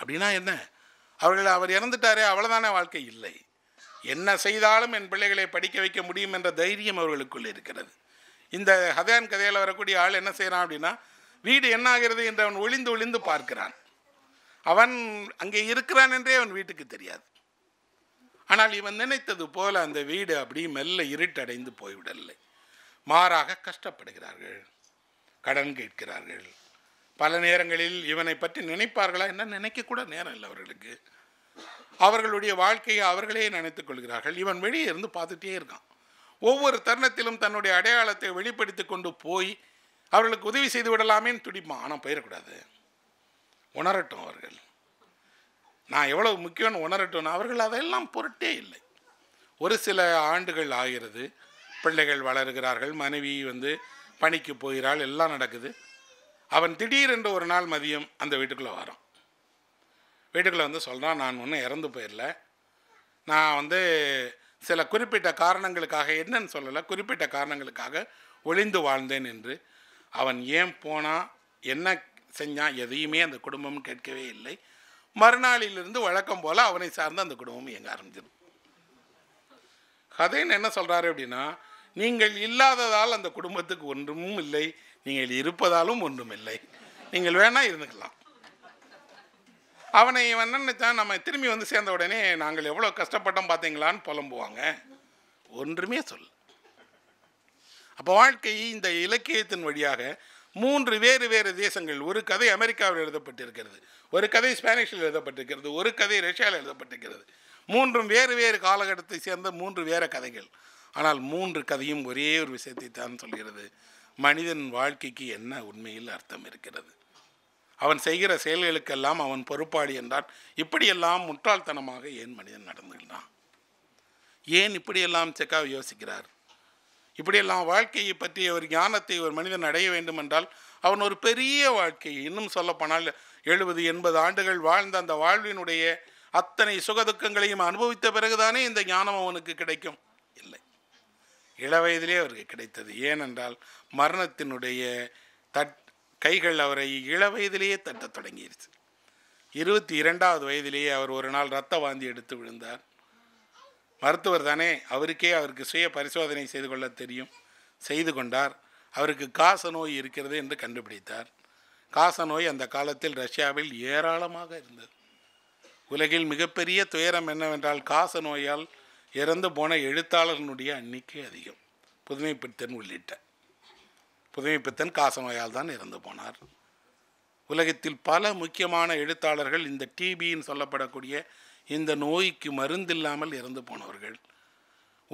அப்படின்னா என்ன அவர்கள் அவர் இறந்துட்டாரே அவ்வளோதான வாழ்க்கை இல்லை என்ன செய்தாலும் என் பிள்ளைகளை படிக்க வைக்க முடியும் என்ற தைரியம் அவர்களுக்குள் இருக்கிறது இந்த ஹதேன் கதையில் வரக்கூடிய ஆள் என்ன செய்கிறான் அப்படின்னா வீடு என்ன ஆகிறது என்று அவன் ஒளிந்து ஒளிந்து பார்க்கிறான் அவன் அங்கே இருக்கிறான் என்றே அவன் வீட்டுக்கு தெரியாது ஆனால் இவன் நினைத்தது போல அந்த வீடு அப்படி மெல்ல இருட்டடைந்து போய்விடலை மாறாக கஷ்டப்படுகிறார்கள் கடன் கேட்கிறார்கள் பல நேரங்களில் இவனை பற்றி நினைப்பார்களா என்ன நினைக்கக்கூட நேரம் இல்லை அவர்களுக்கு அவர்களுடைய வாழ்க்கையை அவர்களே நினைத்துக் கொள்கிறார்கள் இவன் வெளியே இருந்து பார்த்துட்டே இருக்கான் ஒவ்வொரு தருணத்திலும் தன்னுடைய அடையாளத்தை வெளிப்படுத்தி கொண்டு போய் அவர்களுக்கு உதவி செய்து விடலாமேன்னு துடிப்பான் ஆனால் போயிடக்கூடாது உணரட்டும் அவர்கள் நான் எவ்வளவு முக்கியம்னு உணரட்டும் அவர்கள் அதையெல்லாம் பொருட்டே இல்லை ஒரு சில ஆண்டுகள் ஆகிறது பிள்ளைகள் வளர்கிறார்கள் மனைவி வந்து பணிக்கு போகிறாள் எல்லாம் நடக்குது அவன் திடீரென்று ஒரு நாள் மதியம் அந்த வீட்டுக்குள்ளே வரோம் வீட்டுக்குள்ளே வந்து சொல்கிறான் நான் ஒன்றும் இறந்து போயிடல நான் வந்து சில குறிப்பிட்ட காரணங்களுக்காக என்னன்னு சொல்லலை குறிப்பிட்ட காரணங்களுக்காக ஒளிந்து வாழ்ந்தேன் என்று அவன் ஏன் போனால் என்ன செஞ்சான் எதையுமே அந்த குடும்பம் கேட்கவே இல்லை மறுநாளிலிருந்து வழக்கம் போல் அவனை சார்ந்த அந்த குடும்பம் இயங்க ஆரம்பிச்சது கதைன்னு என்ன சொல்கிறாரு அப்படின்னா நீங்கள் இல்லாததால் அந்த குடும்பத்துக்கு ஒன்றும் இல்லை நீங்கள் இருப்பதாலும் ஒன்றும் இல்லை நீங்கள் வேணால் இருந்துக்கலாம் அவனை இவன் நினைச்சான் நம்ம திரும்பி வந்து சேர்ந்த உடனே நாங்கள் எவ்வளோ கஷ்டப்பட்டோம் பார்த்தீங்களான்னு புலம்புவாங்க ஒன்றுமே சொல் அப்போ வாழ்க்கை இந்த இலக்கியத்தின் வழியாக மூன்று வேறு வேறு தேசங்கள் ஒரு கதை அமெரிக்காவில் எழுதப்பட்டிருக்கிறது ஒரு கதை ஸ்பானிஷில் எழுதப்பட்டிருக்கிறது ஒரு கதை ரஷ்யாவில் எழுதப்பட்டிருக்கிறது மூன்றும் வேறு வேறு காலகட்டத்தை சேர்ந்த மூன்று வேறு கதைகள் ஆனால் மூன்று கதையும் ஒரே ஒரு விஷயத்தை தான் சொல்கிறது மனிதன் வாழ்க்கைக்கு என்ன உண்மையில் அர்த்தம் இருக்கிறது அவன் செய்கிற செயல்களுக்கெல்லாம் அவன் பொறுப்பாளி என்றான் இப்படியெல்லாம் முற்றாள்தனமாக ஏன் மனிதன் நடந்துகின்றான் ஏன் இப்படியெல்லாம் செக்காவை யோசிக்கிறார் இப்படியெல்லாம் வாழ்க்கையை பற்றிய ஒரு ஞானத்தை ஒரு மனிதன் அடைய வேண்டும் என்றால் அவன் ஒரு பெரிய வாழ்க்கையை இன்னும் சொல்லப்போனால் எழுபது எண்பது ஆண்டுகள் வாழ்ந்த அந்த வாழ்வினுடைய அத்தனை சுகதுக்கங்களையும் அனுபவித்த பிறகுதானே இந்த ஞானம் அவனுக்கு கிடைக்கும் இல்லை இளவயதிலே அவருக்கு கிடைத்தது ஏனென்றால் மரணத்தினுடைய தட் கைகள் அவரை இள வயதிலேயே தட்டத் தொடங்கிடுச்சு இருபத்தி இரண்டாவது வயதிலேயே அவர் ஒரு நாள் ரத்த வாந்தி எடுத்து விழுந்தார் மருத்துவர் தானே அவருக்கே அவருக்கு சுய பரிசோதனை செய்து கொள்ள தெரியும் செய்து கொண்டார் அவருக்கு காச நோய் இருக்கிறது என்று கண்டுபிடித்தார் காச நோய் அந்த காலத்தில் ரஷ்யாவில் ஏராளமாக இருந்தது உலகில் மிகப்பெரிய துயரம் என்னவென்றால் காச நோயால் இறந்து போன எழுத்தாளர்களுடைய எண்ணிக்கை அதிகம் புதுமைப்படுத்தன் உள்ளிட்ட புதுமைப்பித்தன் காசநோயால் தான் இறந்து போனார் உலகத்தில் பல முக்கியமான எழுத்தாளர்கள் இந்த டிபின்னு சொல்லப்படக்கூடிய இந்த நோய்க்கு மருந்து இல்லாமல் இறந்து போனவர்கள்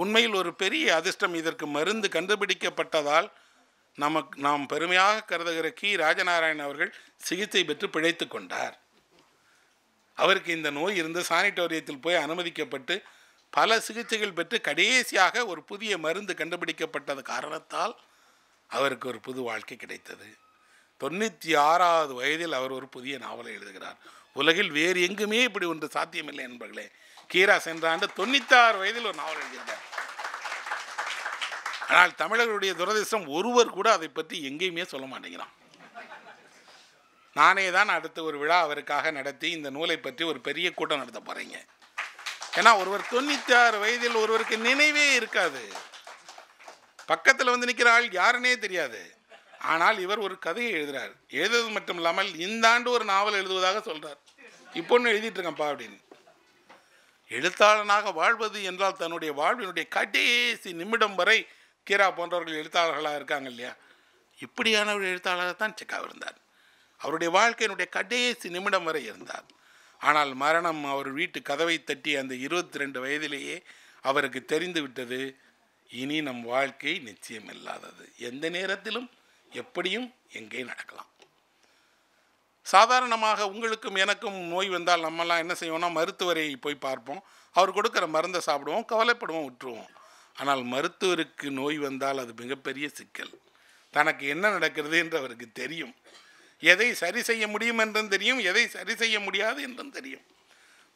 உண்மையில் ஒரு பெரிய அதிர்ஷ்டம் இதற்கு மருந்து கண்டுபிடிக்கப்பட்டதால் நமக்கு நாம் பெருமையாக கருதுகிற கி ராஜநாராயண் அவர்கள் சிகிச்சை பெற்று பிழைத்து கொண்டார் அவருக்கு இந்த நோய் இருந்து சானிட்டோரியத்தில் போய் அனுமதிக்கப்பட்டு பல சிகிச்சைகள் பெற்று கடைசியாக ஒரு புதிய மருந்து கண்டுபிடிக்கப்பட்டது காரணத்தால் அவருக்கு ஒரு புது வாழ்க்கை கிடைத்தது தொண்ணூற்றி ஆறாவது வயதில் அவர் ஒரு புதிய நாவலை எழுதுகிறார் உலகில் வேறு எங்குமே இப்படி ஒன்று சாத்தியமில்லை என்பர்களே கீரா சென்ற ஆண்டு தொண்ணூத்தாறு வயதில் ஒரு நாவல் எழுதியிருந்தார் ஆனால் தமிழர்களுடைய துரதிர்ஷ்டம் ஒருவர் கூட அதை பற்றி எங்கேயுமே சொல்ல மாட்டேங்கிறான் நானே தான் அடுத்த ஒரு விழா அவருக்காக நடத்தி இந்த நூலை பற்றி ஒரு பெரிய கூட்டம் நடத்த போகிறீங்க ஏன்னா ஒருவர் தொண்ணூற்றி ஆறு வயதில் ஒருவருக்கு நினைவே இருக்காது பக்கத்தில் வந்து நிற்கிற ஆள் யாருன்னே தெரியாது ஆனால் இவர் ஒரு கதையை எழுதுகிறார் எழுதுவது மட்டும் இல்லாமல் இந்த ஆண்டு ஒரு நாவல் எழுதுவதாக சொல்கிறார் இப்போ ஒன்று எழுதிட்டு இருக்கேன்ப்பா அப்படின்னு எழுத்தாளனாக வாழ்வது என்றால் தன்னுடைய வாழ்வினுடைய கடைசி நிமிடம் வரை கீரா போன்றவர்கள் எழுத்தாளர்களாக இருக்காங்க இல்லையா இப்படியான ஒரு எழுத்தாளராகத்தான் செக்காக இருந்தார் அவருடைய வாழ்க்கையினுடைய கடைசி நிமிடம் வரை இருந்தார் ஆனால் மரணம் அவர் வீட்டு கதவை தட்டி அந்த இருபத்தி ரெண்டு வயதிலேயே அவருக்கு தெரிந்து விட்டது இனி நம் வாழ்க்கை நிச்சயம் இல்லாதது எந்த நேரத்திலும் எப்படியும் எங்கே நடக்கலாம் சாதாரணமாக உங்களுக்கும் எனக்கும் நோய் வந்தால் நம்மலாம் என்ன செய்வோம்னா மருத்துவரை போய் பார்ப்போம் அவர் கொடுக்குற மருந்தை சாப்பிடுவோம் கவலைப்படுவோம் விட்டுருவோம் ஆனால் மருத்துவருக்கு நோய் வந்தால் அது மிகப்பெரிய சிக்கல் தனக்கு என்ன நடக்கிறது என்று அவருக்கு தெரியும் எதை சரி செய்ய முடியும் என்றும் தெரியும் எதை சரி செய்ய முடியாது என்றும் தெரியும்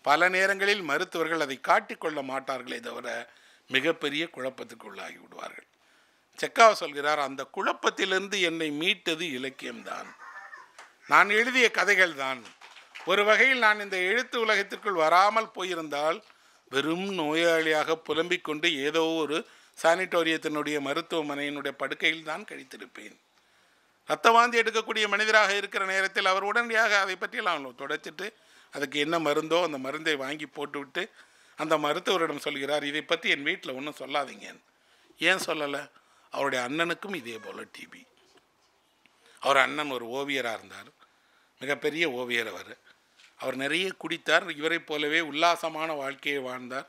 பல நேரங்களில் மருத்துவர்கள் அதை காட்டிக்கொள்ள மாட்டார்களே தவிர மிகப்பெரிய குழப்பத்துக்கு உள்ளாகி விடுவார்கள் செக்காவ சொல்கிறார் அந்த குழப்பத்திலிருந்து என்னை மீட்டது இலக்கியம்தான் நான் எழுதிய கதைகள் தான் ஒரு வகையில் நான் இந்த எழுத்து உலகத்திற்குள் வராமல் போயிருந்தால் வெறும் நோயாளியாக புலம்பிக் கொண்டு ஏதோ ஒரு சானிட்டோரியத்தினுடைய மருத்துவமனையினுடைய படுக்கையில் தான் கழித்திருப்பேன் ரத்தவாந்தி எடுக்கக்கூடிய மனிதராக இருக்கிற நேரத்தில் அவர் உடனடியாக அதை பற்றியெல்லாம் தொடச்சிட்டு அதுக்கு என்ன மருந்தோ அந்த மருந்தை வாங்கி போட்டுவிட்டு அந்த மருத்துவரிடம் சொல்கிறார் இதை பற்றி என் வீட்டில் ஒன்றும் சொல்லாதீங்க ஏன் சொல்லலை அவருடைய அண்ணனுக்கும் இதே போல் டிபி அவர் அண்ணன் ஒரு ஓவியராக இருந்தார் மிகப்பெரிய ஓவியர் அவர் அவர் நிறைய குடித்தார் இவரைப் போலவே உல்லாசமான வாழ்க்கையை வாழ்ந்தார்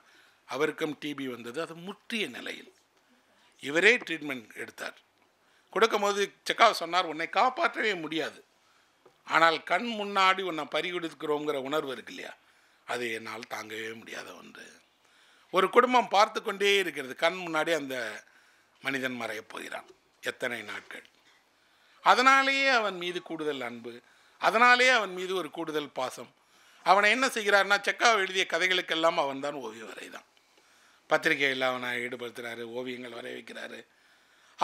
அவருக்கும் டிபி வந்தது அது முற்றிய நிலையில் இவரே ட்ரீட்மெண்ட் எடுத்தார் கொடுக்கும்போது செக்கா சொன்னார் உன்னை காப்பாற்றவே முடியாது ஆனால் கண் முன்னாடி உன்னை பறிகொடுக்கிறோங்கிற உணர்வு இருக்கு இல்லையா அது என்னால் தாங்கவே முடியாத ஒன்று ஒரு குடும்பம் பார்த்து கொண்டே இருக்கிறது கண் முன்னாடி அந்த மனிதன் மறையப் போகிறான் எத்தனை நாட்கள் அதனாலேயே அவன் மீது கூடுதல் அன்பு அதனாலேயே அவன் மீது ஒரு கூடுதல் பாசம் அவனை என்ன செய்கிறார்னா செக்காவை எழுதிய கதைகளுக்கெல்லாம் அவன் தான் ஓவியம் வரைதான் பத்திரிகையில் அவனை ஈடுபடுத்துகிறாரு ஓவியங்கள் வரைய வைக்கிறாரு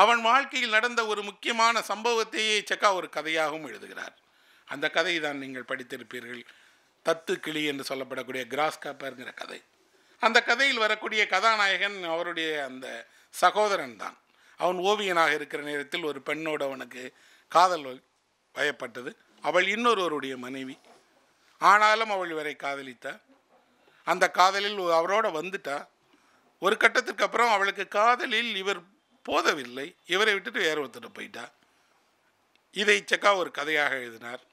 அவன் வாழ்க்கையில் நடந்த ஒரு முக்கியமான சம்பவத்தையே செக்கா ஒரு கதையாகவும் எழுதுகிறார் அந்த கதையை தான் நீங்கள் படித்திருப்பீர்கள் தத்து கிளி என்று சொல்லப்படக்கூடிய கிராஸ் காப்பருங்கிற கதை அந்த கதையில் வரக்கூடிய கதாநாயகன் அவருடைய அந்த சகோதரன் தான் அவன் ஓவியனாக இருக்கிற நேரத்தில் ஒரு பெண்ணோடு அவனுக்கு காதல் வயப்பட்டது அவள் இன்னொருவருடைய மனைவி ஆனாலும் அவள் இவரை காதலித்தா அந்த காதலில் அவரோட வந்துட்டா ஒரு கட்டத்திற்கு அப்புறம் அவளுக்கு காதலில் இவர் போதவில்லை இவரை விட்டுட்டு வேறு ஒருத்தர் போயிட்டா இதை செக்கா ஒரு கதையாக எழுதினார்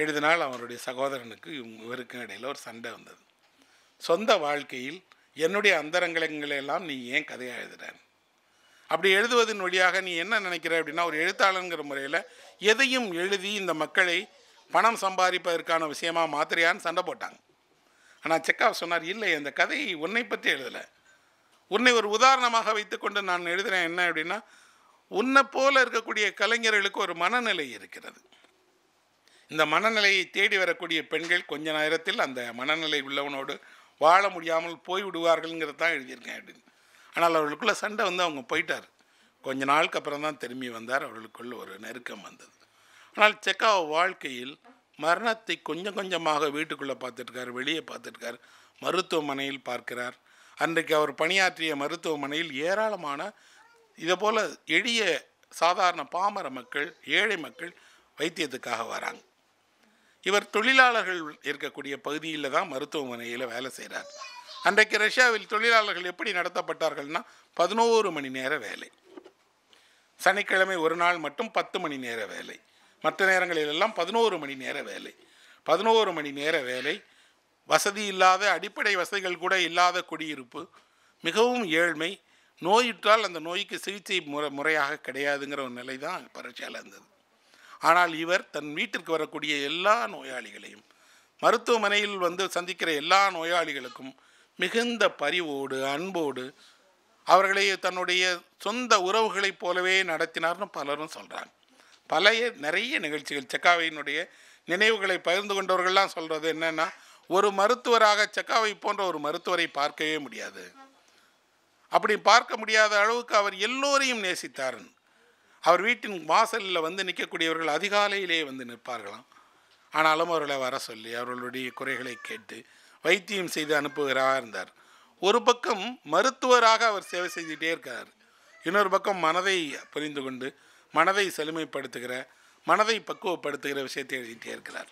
எழுதினால் அவருடைய சகோதரனுக்கு இவருக்கும் இடையில் ஒரு சண்டை வந்தது சொந்த வாழ்க்கையில் என்னுடைய அந்தரங்கலங்களெல்லாம் நீ ஏன் கதையாக எழுதுற அப்படி எழுதுவதன் வழியாக நீ என்ன நினைக்கிற அப்படின்னா ஒரு எழுத்தாளருங்கிற முறையில் எதையும் எழுதி இந்த மக்களை பணம் சம்பாதிப்பதற்கான விஷயமாக மாத்திரையான்னு சண்டை போட்டாங்க ஆனால் செக்காவ் சொன்னார் இல்லை அந்த கதையை உன்னை பற்றி எழுதலை உன்னை ஒரு உதாரணமாக வைத்துக்கொண்டு நான் எழுதுகிறேன் என்ன அப்படின்னா உன்னை போல இருக்கக்கூடிய கலைஞர்களுக்கு ஒரு மனநிலை இருக்கிறது இந்த மனநிலையை தேடி வரக்கூடிய பெண்கள் கொஞ்ச நேரத்தில் அந்த மனநிலை உள்ளவனோடு வாழ முடியாமல் போய்விடுவார்கள்ங்கிறது தான் எழுதியிருக்கேன் அப்படின்னு ஆனால் அவர்களுக்குள்ள சண்டை வந்து அவங்க போயிட்டார் கொஞ்ச நாளுக்கு அப்புறம் தான் திரும்பி வந்தார் அவர்களுக்குள்ள ஒரு நெருக்கம் வந்தது ஆனால் செக்காவ வாழ்க்கையில் மரணத்தை கொஞ்சம் கொஞ்சமாக வீட்டுக்குள்ளே பார்த்துட்ருக்கார் வெளியே பார்த்துட்ருக்கார் மருத்துவமனையில் பார்க்கிறார் அன்றைக்கு அவர் பணியாற்றிய மருத்துவமனையில் ஏராளமான இதை போல் எளிய சாதாரண பாமர மக்கள் ஏழை மக்கள் வைத்தியத்துக்காக வராங்க இவர் தொழிலாளர்கள் இருக்கக்கூடிய பகுதியில் தான் மருத்துவமனையில் வேலை செய்கிறார் அன்றைக்கு ரஷ்யாவில் தொழிலாளர்கள் எப்படி நடத்தப்பட்டார்கள்னா பதினோரு மணி நேர வேலை சனிக்கிழமை ஒரு நாள் மட்டும் பத்து மணி நேர வேலை மற்ற நேரங்களிலெல்லாம் பதினோரு மணி நேர வேலை பதினோரு மணி நேர வேலை வசதி இல்லாத அடிப்படை வசதிகள் கூட இல்லாத குடியிருப்பு மிகவும் ஏழ்மை நோயுற்றால் அந்த நோய்க்கு சிகிச்சை முறை முறையாக கிடையாதுங்கிற ஒரு நிலை தான் இப்போ இருந்தது ஆனால் இவர் தன் வீட்டிற்கு வரக்கூடிய எல்லா நோயாளிகளையும் மருத்துவமனையில் வந்து சந்திக்கிற எல்லா நோயாளிகளுக்கும் மிகுந்த பரிவோடு அன்போடு அவர்களை தன்னுடைய சொந்த உறவுகளைப் போலவே நடத்தினார்னு பலரும் சொல்கிறாங்க பல நிறைய நிகழ்ச்சிகள் செக்காவையினுடைய நினைவுகளை பகிர்ந்து கொண்டவர்கள்லாம் சொல்கிறது என்னென்னா ஒரு மருத்துவராக செக்காவை போன்ற ஒரு மருத்துவரை பார்க்கவே முடியாது அப்படி பார்க்க முடியாத அளவுக்கு அவர் எல்லோரையும் நேசித்தார்னு அவர் வீட்டின் வாசலில் வந்து நிற்கக்கூடியவர்கள் அதிகாலையிலே வந்து நிற்பார்களாம் ஆனாலும் அவர்களை வர சொல்லி அவர்களுடைய குறைகளை கேட்டு வைத்தியம் செய்து அனுப்புகிறாக இருந்தார் ஒரு பக்கம் மருத்துவராக அவர் சேவை செய்துகிட்டே இருக்கார் இன்னொரு பக்கம் மனதை புரிந்து கொண்டு மனதை செழுமைப்படுத்துகிற மனதை பக்குவப்படுத்துகிற விஷயத்தை எழுதிட்டே இருக்கிறார்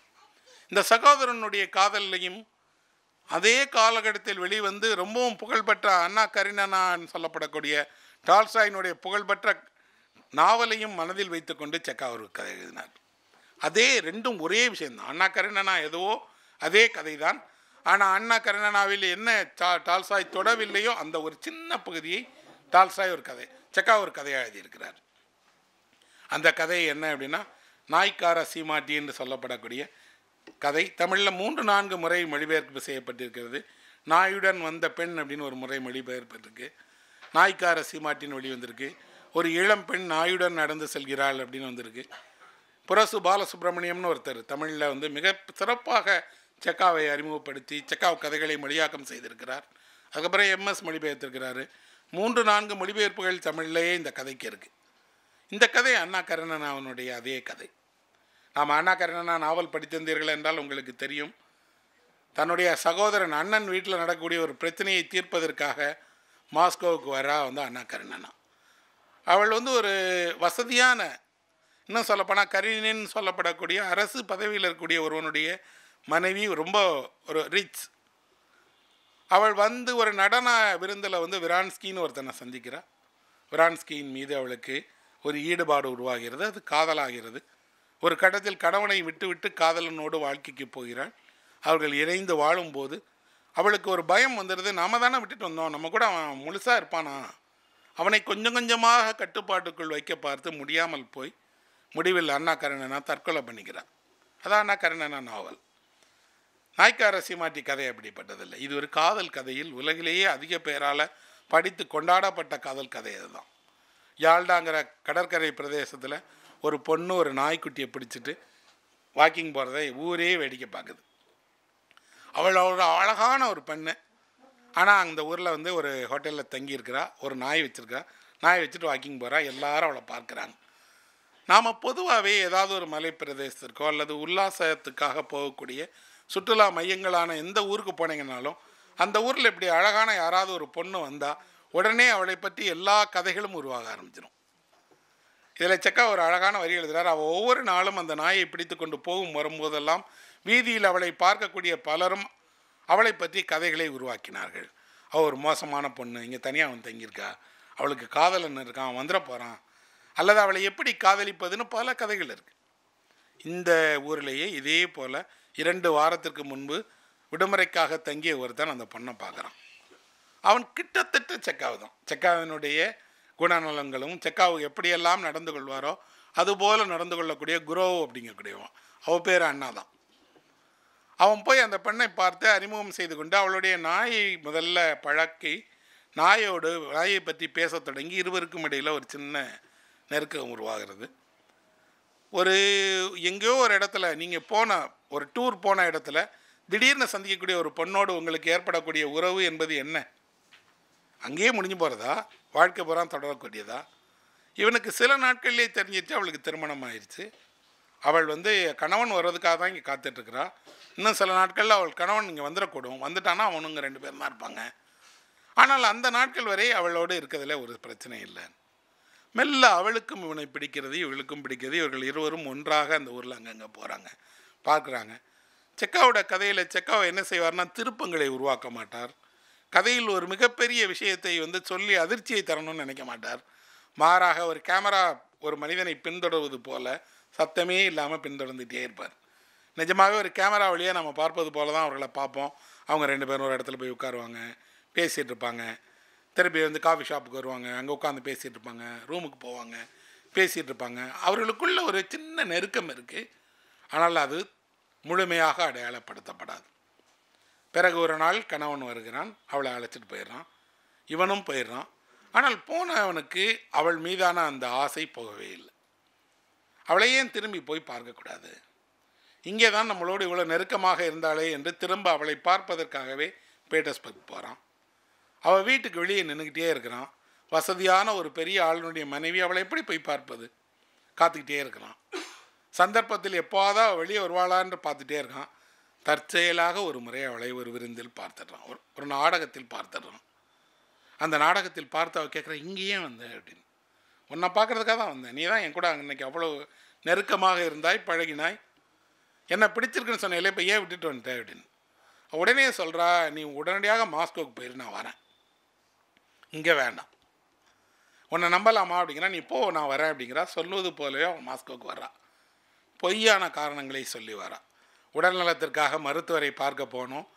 இந்த சகோதரனுடைய காதல்லையும் அதே காலகட்டத்தில் வெளிவந்து ரொம்பவும் புகழ்பெற்ற அண்ணா கரிணனான்னு சொல்லப்படக்கூடிய டால்ஸ்டாயினுடைய புகழ்பெற்ற நாவலையும் மனதில் வைத்துக்கொண்டு செக்கா ஒரு கதை எழுதினார் அதே ரெண்டும் ஒரே தான் அண்ணா கருணனா எதுவோ அதே கதை தான் ஆனால் அண்ணா கருணனாவில் என்ன டா டால்சாய் தொடவில்லையோ அந்த ஒரு சின்ன பகுதியை டால்சாய் ஒரு கதை செக்கா ஒரு கதையாக எழுதியிருக்கிறார் அந்த கதை என்ன அப்படின்னா நாய்க்கார சீமாட்டி என்று சொல்லப்படக்கூடிய கதை தமிழில் மூன்று நான்கு முறை மொழிபெயர்ப்பு செய்யப்பட்டிருக்கிறது நாயுடன் வந்த பெண் அப்படின்னு ஒரு முறை மொழிபெயர்ப்பு இருக்குது நாய்க்கார சீமாட்டின்னு வெளிவந்திருக்கு ஒரு இளம் பெண் நாயுடன் நடந்து செல்கிறாள் அப்படின்னு வந்திருக்கு புரசு பாலசுப்ரமணியம்னு ஒருத்தர் தமிழில் வந்து மிக சிறப்பாக செக்காவை அறிமுகப்படுத்தி செக்காவ் கதைகளை மொழியாக்கம் செய்திருக்கிறார் அதுக்கப்புறம் எம்எஸ் மொழிபெயர்த்திருக்கிறாரு மூன்று நான்கு மொழிபெயர்ப்புகள் தமிழ்லேயே இந்த கதைக்கு இருக்குது இந்த கதை அண்ணா கருணன் அவனுடைய அதே கதை நாம் அண்ணா கருணனா நாவல் படித்திருந்தீர்கள் என்றால் உங்களுக்கு தெரியும் தன்னுடைய சகோதரன் அண்ணன் வீட்டில் நடக்கக்கூடிய ஒரு பிரச்சனையை தீர்ப்பதற்காக மாஸ்கோவுக்கு வரா வந்து அண்ணா கருணனா அவள் வந்து ஒரு வசதியான இன்னும் சொல்லப்போனால் கரிணின்னு சொல்லப்படக்கூடிய அரசு பதவியில் இருக்கக்கூடிய ஒருவனுடைய மனைவி ரொம்ப ஒரு ரிச் அவள் வந்து ஒரு நடன விருந்தில் வந்து விரான்ஸ்கின்னு ஒருத்தனை சந்திக்கிறாள் விரான்ஸ்கியின் மீது அவளுக்கு ஒரு ஈடுபாடு உருவாகிறது அது காதலாகிறது ஒரு கட்டத்தில் கணவனை விட்டுவிட்டு காதலனோடு வாழ்க்கைக்கு போகிறாள் அவர்கள் இணைந்து வாழும்போது அவளுக்கு ஒரு பயம் வந்துடுது நாம தானே விட்டுட்டு வந்தோம் நம்ம கூட அவன் முழுசாக இருப்பானா அவனை கொஞ்சம் கொஞ்சமாக கட்டுப்பாட்டுக்குள் வைக்க பார்த்து முடியாமல் போய் முடிவில் அண்ணா கருணனா தற்கொலை பண்ணிக்கிறான் அதான் அண்ணா கருணனா நாவல் நாய்க்கார சீமாட்டி கதை அப்படிப்பட்டதில்லை இது ஒரு காதல் கதையில் உலகிலேயே அதிக பேரால் படித்து கொண்டாடப்பட்ட காதல் கதை அதுதான் யாழ்டாங்கிற கடற்கரை பிரதேசத்தில் ஒரு பொண்ணு ஒரு நாய்க்குட்டியை பிடிச்சிட்டு வாக்கிங் போகிறத ஊரே வேடிக்கை பார்க்குது அவளோட அழகான ஒரு பெண்ணை ஆனால் அந்த ஊரில் வந்து ஒரு ஹோட்டலில் தங்கியிருக்கிறா ஒரு நாய் வச்சுருக்கா நாய் வச்சுட்டு வாக்கிங் போகிறா எல்லாரும் அவளை பார்க்குறாங்க நாம் பொதுவாகவே ஏதாவது ஒரு மலை பிரதேசத்திற்கோ அல்லது உல்லாசத்துக்காக போகக்கூடிய சுற்றுலா மையங்களான எந்த ஊருக்கு போனீங்கனாலும் அந்த ஊரில் இப்படி அழகான யாராவது ஒரு பொண்ணு வந்தால் உடனே அவளை பற்றி எல்லா கதைகளும் உருவாக ஆரம்பிச்சிடும் இதில் செக்கா ஒரு அழகான வரி எழுதுகிறார் அவள் ஒவ்வொரு நாளும் அந்த நாயை பிடித்து கொண்டு போகும் வரும்போதெல்லாம் வீதியில் அவளை பார்க்கக்கூடிய பலரும் அவளை பற்றி கதைகளை உருவாக்கினார்கள் அவள் ஒரு மோசமான பொண்ணு இங்கே தனியாக அவன் தங்கியிருக்கா அவளுக்கு காதலன் இருக்கான் வந்துட போகிறான் அல்லது அவளை எப்படி காதலிப்பதுன்னு பல கதைகள் இருக்குது இந்த ஊர்லேயே இதே போல் இரண்டு வாரத்திற்கு முன்பு விடுமுறைக்காக தங்கிய ஒருத்தன் அந்த பொண்ணை பார்க்குறான் அவன் கிட்டத்தட்ட செக்காவு தான் செக்காவினுடைய குணநலங்களும் செக்காவு எப்படியெல்லாம் நடந்து கொள்வாரோ அதுபோல் நடந்து கொள்ளக்கூடிய குரோ அப்படிங்கக்கூடியவன் அவள் பேர் அண்ணா தான் அவன் போய் அந்த பெண்ணை பார்த்து அறிமுகம் செய்து கொண்டு அவளுடைய நாயை முதல்ல பழக்கி நாயோடு நாயை பற்றி பேச தொடங்கி இருவருக்கும் இடையில் ஒரு சின்ன நெருக்கம் உருவாகிறது ஒரு எங்கேயோ ஒரு இடத்துல நீங்கள் போன ஒரு டூர் போன இடத்துல திடீர்னு சந்திக்கக்கூடிய ஒரு பொண்ணோடு உங்களுக்கு ஏற்படக்கூடிய உறவு என்பது என்ன அங்கேயே முடிஞ்சு போகிறதா வாழ்க்கை புறம் தொடரக்கூடியதா இவனுக்கு சில நாட்கள்லேயே தெரிஞ்சிருச்சு அவளுக்கு திருமணம் ஆயிடுச்சு அவள் வந்து கணவன் வர்றதுக்காக தான் இங்கே காத்துட்ருக்குறா இன்னும் சில நாட்களில் அவள் கணவன் இங்கே வந்துடக்கூடும் வந்துட்டானா அவனுங்க ரெண்டு பேரும் தான் இருப்பாங்க ஆனால் அந்த நாட்கள் வரை அவளோடு இருக்கிறதுல ஒரு பிரச்சனை இல்லை மெல்ல அவளுக்கும் இவனை பிடிக்கிறது இவளுக்கும் பிடிக்கிறது இவர்கள் இருவரும் ஒன்றாக அந்த ஊரில் அங்கங்கே போகிறாங்க பார்க்குறாங்க செக்காவோட கதையில் செக்காவை என்ன செய்வார்னா திருப்பங்களை உருவாக்க மாட்டார் கதையில் ஒரு மிகப்பெரிய விஷயத்தை வந்து சொல்லி அதிர்ச்சியை தரணும்னு நினைக்க மாட்டார் மாறாக ஒரு கேமரா ஒரு மனிதனை பின்தொடர்வது போல சத்தமே இல்லாமல் பின்தொடர்ந்துகிட்டே இருப்பார் நிஜமாகவே ஒரு கேமரா வழியாக நம்ம பார்ப்பது போல தான் அவர்களை பார்ப்போம் அவங்க ரெண்டு பேரும் ஒரு இடத்துல போய் உட்காருவாங்க பேசிகிட்டு இருப்பாங்க திருப்பி வந்து காஃபி ஷாப்புக்கு வருவாங்க அங்கே உட்காந்து பேசிகிட்டு இருப்பாங்க ரூமுக்கு போவாங்க பேசிகிட்டு இருப்பாங்க அவர்களுக்குள்ள ஒரு சின்ன நெருக்கம் இருக்குது ஆனால் அது முழுமையாக அடையாளப்படுத்தப்படாது பிறகு ஒரு நாள் கணவன் வருகிறான் அவளை அழைச்சிட்டு போயிடுறான் இவனும் போயிடுறான் ஆனால் போனவனுக்கு அவள் மீதான அந்த ஆசை போகவே இல்லை அவளையே திரும்பி போய் பார்க்கக்கூடாது இங்கே தான் நம்மளோடு இவ்வளோ நெருக்கமாக இருந்தாளே என்று திரும்ப அவளை பார்ப்பதற்காகவே பேட்டஸ்பர்க் போகிறான் அவள் வீட்டுக்கு வெளியே நின்றுக்கிட்டே இருக்கிறான் வசதியான ஒரு பெரிய ஆளுனுடைய மனைவி அவளை எப்படி போய் பார்ப்பது காத்துக்கிட்டே இருக்கிறான் சந்தர்ப்பத்தில் எப்போதா வெளியே வருவாளான்னு பார்த்துட்டே இருக்கான் தற்செயலாக ஒரு முறை அவளை ஒரு விருந்தில் பார்த்துடுறான் ஒரு ஒரு நாடகத்தில் பார்த்துடுறான் அந்த நாடகத்தில் பார்த்து அவள் கேட்குறேன் இங்கேயே வந்த அப்படின்னு உன்னை பார்க்குறதுக்காக தான் வந்தேன் நீ தான் என் கூட அன்னைக்கு அவ்வளோ நெருக்கமாக இருந்தாய் பழகினாய் என்னை பிடிச்சிருக்குன்னு சொன்னையில இப்போ ஏன் விட்டுட்டு வந்துட்டேன் அப்படின்னு உடனே சொல்கிறா நீ உடனடியாக மாஸ்கோவுக்கு போயிரு நான் வரேன் இங்கே வேண்டாம் உன்னை நம்பலாமா அப்படிங்கிறா நீ இப்போது நான் வரேன் அப்படிங்கிறா சொல்லுவது போலவே அவன் மாஸ்கோவுக்கு வர்றான் பொய்யான காரணங்களை சொல்லி வரான் உடல்நலத்திற்காக மருத்துவரை பார்க்க போனோம்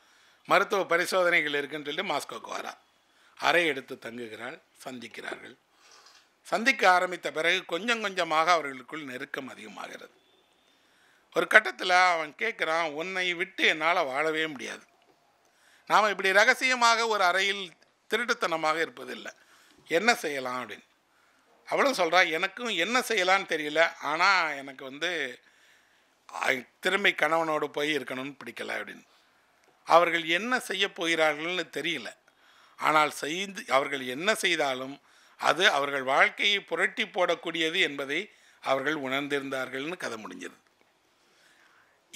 மருத்துவ பரிசோதனைகள் இருக்குன்னு சொல்லி மாஸ்கோவுக்கு வரான் அறை எடுத்து தங்குகிறாள் சந்திக்கிறார்கள் சந்திக்க ஆரம்பித்த பிறகு கொஞ்சம் கொஞ்சமாக அவர்களுக்குள் நெருக்கம் அதிகமாகிறது ஒரு கட்டத்தில் அவன் கேட்குறான் உன்னை விட்டு என்னால் வாழவே முடியாது நாம் இப்படி ரகசியமாக ஒரு அறையில் திருட்டுத்தனமாக இருப்பதில்லை என்ன செய்யலாம் அப்படின்னு அவளும் சொல்கிறா எனக்கும் என்ன செய்யலான்னு தெரியல ஆனால் எனக்கு வந்து திரும்பி கணவனோடு போய் இருக்கணும்னு பிடிக்கல அப்படின்னு அவர்கள் என்ன செய்ய போகிறார்கள்னு தெரியல ஆனால் செய்து அவர்கள் என்ன செய்தாலும் அது அவர்கள் வாழ்க்கையை புரட்டி போடக்கூடியது என்பதை அவர்கள் உணர்ந்திருந்தார்கள்னு கதை முடிஞ்சது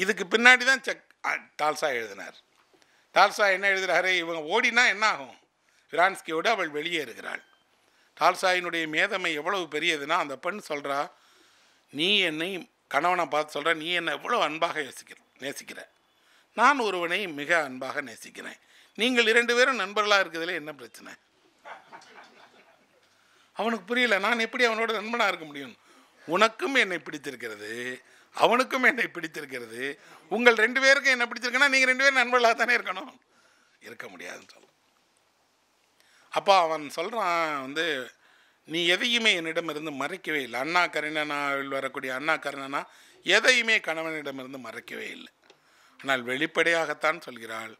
இதுக்கு பின்னாடி தான் செக் டால்சா எழுதினார் டால்சா என்ன எழுதுகிறாரே இவங்க ஓடினா என்ன ஆகும் விரான்ஸ்கியோடு அவள் வெளியே இருக்கிறாள் டால்சாயினுடைய மேதமை எவ்வளவு பெரியதுன்னா அந்த பெண் சொல்கிறா நீ என்னை கணவனை பார்த்து சொல்கிற நீ என்னை எவ்வளோ அன்பாக யோசிக்கிற நேசிக்கிற நான் ஒருவனை மிக அன்பாக நேசிக்கிறேன் நீங்கள் இரண்டு பேரும் நண்பர்களாக இருக்கிறதுல என்ன பிரச்சனை அவனுக்கு புரியல நான் எப்படி அவனோட நண்பனாக இருக்க முடியும் உனக்கும் என்னை பிடித்திருக்கிறது அவனுக்கும் என்னை பிடித்திருக்கிறது உங்கள் ரெண்டு பேருக்கும் என்ன பிடிச்சிருக்குன்னா நீங்கள் ரெண்டு பேரும் நண்பர்களாக தானே இருக்கணும் இருக்க முடியாதுன்னு சொல்லும் அப்போ அவன் சொல்கிறான் வந்து நீ எதையுமே என்னிடமிருந்து மறைக்கவே இல்லை அண்ணா கருணனாவில் வரக்கூடிய அண்ணா கருணனா எதையுமே கணவனிடமிருந்து மறைக்கவே இல்லை ஆனால் வெளிப்படையாகத்தான் சொல்கிறாள்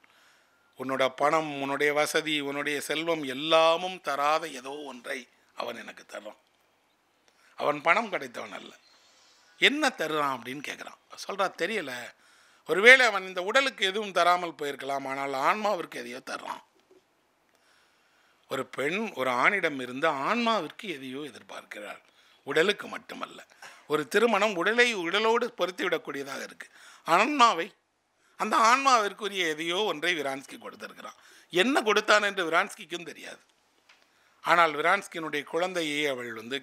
உன்னோட பணம் உன்னுடைய வசதி உன்னுடைய செல்வம் எல்லாமும் தராத ஏதோ ஒன்றை அவன் எனக்கு தர்றான் அவன் பணம் கிடைத்தவன் அல்ல என்ன தருறான் அப்படின்னு கேட்குறான் சொல்கிறா தெரியலை ஒருவேளை அவன் இந்த உடலுக்கு எதுவும் தராமல் போயிருக்கலாம் ஆனால் ஆன்மாவிற்கு எதையோ தர்றான் ஒரு பெண் ஒரு ஆணிடம் இருந்து ஆன்மாவிற்கு எதையோ எதிர்பார்க்கிறாள் உடலுக்கு மட்டுமல்ல ஒரு திருமணம் உடலை உடலோடு பொருத்திவிடக்கூடியதாக இருக்குது ஆன்மாவை அந்த ஆன்மாவிற்குரிய எதையோ ஒன்றை விரான்ஸ்கி கொடுத்துருக்கிறான் என்ன கொடுத்தான் என்று விரான்ஸ்கிக்கும் தெரியாது ஆனால் விரான்ஸ்கினுடைய குழந்தையை அவள் வந்து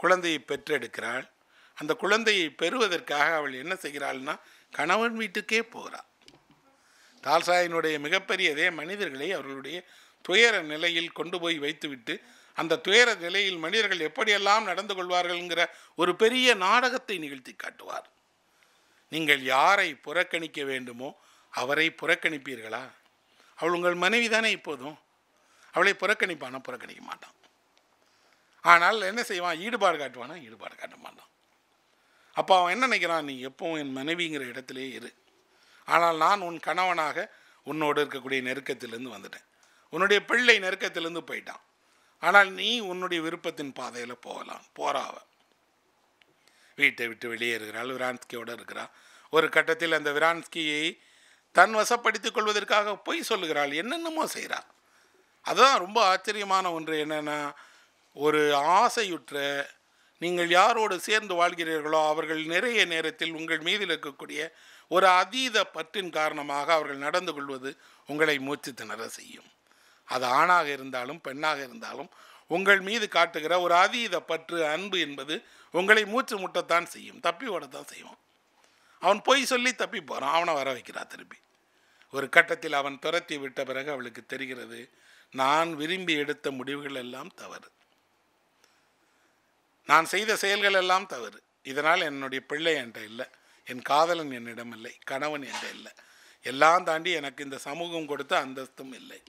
குழந்தையை பெற்றெடுக்கிறாள் அந்த குழந்தையை பெறுவதற்காக அவள் என்ன செய்கிறாள்னா கணவன் வீட்டுக்கே போகிறாள் தால்சாயினுடைய மிகப்பெரியதே மனிதர்களை அவர்களுடைய துயர நிலையில் கொண்டு போய் வைத்துவிட்டு அந்த துயர நிலையில் மனிதர்கள் எப்படியெல்லாம் நடந்து கொள்வார்கள்ங்கிற ஒரு பெரிய நாடகத்தை நிகழ்த்தி காட்டுவார் நீங்கள் யாரை புறக்கணிக்க வேண்டுமோ அவரை புறக்கணிப்பீர்களா அவள் உங்கள் மனைவி தானே இப்போதும் அவளை புறக்கணிப்பானா புறக்கணிக்க மாட்டான் ஆனால் என்ன செய்வான் ஈடுபாடு காட்டுவானா ஈடுபாடு காட்ட மாட்டான் அப்போ அவன் என்ன நினைக்கிறான் நீ எப்பவும் என் மனைவிங்கிற இடத்துலே இரு ஆனால் நான் உன் கணவனாக உன்னோடு இருக்கக்கூடிய நெருக்கத்திலேருந்து வந்துட்டேன் உன்னுடைய பிள்ளை நெருக்கத்திலேருந்து போயிட்டான் ஆனால் நீ உன்னுடைய விருப்பத்தின் பாதையில் போகலாம் போகிறாவ வீட்டை விட்டு வெளியே இருக்கிறாள் விரான்ஸ்கியோடு இருக்கிறாள் ஒரு கட்டத்தில் அந்த விரான்ஸ்கியை தன் வசப்படுத்திக் கொள்வதற்காக பொய் சொல்லுகிறாள் என்னென்னமோ செய்கிறாள் அதுதான் ரொம்ப ஆச்சரியமான ஒன்று என்னென்னா ஒரு ஆசையுற்ற நீங்கள் யாரோடு சேர்ந்து வாழ்கிறீர்களோ அவர்கள் நிறைய நேரத்தில் உங்கள் மீதில் இருக்கக்கூடிய ஒரு அதீத பற்றின் காரணமாக அவர்கள் நடந்து கொள்வது உங்களை மூச்சு திணற செய்யும் அது ஆணாக இருந்தாலும் பெண்ணாக இருந்தாலும் உங்கள் மீது காட்டுகிற ஒரு அதீத பற்று அன்பு என்பது உங்களை மூச்சு முட்டத்தான் செய்யும் தப்பி ஓடத்தான் செய்வான் அவன் பொய் சொல்லி தப்பி போகிறான் அவனை வர வைக்கிறான் திருப்பி ஒரு கட்டத்தில் அவன் துரத்தி விட்ட பிறகு அவளுக்கு தெரிகிறது நான் விரும்பி எடுத்த முடிவுகள் எல்லாம் தவறு நான் செய்த செயல்கள் எல்லாம் தவறு இதனால் என்னுடைய பிள்ளை என்கிட்ட இல்லை என் காதலன் என்னிடம் இல்லை கணவன் என்கிட்ட இல்லை எல்லாம் தாண்டி எனக்கு இந்த சமூகம் கொடுத்த அந்தஸ்தும் இல்லை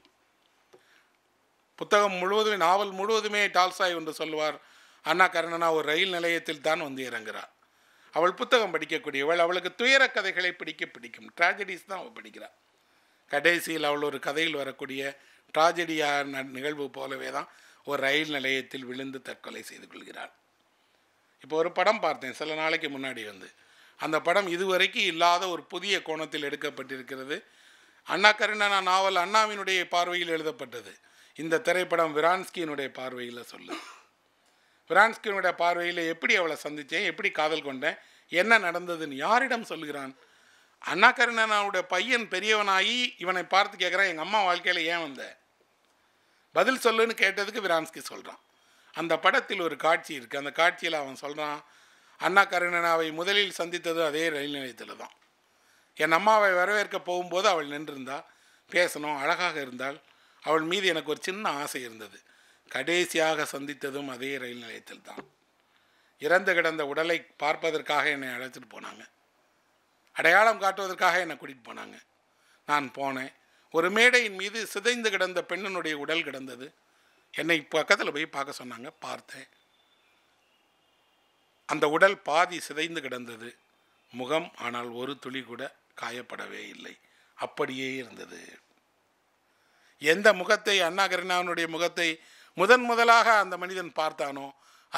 புத்தகம் முழுவதுமே நாவல் முழுவதுமே டால்சாய் ஒன்று சொல்வார் அண்ணா கர்ணனா ஒரு ரயில் நிலையத்தில் தான் வந்து இறங்குறார் அவள் புத்தகம் படிக்கக்கூடியவள் அவளுக்கு துயர கதைகளை பிடிக்க பிடிக்கும் ட்ராஜடிஸ் தான் அவள் படிக்கிறாள் கடைசியில் அவள் ஒரு கதையில் வரக்கூடிய டிராஜடியா நிகழ்வு போலவே தான் ஒரு ரயில் நிலையத்தில் விழுந்து தற்கொலை செய்து கொள்கிறார் இப்போ ஒரு படம் பார்த்தேன் சில நாளைக்கு முன்னாடி வந்து அந்த படம் இதுவரைக்கும் இல்லாத ஒரு புதிய கோணத்தில் எடுக்கப்பட்டிருக்கிறது அண்ணா கருணனா நாவல் அண்ணாவினுடைய பார்வையில் எழுதப்பட்டது இந்த திரைப்படம் விரான்ஸ்கியினுடைய பார்வையில் சொல்லு விரான்ஸ்கியினுடைய பார்வையில் எப்படி அவளை சந்தித்தேன் எப்படி காதல் கொண்டேன் என்ன நடந்ததுன்னு யாரிடம் சொல்கிறான் அண்ணா கருணனாவுடைய பையன் பெரியவனாகி இவனை பார்த்து கேட்குறான் எங்கள் அம்மா வாழ்க்கையில் ஏன் வந்தேன் பதில் சொல்லுன்னு கேட்டதுக்கு விரான்ஸ்கி சொல்கிறான் அந்த படத்தில் ஒரு காட்சி இருக்குது அந்த காட்சியில் அவன் சொல்கிறான் அண்ணா கருணனாவை முதலில் சந்தித்ததும் அதே ரயில் நிலையத்தில் தான் என் அம்மாவை வரவேற்க போகும்போது அவள் நின்றிருந்தா பேசணும் அழகாக இருந்தால் அவள் மீது எனக்கு ஒரு சின்ன ஆசை இருந்தது கடைசியாக சந்தித்ததும் அதே ரயில் நிலையத்தில் தான் இறந்து கிடந்த உடலை பார்ப்பதற்காக என்னை அழைச்சிட்டு போனாங்க அடையாளம் காட்டுவதற்காக என்னை கூட்டிகிட்டு போனாங்க நான் போனேன் ஒரு மேடையின் மீது சிதைந்து கிடந்த பெண்ணினுடைய உடல் கிடந்தது என்னை பக்கத்தில் போய் பார்க்க சொன்னாங்க பார்த்தேன் அந்த உடல் பாதி சிதைந்து கிடந்தது முகம் ஆனால் ஒரு துளி கூட காயப்படவே இல்லை அப்படியே இருந்தது எந்த முகத்தை அண்ணா கருணாவினுடைய முகத்தை முதன் முதலாக அந்த மனிதன் பார்த்தானோ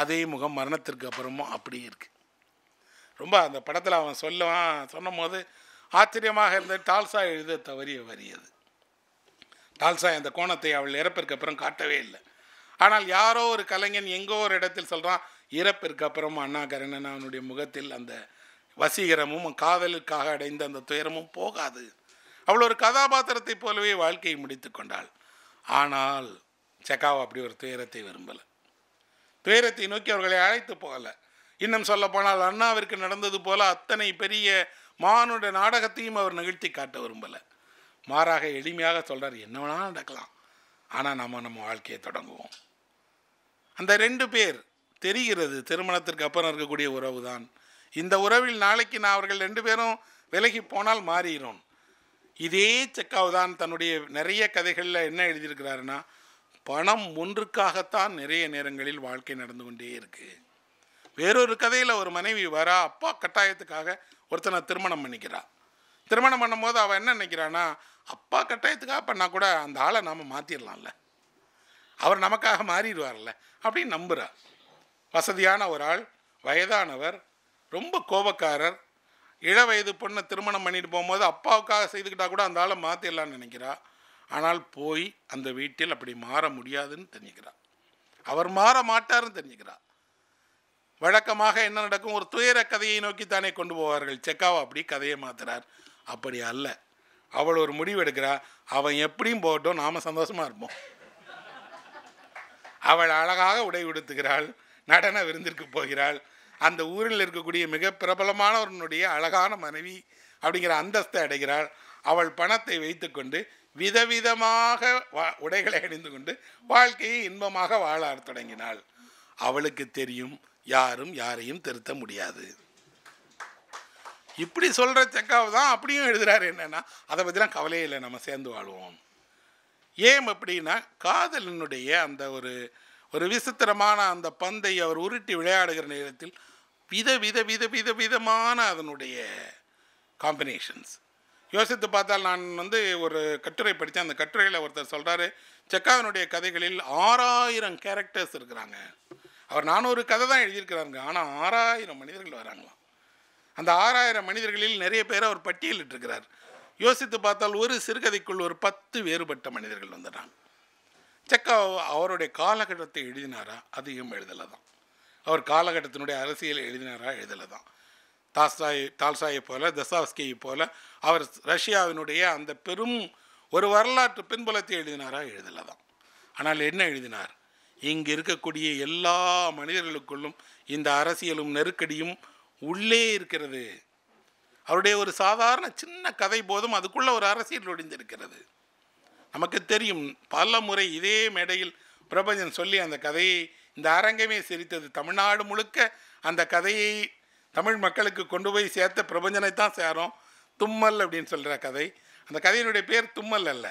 அதே முகம் மரணத்திற்கு அப்புறமும் அப்படியே இருக்கு ரொம்ப அந்த படத்தில் அவன் சொல்லுவான் சொன்னும் போது ஆச்சரியமாக இருந்த டால்ஸாக எழுத தவறிய வரியது டால்சாய் அந்த கோணத்தை அவள் இறப்பிற்கு அப்புறம் காட்டவே இல்லை ஆனால் யாரோ ஒரு கலைஞன் எங்கோ ஒரு இடத்தில் சொல்கிறான் இறப்பிற்கு அப்புறம் அண்ணா கரணன் அவனுடைய முகத்தில் அந்த வசீகரமும் காதலுக்காக அடைந்த அந்த துயரமும் போகாது அவள் ஒரு கதாபாத்திரத்தை போலவே வாழ்க்கையை முடித்து கொண்டாள் ஆனால் செகாவ் அப்படி ஒரு துயரத்தை விரும்பலை துயரத்தை நோக்கி அவர்களை அழைத்து போகலை இன்னும் சொல்லப்போனால் அண்ணாவிற்கு நடந்தது போல அத்தனை பெரிய மானுட நாடகத்தையும் அவர் நிகழ்த்தி காட்ட விரும்பலை மாறாக எளிமையாக சொல்கிறார் என்ன வேணாலும் நடக்கலாம் ஆனால் நம்ம நம்ம வாழ்க்கையை தொடங்குவோம் அந்த ரெண்டு பேர் தெரிகிறது திருமணத்திற்கு அப்புறம் இருக்கக்கூடிய உறவு தான் இந்த உறவில் நாளைக்கு நான் அவர்கள் ரெண்டு பேரும் விலகி போனால் மாறிடும் இதே செக்காவு தான் தன்னுடைய நிறைய கதைகளில் என்ன எழுதியிருக்கிறாருன்னா பணம் ஒன்றுக்காகத்தான் நிறைய நேரங்களில் வாழ்க்கை நடந்து கொண்டே இருக்குது வேறொரு கதையில் ஒரு மனைவி வரா அப்பா கட்டாயத்துக்காக ஒருத்தனை திருமணம் பண்ணிக்கிறார் திருமணம் பண்ணும்போது அவள் என்ன நினைக்கிறான்னா அப்பா கட்டாயத்துக்காக பண்ணால் கூட அந்த ஆளை நாம் மாற்றிடலாம்ல அவர் நமக்காக மாறிடுவார்ல அப்படின்னு நம்புகிறார் வசதியான ஒரு ஆள் வயதானவர் ரொம்ப கோபக்காரர் இள வயது பொண்ணை திருமணம் பண்ணிட்டு போகும்போது அப்பாவுக்காக செய்துக்கிட்டா கூட அந்த ஆளை மாத்திரலாம்னு நினைக்கிறா ஆனால் போய் அந்த வீட்டில் அப்படி மாற முடியாதுன்னு தெரிஞ்சுக்கிறார் அவர் மாற மாட்டார்னு தெரிஞ்சுக்கிறார் வழக்கமாக என்ன நடக்கும் ஒரு துயர கதையை நோக்கி தானே கொண்டு போவார்கள் செக்காவா அப்படி கதையை மாத்துறார் அப்படி அல்ல அவள் ஒரு முடிவு எடுக்கிறா அவன் எப்படியும் போட்டோம் நாம் சந்தோஷமாக இருப்போம் அவள் அழகாக உடை உடுத்துகிறாள் நடன விருந்திற்கு போகிறாள் அந்த ஊரில் இருக்கக்கூடிய மிக பிரபலமானவனுடைய அழகான மனைவி அப்படிங்கிற அந்தஸ்தை அடைகிறாள் அவள் பணத்தை வைத்துக்கொண்டு விதவிதமாக வா உடைகளை அணிந்து கொண்டு வாழ்க்கையை இன்பமாக வாழ தொடங்கினாள் அவளுக்கு தெரியும் யாரும் யாரையும் திருத்த முடியாது இப்படி சொல்கிற செக்காவை தான் அப்படியும் எழுதுகிறாரு என்னென்னா அதை பற்றிலாம் கவலையே இல்லை நம்ம சேர்ந்து வாழ்வோம் ஏன் அப்படின்னா காதலினுடைய அந்த ஒரு ஒரு விசித்திரமான அந்த பந்தை அவர் உருட்டி விளையாடுகிற நேரத்தில் வித வித வித வித விதமான அதனுடைய காம்பினேஷன்ஸ் யோசித்து பார்த்தால் நான் வந்து ஒரு கட்டுரை படித்தேன் அந்த கட்டுரையில் ஒருத்தர் சொல்கிறாரு செக்காவினுடைய கதைகளில் ஆறாயிரம் கேரக்டர்ஸ் இருக்கிறாங்க அவர் நானூறு கதை தான் எழுதியிருக்கிறாருங்க ஆனால் ஆறாயிரம் மனிதர்கள் வராங்களாம் அந்த ஆறாயிரம் மனிதர்களில் நிறைய பேர் அவர் பட்டியலிட்டிருக்கிறார் யோசித்து பார்த்தால் ஒரு சிறுகதைக்குள் ஒரு பத்து வேறுபட்ட மனிதர்கள் வந்துட்டாங்க செக்கா அவருடைய காலகட்டத்தை எழுதினாரா அதிகம் எழுதலை தான் அவர் காலகட்டத்தினுடைய அரசியல் எழுதினாரா எழுதலை தான் தாஸ்தாய் டால்சாயை போல தசாஸ்கியை போல அவர் ரஷ்யாவினுடைய அந்த பெரும் ஒரு வரலாற்று பின்புலத்தை எழுதினாரா எழுதலை தான் ஆனால் என்ன எழுதினார் இங்கு இருக்கக்கூடிய எல்லா மனிதர்களுக்குள்ளும் இந்த அரசியலும் நெருக்கடியும் உள்ளே இருக்கிறது அவருடைய ஒரு சாதாரண சின்ன கதை போதும் அதுக்குள்ளே ஒரு அரசியல் ஒடிந்திருக்கிறது நமக்கு தெரியும் பல முறை இதே மேடையில் பிரபஞ்சன் சொல்லி அந்த கதையை இந்த அரங்கமே சிரித்தது தமிழ்நாடு முழுக்க அந்த கதையை தமிழ் மக்களுக்கு கொண்டு போய் சேர்த்த பிரபஞ்சனைத்தான் சேரும் தும்மல் அப்படின்னு சொல்கிற கதை அந்த கதையினுடைய பேர் தும்மல் அல்ல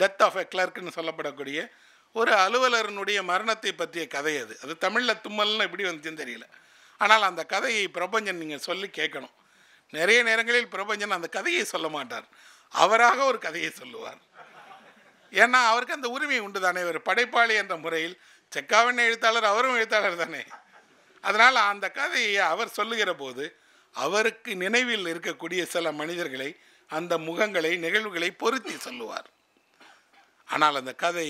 டெத் ஆஃப் எ கிளர்க்குன்னு சொல்லப்படக்கூடிய ஒரு அலுவலரனுடைய மரணத்தை பற்றிய கதை அது அது தமிழில் தும்மல்னு எப்படி வந்துச்சுன்னு தெரியல ஆனால் அந்த கதையை பிரபஞ்சன் நீங்கள் சொல்லி கேட்கணும் நிறைய நேரங்களில் பிரபஞ்சன் அந்த கதையை சொல்ல மாட்டார் அவராக ஒரு கதையை சொல்லுவார் ஏன்னா அவருக்கு அந்த உரிமை உண்டு தானே ஒரு படைப்பாளி என்ற முறையில் செக்காவின் எழுத்தாளர் அவரும் எழுத்தாளர் தானே அதனால் அந்த கதையை அவர் சொல்லுகிற போது அவருக்கு நினைவில் இருக்கக்கூடிய சில மனிதர்களை அந்த முகங்களை நிகழ்வுகளை பொருத்தி சொல்லுவார் ஆனால் அந்த கதை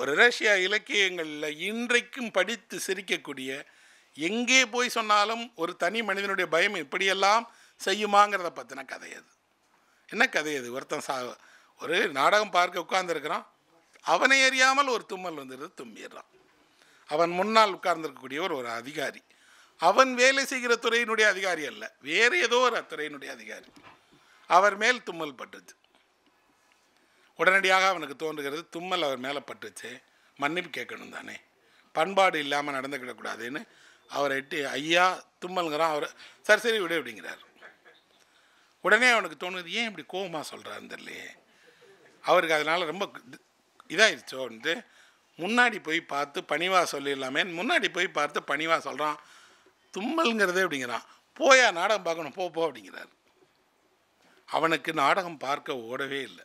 ஒரு ரஷ்யா இலக்கியங்களில் இன்றைக்கும் படித்து சிரிக்கக்கூடிய எங்கே போய் சொன்னாலும் ஒரு தனி மனிதனுடைய பயம் இப்படியெல்லாம் செய்யுமாங்கிறத பற்றின கதை அது என்ன கதை அது ஒருத்தன் சா ஒரு நாடகம் பார்க்க உட்கார்ந்துருக்கிறான் அவனை அறியாமல் ஒரு தும்மல் வந்துடுது தும்பிடுறான் அவன் முன்னால் உட்கார்ந்துருக்கக்கூடியவர் ஒரு அதிகாரி அவன் வேலை செய்கிற துறையினுடைய அதிகாரி அல்ல வேறு ஏதோ ஒரு துறையினுடைய அதிகாரி அவர் மேல் தும்மல் பட்டுச்சு உடனடியாக அவனுக்கு தோன்றுகிறது தும்மல் அவர் மேலே பட்டுச்சு மன்னிப்பு கேட்கணும் தானே பண்பாடு இல்லாமல் நடந்துக்கிடக்கூடாதுன்னு அவர் எட்டி ஐயா தும்மலுங்கிறான் அவர் சரி சரி விடு அப்படிங்கிறார் உடனே அவனுக்கு தோணுது ஏன் இப்படி கோபமாக சொல்கிறாருன்னு தெரியலையே அவருக்கு அதனால் ரொம்ப இதாகிடுச்சோ வந்து முன்னாடி போய் பார்த்து பணிவாக சொல்லிடலாமே முன்னாடி போய் பார்த்து பணிவாக சொல்கிறான் தும்மல்ங்கிறதே அப்படிங்கிறான் போயா நாடகம் பார்க்கணும் போ போ அப்படிங்கிறார் அவனுக்கு நாடகம் பார்க்க ஓடவே இல்லை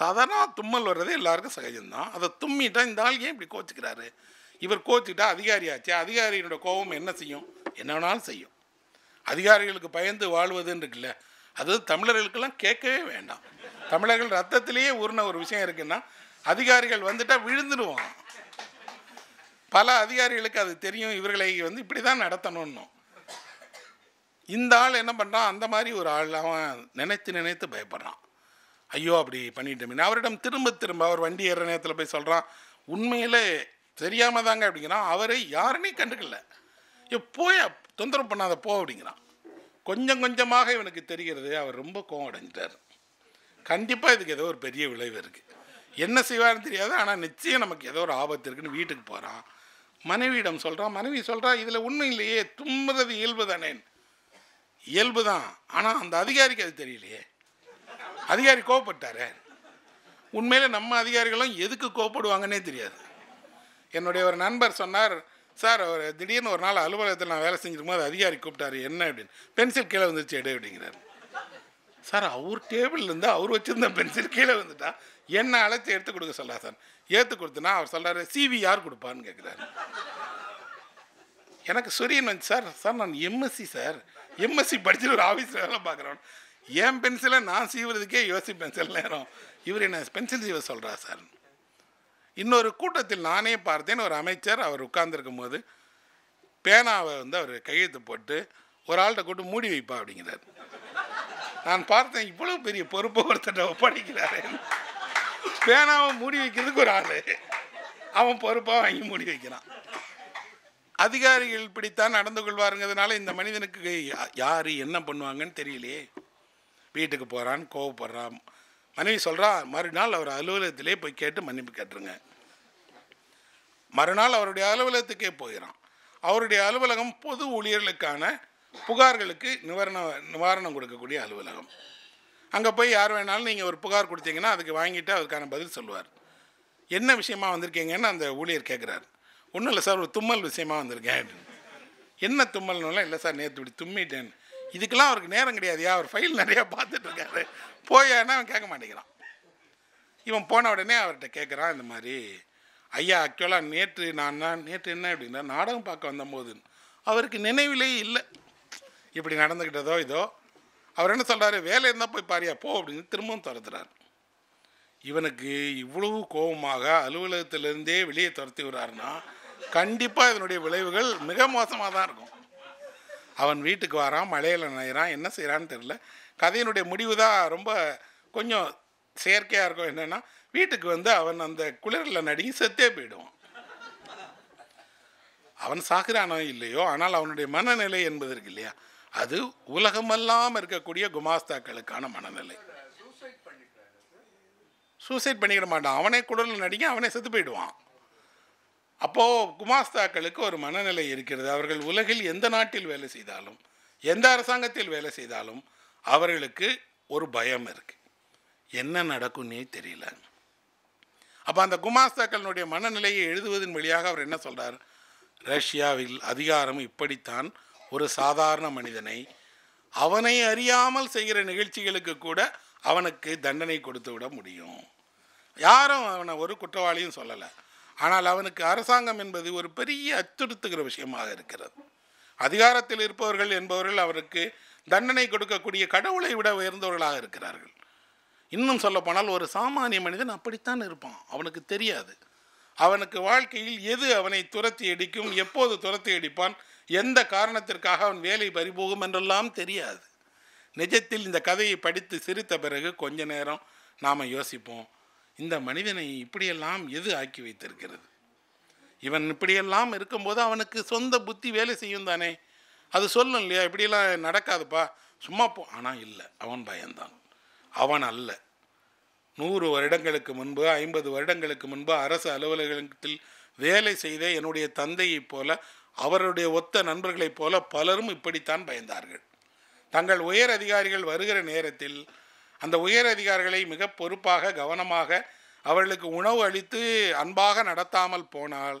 சாதாரண தும்மல் வர்றதே எல்லாருக்கும் சகஜம்தான் அதை தும்மிட்டா இந்த ஆள் ஏன் இப்படி கோச்சிக்கிறாரு இவர் கோச்சுக்கிட்டா அதிகாரி ஆச்சு அதிகாரியினுடைய கோபம் என்ன செய்யும் என்ன வேணாலும் செய்யும் அதிகாரிகளுக்கு பயந்து வாழ்வதுன்னு இருக்குல்ல அது தமிழர்களுக்கெல்லாம் கேட்கவே வேண்டாம் தமிழர்கள் ரத்தத்திலேயே ஊர்ன ஒரு விஷயம் இருக்குன்னா அதிகாரிகள் வந்துட்டால் விழுந்துடுவோம் பல அதிகாரிகளுக்கு அது தெரியும் இவர்களை வந்து இப்படி தான் நடத்தணும்னு இந்த ஆள் என்ன பண்ணுறான் அந்த மாதிரி ஒரு ஆள் அவன் நினைத்து நினைத்து பயப்படுறான் ஐயோ அப்படி பண்ணிட்டு அவரிடம் திரும்ப திரும்ப அவர் வண்டி ஏற நேரத்தில் போய் சொல்கிறான் உண்மையிலே தெரியாமல் தாங்க அப்படிங்கிறான் அவரை யாருன்னே கண்டுக்கல போய் தொந்தரவு பண்ணாத போ அப்படிங்கிறான் கொஞ்சம் கொஞ்சமாக இவனுக்கு தெரிகிறது அவர் ரொம்ப கோவம் அடைஞ்சிட்டார் கண்டிப்பாக இதுக்கு ஏதோ ஒரு பெரிய விளைவு இருக்குது என்ன செய்வார்னு தெரியாது ஆனால் நிச்சயம் நமக்கு ஏதோ ஒரு ஆபத்து இருக்குன்னு வீட்டுக்கு போகிறான் மனைவியிடம் சொல்கிறான் மனைவி சொல்கிறான் இதில் உண்மை இல்லையே தும்புறது இயல்பு தானே இயல்பு தான் ஆனால் அந்த அதிகாரிக்கு அது தெரியலையே அதிகாரி கோவப்பட்டாரே உண்மையில் நம்ம அதிகாரிகளும் எதுக்கு கோவப்படுவாங்கன்னே தெரியாது என்னுடைய ஒரு நண்பர் சொன்னார் சார் அவர் திடீர்னு ஒரு நாள் அலுவலகத்தில் நான் வேலை செஞ்சிருக்கும் போது அதிகாரி கூப்பிட்டாரு என்ன அப்படின்னு பென்சில் கீழே வந்துருச்சு எடு அப்படிங்கிறார் சார் அவர் டேபிள் இருந்து அவர் வச்சுருந்த பென்சில் கீழே வந்துட்டா என்ன அழைச்சி எடுத்து கொடுக்க சொல்லா சார் ஏற்று கொடுத்தனா அவர் சொல்கிறாரு சிவி யார் கொடுப்பான்னு கேட்குறாரு எனக்கு சுரியன் வந்து சார் சார் நான் எம்எஸ்சி சார் எம்எஸ்சி படிச்சுட்டு ஒரு ஆஃபீஸில் வேலை பார்க்குறோம் என் பென்சிலை நான் சீவுறதுக்கே யோசிப்பேன் சில நேரம் இவர் என்ன பென்சில் சீவ சொல்கிறா சார் இன்னொரு கூட்டத்தில் நானே பார்த்தேன் ஒரு அமைச்சர் அவர் உட்கார்ந்துருக்கும் போது பேனாவை வந்து அவர் கையெழுத்து போட்டு ஒரு ஆள்கிட்ட கூட்டு மூடி வைப்பா அப்படிங்கிறார் நான் பார்த்தேன் இவ்வளோ பெரிய பொறுப்பு ஒருத்தர் ஒப்படைக்கிறாரு பேனாவை மூடி வைக்கிறதுக்கு ஒரு ஆள் அவன் பொறுப்பாக வாங்கி மூடி வைக்கிறான் அதிகாரிகள் இப்படித்தான் நடந்து கொள்வாருங்கிறதுனால இந்த மனிதனுக்கு யார் என்ன பண்ணுவாங்கன்னு தெரியலையே வீட்டுக்கு போகிறான் கோவப்படுறான் மனைவி சொல்கிறா மறுநாள் அவர் அலுவலகத்திலே போய் கேட்டு மன்னிப்பு கேட்டுருங்க மறுநாள் அவருடைய அலுவலகத்துக்கே போயிடும் அவருடைய அலுவலகம் பொது ஊழியர்களுக்கான புகார்களுக்கு நிவாரண நிவாரணம் கொடுக்கக்கூடிய அலுவலகம் அங்கே போய் யார் வேணாலும் நீங்கள் ஒரு புகார் கொடுத்தீங்கன்னா அதுக்கு வாங்கிட்டு அதுக்கான பதில் சொல்லுவார் என்ன விஷயமா வந்திருக்கீங்கன்னு அந்த ஊழியர் கேட்குறாரு ஒன்றும் இல்லை சார் ஒரு தும்மல் விஷயமா வந்திருக்கேன் என்ன தும்மல்னுலாம் இல்லை சார் நேற்று இப்படி தும்மிட்டேன் இதுக்கெல்லாம் அவருக்கு நேரம் கிடையாதுயா அவர் ஃபைல் நிறையா பார்த்துட்டு இருக்காரு போயானா அவன் கேட்க மாட்டேங்கிறான் இவன் போன உடனே அவர்கிட்ட கேட்குறான் இந்த மாதிரி ஐயா ஆக்சுவலாக நேற்று நான் தான் நேற்று என்ன அப்படின்னா நாடகம் பார்க்க வந்தபோது அவருக்கு நினைவிலேயே இல்லை இப்படி நடந்துக்கிட்டதோ இதோ அவர் என்ன சொல்கிறாரு வேலை இருந்தால் போய் பாரியா போ அப்படின்னு திரும்பவும் துரத்துறாரு இவனுக்கு இவ்வளவு கோபமாக அலுவலகத்திலிருந்தே வெளியே துரத்தி விடுறாருன்னா கண்டிப்பாக இதனுடைய விளைவுகள் மிக மோசமாக தான் இருக்கும் அவன் வீட்டுக்கு வரான் மலையில் நனைகிறான் என்ன செய்கிறான்னு தெரில கதையினுடைய முடிவு தான் ரொம்ப கொஞ்சம் செயற்கையாக இருக்கும் என்னென்னா வீட்டுக்கு வந்து அவன் அந்த குளிரில் நடுங்கி செத்தே போயிடுவான் அவன் சாகிறானோ இல்லையோ ஆனால் அவனுடைய மனநிலை என்பது இருக்கு இல்லையா அது உலகமெல்லாம் இருக்கக்கூடிய குமாஸ்தாக்களுக்கான மனநிலை சூசைட் பண்ணிக்கிற மாட்டான் அவனே குடலில் நடிக்க அவனே செத்து போயிடுவான் அப்போது குமாஸ்தாக்களுக்கு ஒரு மனநிலை இருக்கிறது அவர்கள் உலகில் எந்த நாட்டில் வேலை செய்தாலும் எந்த அரசாங்கத்தில் வேலை செய்தாலும் அவர்களுக்கு ஒரு பயம் இருக்குது என்ன நடக்கும்னே தெரியல அப்போ அந்த குமாஸ்தாக்களுடைய மனநிலையை எழுதுவதன் வழியாக அவர் என்ன சொல்கிறார் ரஷ்யாவில் அதிகாரம் இப்படித்தான் ஒரு சாதாரண மனிதனை அவனை அறியாமல் செய்கிற நிகழ்ச்சிகளுக்கு கூட அவனுக்கு தண்டனை கொடுத்து விட முடியும் யாரும் அவனை ஒரு குற்றவாளியும் சொல்லலை ஆனால் அவனுக்கு அரசாங்கம் என்பது ஒரு பெரிய அச்சுறுத்துகிற விஷயமாக இருக்கிறது அதிகாரத்தில் இருப்பவர்கள் என்பவர்கள் அவருக்கு தண்டனை கொடுக்கக்கூடிய கடவுளை விட உயர்ந்தவர்களாக இருக்கிறார்கள் இன்னும் சொல்லப்போனால் ஒரு சாமானிய மனிதன் அப்படித்தான் இருப்பான் அவனுக்கு தெரியாது அவனுக்கு வாழ்க்கையில் எது அவனை துரத்தி அடிக்கும் எப்போது துரத்தி அடிப்பான் எந்த காரணத்திற்காக அவன் வேலை பறிபோகும் என்றெல்லாம் தெரியாது நிஜத்தில் இந்த கதையை படித்து சிரித்த பிறகு கொஞ்ச நேரம் நாம் யோசிப்போம் இந்த மனிதனை இப்படியெல்லாம் எது ஆக்கி வைத்திருக்கிறது இவன் இப்படியெல்லாம் இருக்கும்போது அவனுக்கு சொந்த புத்தி வேலை செய்யும் தானே அது சொல்லும் இல்லையா இப்படியெல்லாம் நடக்காதுப்பா சும்மா போ ஆனால் இல்லை அவன் பயந்தான் அவன் அல்ல நூறு வருடங்களுக்கு முன்பு ஐம்பது வருடங்களுக்கு முன்பு அரசு அலுவலகத்தில் வேலை செய்த என்னுடைய தந்தையைப் போல அவருடைய ஒத்த நண்பர்களைப் போல பலரும் இப்படித்தான் பயந்தார்கள் தங்கள் உயர் அதிகாரிகள் வருகிற நேரத்தில் அந்த உயர் அதிகாரிகளை மிக பொறுப்பாக கவனமாக அவர்களுக்கு உணவு அளித்து அன்பாக நடத்தாமல் போனால்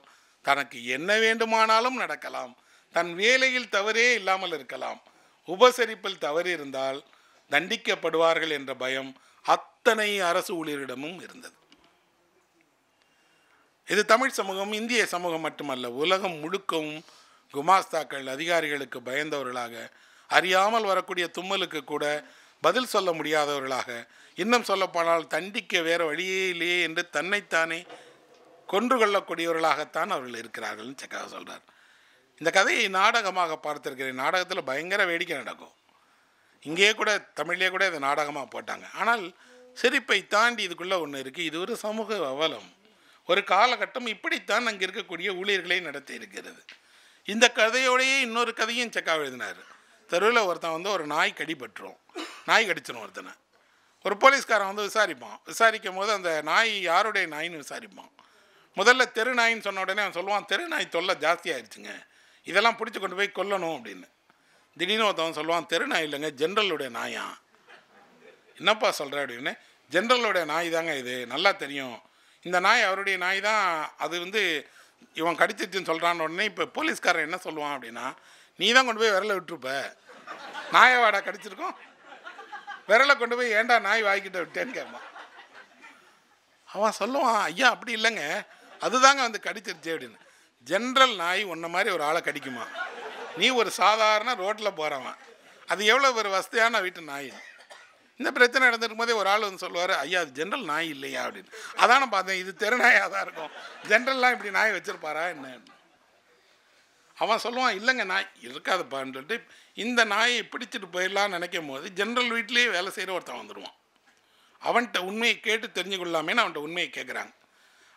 தனக்கு என்ன வேண்டுமானாலும் நடக்கலாம் தன் வேலையில் தவறே இல்லாமல் இருக்கலாம் உபசரிப்பில் தவறு இருந்தால் தண்டிக்கப்படுவார்கள் என்ற பயம் அத்தனை அரசு ஊழியரிடமும் இருந்தது இது தமிழ் சமூகம் இந்திய சமூகம் மட்டுமல்ல உலகம் முழுக்கவும் குமாஸ்தாக்கள் அதிகாரிகளுக்கு பயந்தவர்களாக அறியாமல் வரக்கூடிய தும்மலுக்கு கூட பதில் சொல்ல முடியாதவர்களாக இன்னும் சொல்லப்போனால் தண்டிக்க வேறு வழியே இல்லையே என்று தன்னைத்தானே கொன்று கொள்ளக்கூடியவர்களாகத்தான் அவர்கள் இருக்கிறார்கள்னு செக்காக சொல்கிறார் இந்த கதையை நாடகமாக பார்த்துருக்கிறேன் நாடகத்தில் பயங்கர வேடிக்கை நடக்கும் இங்கேயே கூட தமிழ்லேயே கூட இதை நாடகமாக போட்டாங்க ஆனால் சிரிப்பை தாண்டி இதுக்குள்ளே ஒன்று இருக்குது இது ஒரு சமூக அவலம் ஒரு காலகட்டம் இப்படித்தான் அங்கே இருக்கக்கூடிய ஊழியர்களை நடத்தி இருக்கிறது இந்த கதையோடையே இன்னொரு கதையும் செக்காக எழுதினார் தெருவில் ஒருத்தன் வந்து ஒரு நாய் கடிபட்டுரும் நாய் கடிச்சிடும் ஒருத்தனை ஒரு போலீஸ்காரன் வந்து விசாரிப்பான் விசாரிக்கும் போது அந்த நாய் யாருடைய நாயின்னு விசாரிப்பான் முதல்ல தெரு நாயின்னு சொன்ன உடனே அவன் சொல்லுவான் தெரு நாய் தொல்லை ஜாஸ்தியாகிடுச்சுங்க இதெல்லாம் பிடிச்சி கொண்டு போய் கொல்லணும் அப்படின்னு திடீர்னு ஒருத்தவன் சொல்லுவான் தெரு நாய் இல்லைங்க ஜென்ரலுடைய நாயா என்னப்பா சொல்கிற அப்படின்னு ஜென்ரலுடைய நாய் தாங்க இது நல்லா தெரியும் இந்த நாய் அவருடைய நாய் தான் அது வந்து இவன் கடிச்சிருச்சுன்னு சொல்கிறான்னு உடனே இப்போ போலீஸ்காரன் என்ன சொல்லுவான் அப்படின்னா நீ தான் கொண்டு போய் விரல விட்டுருப்ப நாயை வாடா கடிச்சிருக்கோம் விரலை கொண்டு போய் ஏண்டா நாய் வாய்க்கிட்ட விட்டேன்னு கேட்பான் அவன் சொல்லுவான் ஐயா அப்படி இல்லைங்க அதுதாங்க வந்து கடிச்சிருச்சு அப்படின்னு ஜென்ரல் நாய் உன்ன மாதிரி ஒரு ஆளை கடிக்குமா நீ ஒரு சாதாரண ரோட்டில் போகிறவன் அது எவ்வளோ ஒரு வசதியான வீட்டு நாய் இந்த பிரச்சனை நடந்துருக்கும் போதே ஒரு ஆள் வந்து சொல்லுவார் ஐயா அது ஜென்ரல் நாய் இல்லையா அப்படின்னு அதான் நான் பார்த்தேன் இது தெருநாயாக தான் இருக்கும் ஜென்ரல்லாம் இப்படி நாய் வச்சுருப்பாரா என்ன அவன் சொல்லுவான் இல்லைங்க நாய் இருக்காதுப்பான்னு சொல்லிட்டு இந்த நாயை பிடிச்சிட்டு போயிடலான்னு நினைக்கும் போது ஜென்ரல் வீட்லேயே வேலை செய்கிற ஒருத்தன் வந்துடுவான் அவன்கிட்ட உண்மையை கேட்டு தெரிஞ்சு கொள்ளாமேன்னு அவன்கிட்ட உண்மையை கேட்குறாங்க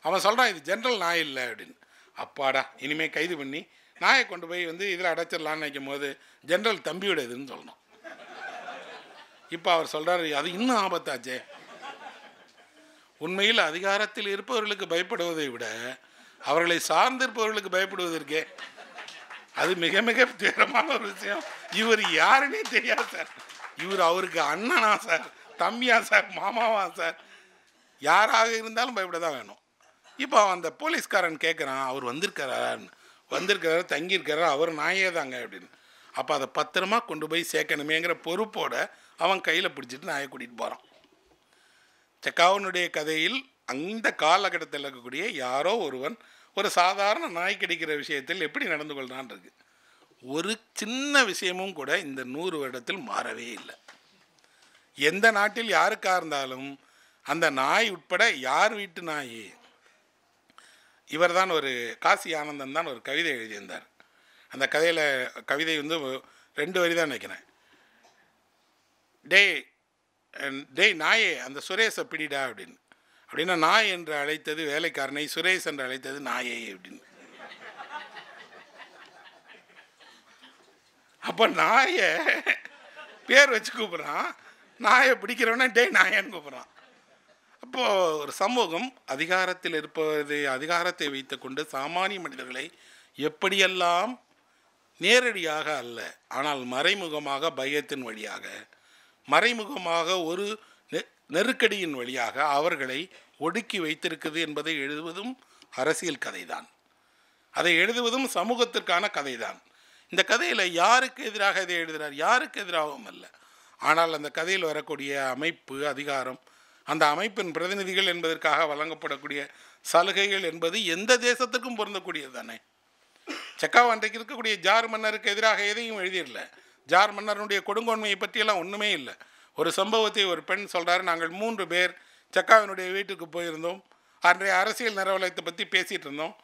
அவன் சொல்கிறான் இது ஜென்ரல் நாய் இல்லை அப்படின்னு அப்பாடா இனிமேல் கைது பண்ணி நாயை கொண்டு போய் வந்து இதில் அடைச்சிடலான்னு நினைக்கும் போது ஜென்ரல் தம்பியோட இதுன்னு சொல்லணும் இப்போ அவர் சொல்கிறார் அது இன்னும் ஆபத்தாச்சே உண்மையில் அதிகாரத்தில் இருப்பவர்களுக்கு பயப்படுவதை விட அவர்களை சார்ந்திருப்பவர்களுக்கு பயப்படுவதற்கே அது மிக மிக துயரமான ஒரு விஷயம் இவர் யாருன்னே தெரியாது சார் இவர் அவருக்கு அண்ணனா சார் தம்பியா சார் மாமாவா சார் யாராக இருந்தாலும் பயப்பட தான் வேணும் இப்போ அந்த போலீஸ்காரன் கேட்குறான் அவர் வந்திருக்கிறாரான்னு வந்திருக்கிறாரு தங்கியிருக்கிறாரு அவர் நாயே தாங்க அப்படின்னு அப்போ அதை பத்திரமா கொண்டு போய் சேர்க்கணுமேங்கிற பொறுப்போட அவன் கையில் பிடிச்சிட்டு நாயை கூட்டிகிட்டு போகிறான் செக்காவனுடைய கதையில் அந்த காலகட்டத்தில் இருக்கக்கூடிய யாரோ ஒருவன் ஒரு சாதாரண நாய் கிடைக்கிற விஷயத்தில் எப்படி நடந்து கொள்றான் இருக்கு ஒரு சின்ன விஷயமும் கூட இந்த நூறு வருடத்தில் மாறவே இல்லை எந்த நாட்டில் யாருக்காக இருந்தாலும் அந்த நாய் உட்பட யார் வீட்டு நாய் இவர் தான் ஒரு காசி ஆனந்தன் தான் ஒரு கவிதை எழுதியிருந்தார் அந்த கதையில் கவிதை வந்து ரெண்டு வரி தான் நினைக்கிறேன் டேய் டேய் நாயே அந்த சுரேஷை பிடிடா அப்படின்னு அப்படின்னா நாய் என்று அழைத்தது வேலைக்காரனை சுரேஷ் என்று அழைத்தது நாயை அப்படின்னு அப்போ நாயை பேர் வச்சு கூப்பிட்றான் நாயை பிடிக்கிறவனே டே நாயன்னு கூப்பிட்றான் அப்போது ஒரு சமூகம் அதிகாரத்தில் இருப்பது அதிகாரத்தை வைத்துக்கொண்டு சாமானிய மனிதர்களை எப்படியெல்லாம் நேரடியாக அல்ல ஆனால் மறைமுகமாக பயத்தின் வழியாக மறைமுகமாக ஒரு நெருக்கடியின் வழியாக அவர்களை ஒடுக்கி வைத்திருக்குது என்பதை எழுதுவதும் அரசியல் கதைதான் அதை எழுதுவதும் சமூகத்திற்கான கதைதான் இந்த கதையில் யாருக்கு எதிராக இதை எழுதுகிறார் யாருக்கு எதிராகவும் அல்ல ஆனால் அந்த கதையில் வரக்கூடிய அமைப்பு அதிகாரம் அந்த அமைப்பின் பிரதிநிதிகள் என்பதற்காக வழங்கப்படக்கூடிய சலுகைகள் என்பது எந்த தேசத்துக்கும் பொருந்தக்கூடியது தானே செக்கா அன்றைக்கு இருக்கக்கூடிய ஜார் மன்னருக்கு எதிராக எதையும் எழுதிடல ஜார் மன்னருடைய கொடுங்கோன்மையை பற்றியெல்லாம் ஒன்றுமே இல்லை ஒரு சம்பவத்தை ஒரு பெண் சொல்கிறார் நாங்கள் மூன்று பேர் சக்காவினுடைய வீட்டுக்கு போயிருந்தோம் அன்றைய அரசியல் நிறுவனத்தை பற்றி பேசிகிட்டு இருந்தோம்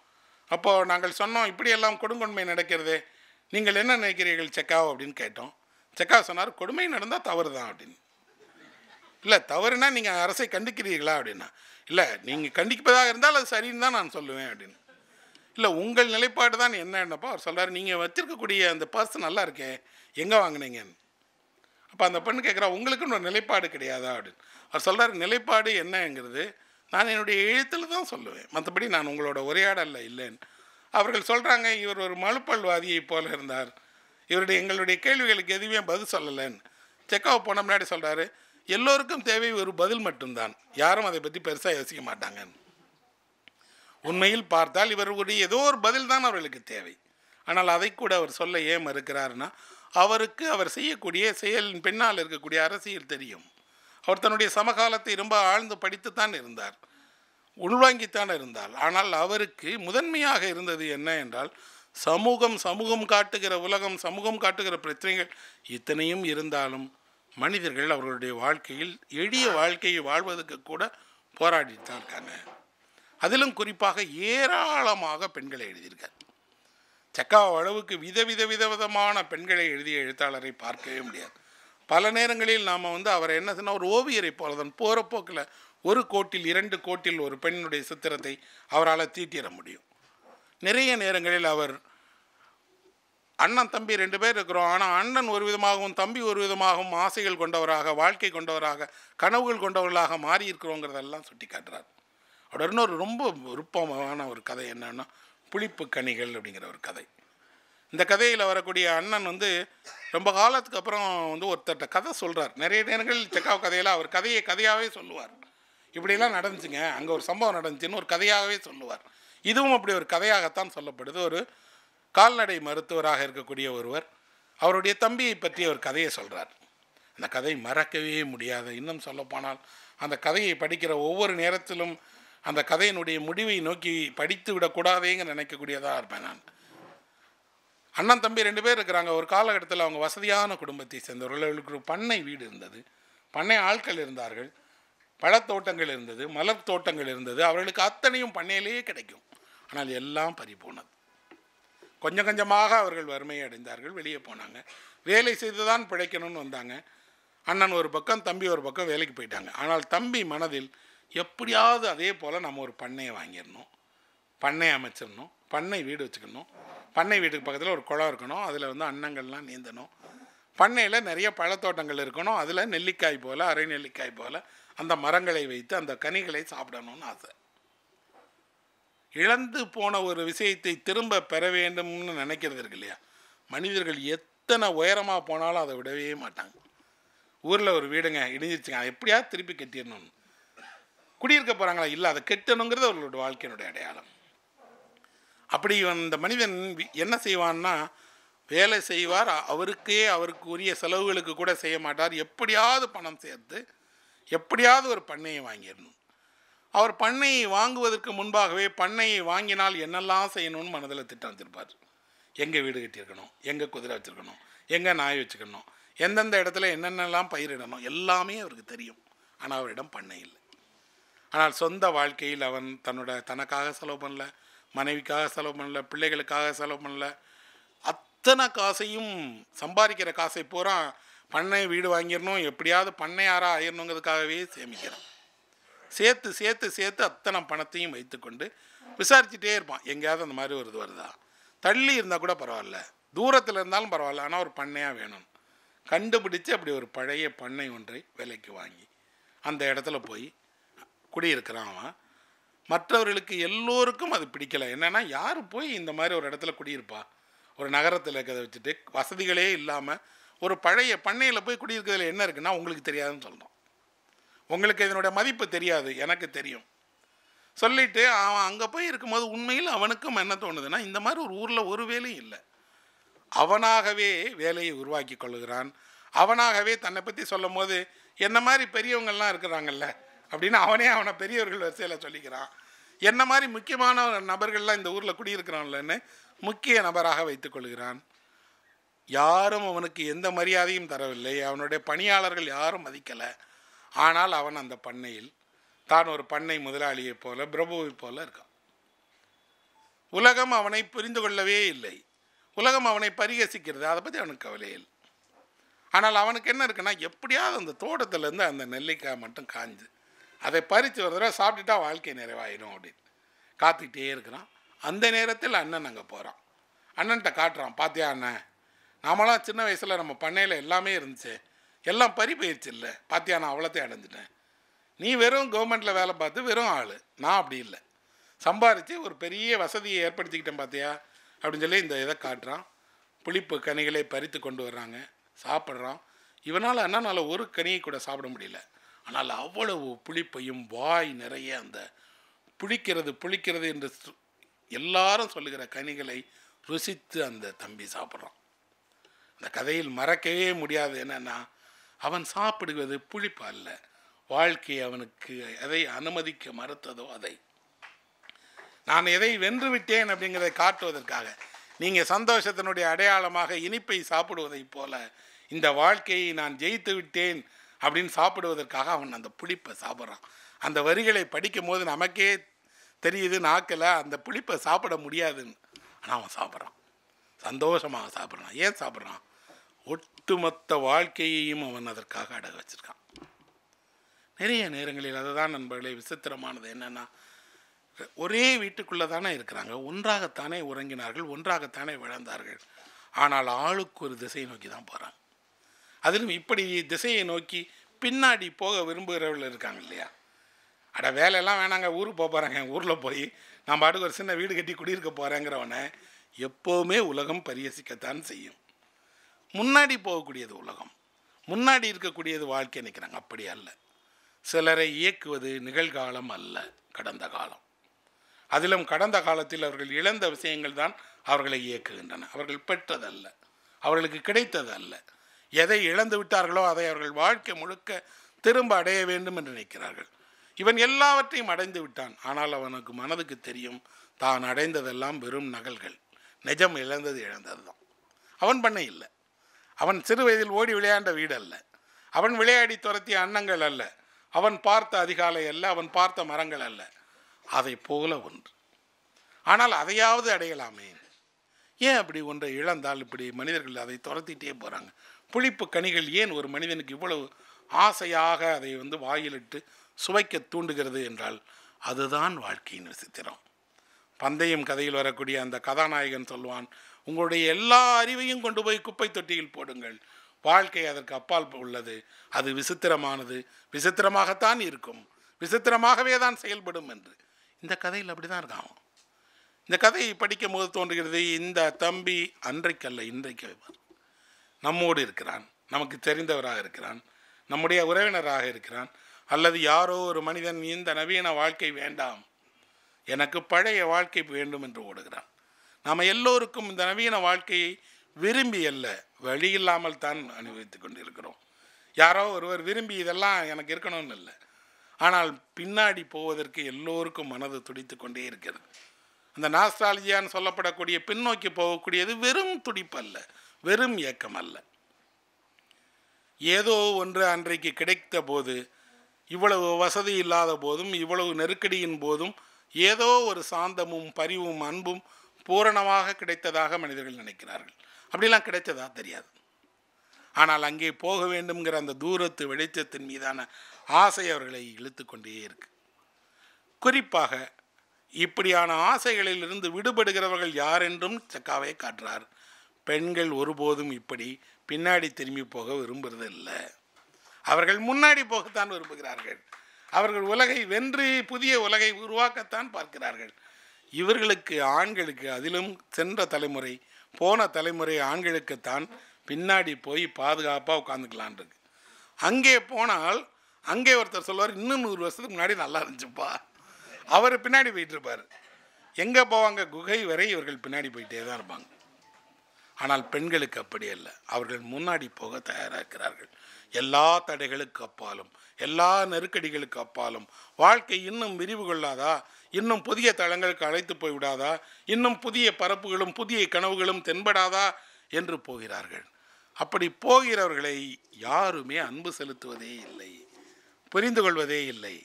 அப்போது நாங்கள் சொன்னோம் இப்படியெல்லாம் கொடுங்கொன்மை நடக்கிறதே நீங்கள் என்ன நினைக்கிறீர்கள் செக்காவோ அப்படின்னு கேட்டோம் செக்கா சொன்னார் கொடுமை நடந்தால் தவறு தான் அப்படின்னு இல்லை தவறுனா நீங்கள் அரசை கண்டிக்கிறீர்களா அப்படின்னா இல்லை நீங்கள் கண்டிப்பதாக இருந்தால் அது சரின்னு தான் நான் சொல்லுவேன் அப்படின்னு இல்லை உங்கள் நிலைப்பாடு தான் என்னன்னப்போ அவர் சொல்கிறார் நீங்கள் வச்சுருக்கக்கூடிய அந்த பர்ஸ் நல்லா இருக்கேன் எங்கே வாங்கினீங்கன்னு அப்போ அந்த பெண் கேட்குறா உங்களுக்குன்னு ஒரு நிலைப்பாடு கிடையாதா அப்படின்னு அவர் சொல்கிறார் நிலைப்பாடு என்னங்கிறது நான் என்னுடைய எழுத்தில் தான் சொல்லுவேன் மற்றபடி நான் உங்களோட உரையாடல்ல இல்லைன்னு அவர்கள் சொல்கிறாங்க இவர் ஒரு மலுப்பல்வாதியை போல இருந்தார் இவருடைய எங்களுடைய கேள்விகளுக்கு எதுவுமே பதில் சொல்லலைன்னு செக்அப் போன முன்னாடி சொல்கிறாரு எல்லோருக்கும் தேவை ஒரு பதில் மட்டும்தான் யாரும் அதை பற்றி பெருசாக யோசிக்க மாட்டாங்க உண்மையில் பார்த்தால் இவர்களுடைய ஏதோ ஒரு பதில் தான் அவர்களுக்கு தேவை ஆனால் அதை கூட அவர் சொல்ல ஏன் மறுக்கிறாருன்னா அவருக்கு அவர் செய்யக்கூடிய செயலின் பின்னால் இருக்கக்கூடிய அரசியல் தெரியும் அவர் தன்னுடைய சமகாலத்தை ரொம்ப ஆழ்ந்து படித்துத்தான் இருந்தார் உள்வாங்கித்தான் இருந்தார் ஆனால் அவருக்கு முதன்மையாக இருந்தது என்ன என்றால் சமூகம் சமூகம் காட்டுகிற உலகம் சமூகம் காட்டுகிற பிரச்சனைகள் இத்தனையும் இருந்தாலும் மனிதர்கள் அவர்களுடைய வாழ்க்கையில் எளிய வாழ்க்கையை வாழ்வதற்கு கூட போராடித்தான் இருக்காங்க அதிலும் குறிப்பாக ஏராளமாக பெண்களை எழுதியிருக்காங்க செக்கா அளவுக்கு வித வித விதவிதமான பெண்களை எழுதிய எழுத்தாளரை பார்க்கவே முடியாது பல நேரங்களில் நாம் வந்து அவர் என்ன சொன்னால் ஒரு ஓவியரை போலதான் போகிற போக்கில் ஒரு கோட்டில் இரண்டு கோட்டில் ஒரு பெண்ணுடைய சித்திரத்தை அவரால் தீட்டிட முடியும் நிறைய நேரங்களில் அவர் அண்ணன் தம்பி ரெண்டு பேர் இருக்கிறோம் ஆனால் அண்ணன் ஒரு விதமாகவும் தம்பி ஒரு விதமாகவும் ஆசைகள் கொண்டவராக வாழ்க்கை கொண்டவராக கனவுகள் கொண்டவர்களாக மாறியிருக்கிறோங்கிறதெல்லாம் சுட்டி காட்டுறார் அவர் இன்னொரு ரொம்ப விருப்பமான ஒரு கதை என்னென்னா புளிப்பு கனிகள் அப்படிங்கிற ஒரு கதை இந்த கதையில் வரக்கூடிய அண்ணன் வந்து ரொம்ப காலத்துக்கு அப்புறம் வந்து ஒருத்தர்கிட்ட கதை சொல்கிறார் நிறைய நேரங்கள் செக்காவ் கதையில் அவர் கதையை கதையாகவே சொல்லுவார் இப்படிலாம் நடந்துச்சுங்க அங்கே ஒரு சம்பவம் நடந்துச்சுன்னு ஒரு கதையாகவே சொல்லுவார் இதுவும் அப்படி ஒரு கதையாகத்தான் சொல்லப்படுது ஒரு கால்நடை மருத்துவராக இருக்கக்கூடிய ஒருவர் அவருடைய தம்பியை பற்றி ஒரு கதையை சொல்கிறார் அந்த கதை மறக்கவே முடியாது இன்னும் சொல்லப்போனால் அந்த கதையை படிக்கிற ஒவ்வொரு நேரத்திலும் அந்த கதையினுடைய முடிவை நோக்கி படித்து விடக்கூடாதேங்க நினைக்கக்கூடியதாக இருப்பேன் நான் அண்ணன் தம்பி ரெண்டு பேர் இருக்கிறாங்க ஒரு காலகட்டத்தில் அவங்க வசதியான குடும்பத்தை சேர்ந்தவர்கள் அவர்களுக்கு ஒரு பண்ணை வீடு இருந்தது பண்ணை ஆட்கள் இருந்தார்கள் பழத்தோட்டங்கள் இருந்தது மலர் தோட்டங்கள் இருந்தது அவர்களுக்கு அத்தனையும் பண்ணையிலேயே கிடைக்கும் ஆனால் எல்லாம் பறி போனது கொஞ்சம் கொஞ்சமாக அவர்கள் வறுமையை அடைந்தார்கள் வெளியே போனாங்க வேலை செய்து தான் பிழைக்கணும்னு வந்தாங்க அண்ணன் ஒரு பக்கம் தம்பி ஒரு பக்கம் வேலைக்கு போயிட்டாங்க ஆனால் தம்பி மனதில் எப்படியாவது அதே போல் நம்ம ஒரு பண்ணையை வாங்கிடணும் பண்ணை அமைச்சிடணும் பண்ணை வீடு வச்சுக்கணும் பண்ணை வீட்டுக்கு பக்கத்தில் ஒரு குளம் இருக்கணும் அதில் வந்து அன்னங்கள்லாம் நீந்தணும் பண்ணையில் நிறைய பழத்தோட்டங்கள் இருக்கணும் அதில் நெல்லிக்காய் போல் அரை நெல்லிக்காய் போல் அந்த மரங்களை வைத்து அந்த கனிகளை சாப்பிடணும்னு ஆசை இழந்து போன ஒரு விஷயத்தை திரும்ப பெற வேண்டும்னு நினைக்கிறது இருக்கு இல்லையா மனிதர்கள் எத்தனை உயரமாக போனாலும் அதை விடவே மாட்டாங்க ஊரில் ஒரு வீடுங்க இடிஞ்சிருச்சுங்க அதை திருப்பி கட்டிடணும்னு குடியிருக்க போகிறாங்களா இல்லை அதை கெட்டணுங்கிறது அவர்களோட வாழ்க்கையினுடைய அடையாளம் அப்படி அந்த மனிதன் என்ன செய்வான்னா வேலை செய்வார் அவருக்கே அவருக்கு உரிய செலவுகளுக்கு கூட செய்ய மாட்டார் எப்படியாவது பணம் சேர்த்து எப்படியாவது ஒரு பண்ணையை வாங்கிடணும் அவர் பண்ணையை வாங்குவதற்கு முன்பாகவே பண்ணையை வாங்கினால் என்னெல்லாம் செய்யணும்னு மனதில் திட்டம் வச்சுருப்பார் எங்கே வீடு கட்டியிருக்கணும் எங்கே குதிரை வச்சுருக்கணும் எங்கே நாய் வச்சுக்கணும் எந்தெந்த இடத்துல என்னென்னலாம் பயிரிடணும் எல்லாமே அவருக்கு தெரியும் ஆனால் அவரிடம் பண்ணை இல்லை ஆனால் சொந்த வாழ்க்கையில் அவன் தன்னோட தனக்காக செலவு பண்ணல மனைவிக்காக செலவு பண்ணல பிள்ளைகளுக்காக செலவு பண்ணல அத்தனை காசையும் சம்பாதிக்கிற காசை பூரா பண்ணை வீடு வாங்கிடணும் எப்படியாவது பண்ணையாராக ஆயிடணுங்கிறதுக்காகவே சேமிக்கிறான் சேர்த்து சேர்த்து சேர்த்து அத்தனை பணத்தையும் வைத்துக்கொண்டு விசாரிச்சுட்டே இருப்பான் எங்கேயாவது அந்த மாதிரி வருது வருதா தள்ளி இருந்தால் கூட பரவாயில்ல தூரத்தில் இருந்தாலும் பரவாயில்ல ஆனால் ஒரு பண்ணையாக வேணும் கண்டுபிடிச்சு அப்படி ஒரு பழைய பண்ணை ஒன்றை விலைக்கு வாங்கி அந்த இடத்துல போய் குடியிருக்கிறான் அவன் மற்றவர்களுக்கு எல்லோருக்கும் அது பிடிக்கலை என்னென்னா யார் போய் இந்த மாதிரி ஒரு இடத்துல குடியிருப்பா ஒரு நகரத்தில் இருக்கிறத வச்சுட்டு வசதிகளே இல்லாமல் ஒரு பழைய பண்ணையில் போய் குடியிருக்கிறதுல என்ன இருக்குன்னா உங்களுக்கு தெரியாதுன்னு சொல்கிறோம் உங்களுக்கு இதனுடைய மதிப்பு தெரியாது எனக்கு தெரியும் சொல்லிவிட்டு அவன் அங்கே போய் இருக்கும்போது உண்மையில் அவனுக்கும் என்ன தோணுதுன்னா இந்த மாதிரி ஒரு ஊரில் ஒரு வேலையும் இல்லை அவனாகவே வேலையை உருவாக்கி கொள்கிறான் அவனாகவே தன்னை பற்றி சொல்லும் போது என்ன மாதிரி பெரியவங்கள்லாம் இருக்கிறாங்கல்ல அப்படின்னு அவனே அவனை பெரியவர்கள் வரிசையில் சொல்லிக்கிறான் என்ன மாதிரி முக்கியமான நபர்கள்லாம் இந்த ஊரில் குடியிருக்கிறான்லன்னு முக்கிய நபராக வைத்துக்கொள்கிறான் யாரும் அவனுக்கு எந்த மரியாதையும் தரவில்லை அவனுடைய பணியாளர்கள் யாரும் மதிக்கலை ஆனால் அவன் அந்த பண்ணையில் தான் ஒரு பண்ணை முதலாளியைப் போல பிரபுவைப் போல இருக்கான் உலகம் அவனை புரிந்து கொள்ளவே இல்லை உலகம் அவனை பரிகசிக்கிறது அதை பற்றி அவனுக்கு கவலையே இல்லை ஆனால் அவனுக்கு என்ன இருக்குன்னா எப்படியாவது அந்த தோட்டத்துலேருந்து அந்த நெல்லிக்காய் மட்டும் காஞ்சு அதை பறித்து ஒரு தடவை சாப்பிட்டுட்டா வாழ்க்கை நிறைவாயிடும் அப்படின்னு காத்துக்கிட்டே இருக்கிறான் அந்த நேரத்தில் அண்ணன் அங்கே போகிறான் அண்ணன்ட்ட காட்டுறான் பாத்தியா அண்ணன் நாமளாம் சின்ன வயசில் நம்ம பண்ணையில் எல்லாமே இருந்துச்சு எல்லாம் பறி போயிடுச்சு இல்லை பாத்தியா நான் அவ்வளோத்தையும் அடைஞ்சிட்டேன் நீ வெறும் கவர்மெண்ட்டில் வேலை பார்த்து வெறும் ஆள் நான் அப்படி இல்லை சம்பாரித்து ஒரு பெரிய வசதியை ஏற்படுத்திக்கிட்டேன் பார்த்தியா அப்படின்னு சொல்லி இந்த இதை காட்டுறான் புளிப்பு கனிகளை பறித்து கொண்டு வர்றாங்க சாப்பிட்றான் இவனால் அண்ணனால் ஒரு கனியை கூட சாப்பிட முடியல ஆனால் அவ்வளவு புளிப்பையும் வாய் நிறைய அந்த புளிக்கிறது புளிக்கிறது என்று எல்லாரும் சொல்லுகிற கனிகளை ருசித்து அந்த தம்பி சாப்பிட்றான் அந்த கதையில் மறக்கவே முடியாது என்னென்னா அவன் சாப்பிடுவது புளிப்பு அல்ல வாழ்க்கை அவனுக்கு எதை அனுமதிக்க மறுத்ததோ அதை நான் எதை வென்று விட்டேன் அப்படிங்கிறத காட்டுவதற்காக நீங்கள் சந்தோஷத்தினுடைய அடையாளமாக இனிப்பை சாப்பிடுவதைப் போல இந்த வாழ்க்கையை நான் ஜெயித்து விட்டேன் அப்படின்னு சாப்பிடுவதற்காக அவன் அந்த புளிப்பை சாப்பிட்றான் அந்த வரிகளை படிக்கும் போது நமக்கே தெரியுது நாக்கில் அந்த புளிப்பை சாப்பிட முடியாதுன்னு ஆனால் அவன் சாப்பிட்றான் சந்தோஷமாக சாப்பிட்றான் ஏன் சாப்பிட்றான் ஒட்டுமொத்த வாழ்க்கையையும் அவன் அதற்காக அடக வச்சுருக்கான் நிறைய நேரங்களில் அதுதான் நண்பர்களே விசித்திரமானது என்னென்னா ஒரே வீட்டுக்குள்ளே தானே இருக்கிறாங்க ஒன்றாகத்தானே உறங்கினார்கள் ஒன்றாகத்தானே விழந்தார்கள் ஆனால் ஆளுக்கு ஒரு திசை நோக்கி தான் போகிறாங்க அதிலும் இப்படி திசையை நோக்கி பின்னாடி போக விரும்புகிறவர்கள் இருக்காங்க இல்லையா அட வேலையெல்லாம் வேணாங்க ஊருக்கு போக போகிறாங்க எங்கள் ஊரில் போய் நான் பாட்டுக்கு ஒரு சின்ன வீடு கட்டி குடியிருக்க போகிறேங்கிறவனை எப்போவுமே உலகம் பரியசிக்கத்தான் செய்யும் முன்னாடி போகக்கூடியது உலகம் முன்னாடி இருக்கக்கூடியது வாழ்க்கை நிற்கிறாங்க அப்படி அல்ல சிலரை இயக்குவது நிகழ்காலம் அல்ல கடந்த காலம் அதிலும் கடந்த காலத்தில் அவர்கள் இழந்த விஷயங்கள் தான் அவர்களை இயக்குகின்றன அவர்கள் பெற்றதல்ல அவர்களுக்கு கிடைத்தது அல்ல எதை இழந்து விட்டார்களோ அதை அவர்கள் வாழ்க்கை முழுக்க திரும்ப அடைய வேண்டும் என்று நினைக்கிறார்கள் இவன் எல்லாவற்றையும் அடைந்து விட்டான் ஆனால் அவனுக்கு மனதுக்கு தெரியும் தான் அடைந்ததெல்லாம் வெறும் நகல்கள் நிஜம் இழந்தது இழந்தது தான் அவன் பண்ண இல்லை அவன் சிறு வயதில் ஓடி விளையாண்ட வீடு அல்ல அவன் விளையாடி துரத்திய அன்னங்கள் அல்ல அவன் பார்த்த அதிகாலை அல்ல அவன் பார்த்த மரங்கள் அல்ல அதை போல ஒன்று ஆனால் அதையாவது அடையலாமே ஏன் அப்படி ஒன்றை இழந்தால் இப்படி மனிதர்கள் அதை துரத்திட்டே போகிறாங்க புளிப்பு கனிகள் ஏன் ஒரு மனிதனுக்கு இவ்வளவு ஆசையாக அதை வந்து வாயிலிட்டு சுவைக்க தூண்டுகிறது என்றால் அதுதான் வாழ்க்கையின் விசித்திரம் பந்தயம் கதையில் வரக்கூடிய அந்த கதாநாயகன் சொல்வான் உங்களுடைய எல்லா அறிவையும் கொண்டு போய் குப்பை தொட்டியில் போடுங்கள் வாழ்க்கை அதற்கு அப்பால் உள்ளது அது விசித்திரமானது விசித்திரமாகத்தான் இருக்கும் விசித்திரமாகவே தான் செயல்படும் என்று இந்த கதையில் அப்படி தான் இருக்கான் இந்த கதையை படிக்கும் போது தோன்றுகிறது இந்த தம்பி அன்றைக்கல்ல இன்றைக்கு நம்மோடு இருக்கிறான் நமக்கு தெரிந்தவராக இருக்கிறான் நம்முடைய உறவினராக இருக்கிறான் அல்லது யாரோ ஒரு மனிதன் இந்த நவீன வாழ்க்கை வேண்டாம் எனக்கு பழைய வாழ்க்கை வேண்டும் என்று ஓடுகிறான் நாம் எல்லோருக்கும் இந்த நவீன வாழ்க்கையை விரும்பி அல்ல வழி இல்லாமல் தான் அனுபவித்து கொண்டிருக்கிறோம் யாரோ ஒருவர் விரும்பி இதெல்லாம் எனக்கு இருக்கணும்னு இல்லை ஆனால் பின்னாடி போவதற்கு எல்லோருக்கும் மனது துடித்து கொண்டே இருக்கிறது அந்த நாஸ்டாலஜியான்னு சொல்லப்படக்கூடிய பின்னோக்கி போகக்கூடியது வெறும் துடிப்பு அல்ல வெறும் ஏக்கம் அல்ல ஏதோ ஒன்று அன்றைக்கு கிடைத்த போது இவ்வளவு வசதி இல்லாத போதும் இவ்வளவு நெருக்கடியின் போதும் ஏதோ ஒரு சாந்தமும் பரிவும் அன்பும் பூரணமாக கிடைத்ததாக மனிதர்கள் நினைக்கிறார்கள் அப்படிலாம் கிடைத்ததா தெரியாது ஆனால் அங்கே போக வேண்டும்ங்கிற அந்த தூரத்து வெளிச்சத்தின் மீதான ஆசை அவர்களை இழுத்து கொண்டே இருக்கு குறிப்பாக இப்படியான ஆசைகளிலிருந்து விடுபடுகிறவர்கள் யாரென்றும் சக்காவே காட்டுறார் பெண்கள் ஒருபோதும் இப்படி பின்னாடி திரும்பி போக விரும்புறதில்லை அவர்கள் முன்னாடி போகத்தான் விரும்புகிறார்கள் அவர்கள் உலகை வென்று புதிய உலகை உருவாக்கத்தான் பார்க்கிறார்கள் இவர்களுக்கு ஆண்களுக்கு அதிலும் சென்ற தலைமுறை போன தலைமுறை ஆண்களுக்குத்தான் பின்னாடி போய் பாதுகாப்பாக உட்காந்துக்கலான் இருக்கு அங்கே போனால் அங்கே ஒருத்தர் சொல்லுவார் இன்னும் நூறு வருஷத்துக்கு முன்னாடி நல்லா இருந்துச்சுப்பா அவர் பின்னாடி போயிட்டு இருப்பார் எங்கே போவாங்க குகை வரை இவர்கள் பின்னாடி போயிட்டே தான் இருப்பாங்க ஆனால் பெண்களுக்கு அப்படி அல்ல அவர்கள் முன்னாடி போக தயாராக இருக்கிறார்கள் எல்லா தடைகளுக்கு அப்பாலும் எல்லா நெருக்கடிகளுக்கு அப்பாலும் வாழ்க்கை இன்னும் விரிவு கொள்ளாதா இன்னும் புதிய தளங்களுக்கு அழைத்து போய்விடாதா இன்னும் புதிய பரப்புகளும் புதிய கனவுகளும் தென்படாதா என்று போகிறார்கள் அப்படி போகிறவர்களை யாருமே அன்பு செலுத்துவதே இல்லை புரிந்து கொள்வதே இல்லை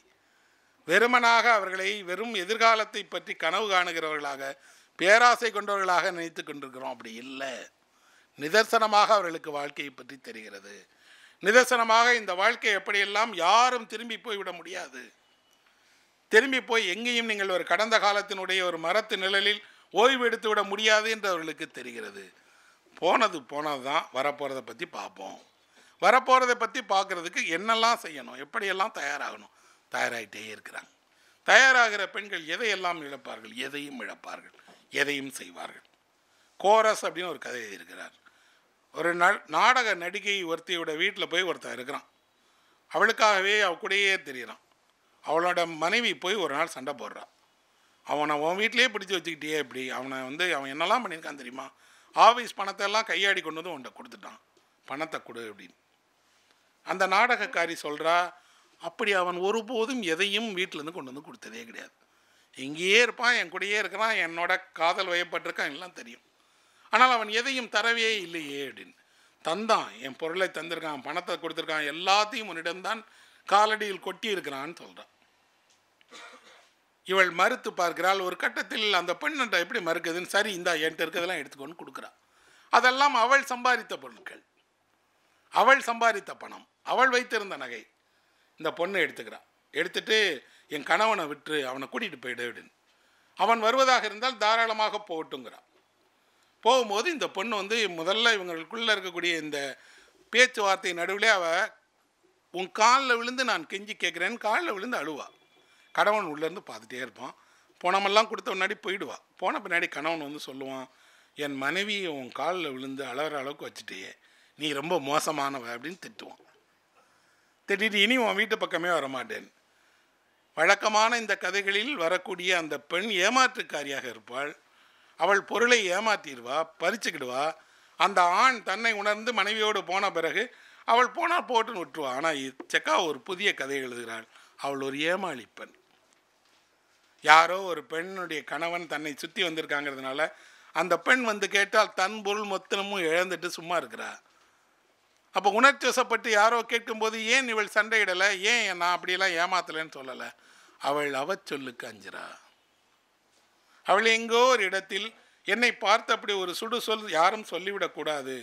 வெறுமனாக அவர்களை வெறும் எதிர்காலத்தை பற்றி கனவு காணுகிறவர்களாக பேராசை கொண்டவர்களாக நினைத்து கொண்டிருக்கிறோம் அப்படி இல்லை நிதர்சனமாக அவர்களுக்கு வாழ்க்கையை பற்றி தெரிகிறது நிதர்சனமாக இந்த வாழ்க்கை எப்படியெல்லாம் யாரும் திரும்பி போய்விட முடியாது திரும்பி போய் எங்கேயும் நீங்கள் ஒரு கடந்த காலத்தினுடைய ஒரு மரத்து நிழலில் ஓய்வு எடுத்து விட முடியாது என்று அவர்களுக்கு தெரிகிறது போனது போனது தான் வரப்போகிறத பற்றி பார்ப்போம் வரப்போகிறத பற்றி பார்க்குறதுக்கு என்னெல்லாம் செய்யணும் எப்படியெல்லாம் தயாராகணும் தயாராகிட்டே இருக்கிறாங்க தயாராகிற பெண்கள் எதையெல்லாம் இழப்பார்கள் எதையும் இழப்பார்கள் எதையும் செய்வார்கள் கோரஸ் அப்படின்னு ஒரு கதை எழுதியிருக்கிறார் ஒரு நாடக நடிகை ஒருத்தியோட வீட்டில் போய் ஒருத்தன் இருக்கிறான் அவளுக்காகவே அவ கூடயே தெரிகிறான் அவளோட மனைவி போய் ஒரு நாள் சண்டை போடுறான் அவனை அவன் வீட்லேயே பிடிச்சி வச்சுக்கிட்டே இப்படி அவனை வந்து அவன் என்னெல்லாம் பண்ணியிருக்கான் தெரியுமா ஆஃபீஸ் பணத்தை எல்லாம் கையாடி கொண்டு வந்து உன்ட்ட கொடுத்துட்டான் பணத்தை கொடு அப்படின்னு அந்த நாடகக்காரி சொல்கிறா அப்படி அவன் ஒருபோதும் எதையும் வீட்டிலேருந்து கொண்டு வந்து கொடுத்ததே கிடையாது இங்கேயே இருப்பான் என் கூடயே இருக்கிறான் என்னோட காதல் வயப்பட்டிருக்கான் எல்லாம் தெரியும் ஆனால் அவன் எதையும் தரவே இல்லையே அப்படின்னு தந்தான் என் பொருளை தந்திருக்கான் பணத்தை கொடுத்துருக்கான் எல்லாத்தையும் உன்னிடம்தான் காலடியில் கொட்டி இருக்கிறான்னு சொல்கிறான் இவள் மறுத்து பார்க்கிறாள் ஒரு கட்டத்தில் அந்த பெண்ணை எப்படி மறுக்குதுன்னு சரி இந்தா என்கிட்ட இருக்கிறதெல்லாம் எடுத்துக்கொண்டு கொடுக்குறான் அதெல்லாம் அவள் சம்பாதித்த பொருட்கள் அவள் சம்பாதித்த பணம் அவள் வைத்திருந்த நகை இந்த பொண்ணு எடுத்துக்கிறான் எடுத்துட்டு என் கணவனை விட்டு அவனை கூட்டிகிட்டு போயிடுவிடுன்னு அவன் வருவதாக இருந்தால் தாராளமாக போகட்டுங்கிறான் போகும்போது இந்த பொண்ணு வந்து முதல்ல இவங்களுக்குள்ளே இருக்கக்கூடிய இந்த பேச்சுவார்த்தை நடுவில் அவள் உன் காலில் விழுந்து நான் கெஞ்சி கேட்குறேன்னு காலில் விழுந்து அழுவா கணவன் உள்ளேருந்து பார்த்துட்டே இருப்பான் போனமெல்லாம் கொடுத்த முன்னாடி போயிடுவா போன பின்னாடி கணவன் வந்து சொல்லுவான் என் மனைவி உன் காலில் விழுந்து அழகிற அளவுக்கு வச்சுட்டேயே நீ ரொம்ப மோசமானவ அப்படின்னு திட்டுவான் திட்டிட்டு இனி உன் வீட்டு பக்கமே வரமாட்டேன் வழக்கமான இந்த கதைகளில் வரக்கூடிய அந்த பெண் ஏமாற்றுக்காரியாக இருப்பாள் அவள் பொருளை ஏமாத்திடுவா பறிச்சுக்கிடுவா அந்த ஆண் தன்னை உணர்ந்து மனைவியோடு போன பிறகு அவள் போனால் போட்டுன்னு விட்டுருவா ஆனால் செக்கா ஒரு புதிய கதை எழுதுகிறாள் அவள் ஒரு ஏமாளி பெண் யாரோ ஒரு பெண்ணுடைய கணவன் தன்னை சுற்றி வந்திருக்காங்கிறதுனால அந்த பெண் வந்து கேட்டால் தன் பொருள் மொத்தமும் இழந்துட்டு சும்மா இருக்கிறா அப்போ உணர்ச்சி வசப்பட்டு யாரோ கேட்கும்போது ஏன் இவள் சண்டையிடலை ஏன் நான் அப்படியெல்லாம் ஏமாத்தலைன்னு சொல்லலை அவள் சொல்லு அஞ்சிறா அவள் எங்கோ ஒரு இடத்தில் என்னை பார்த்து அப்படி ஒரு சுடு சொல் யாரும் சொல்லிவிடக்கூடாது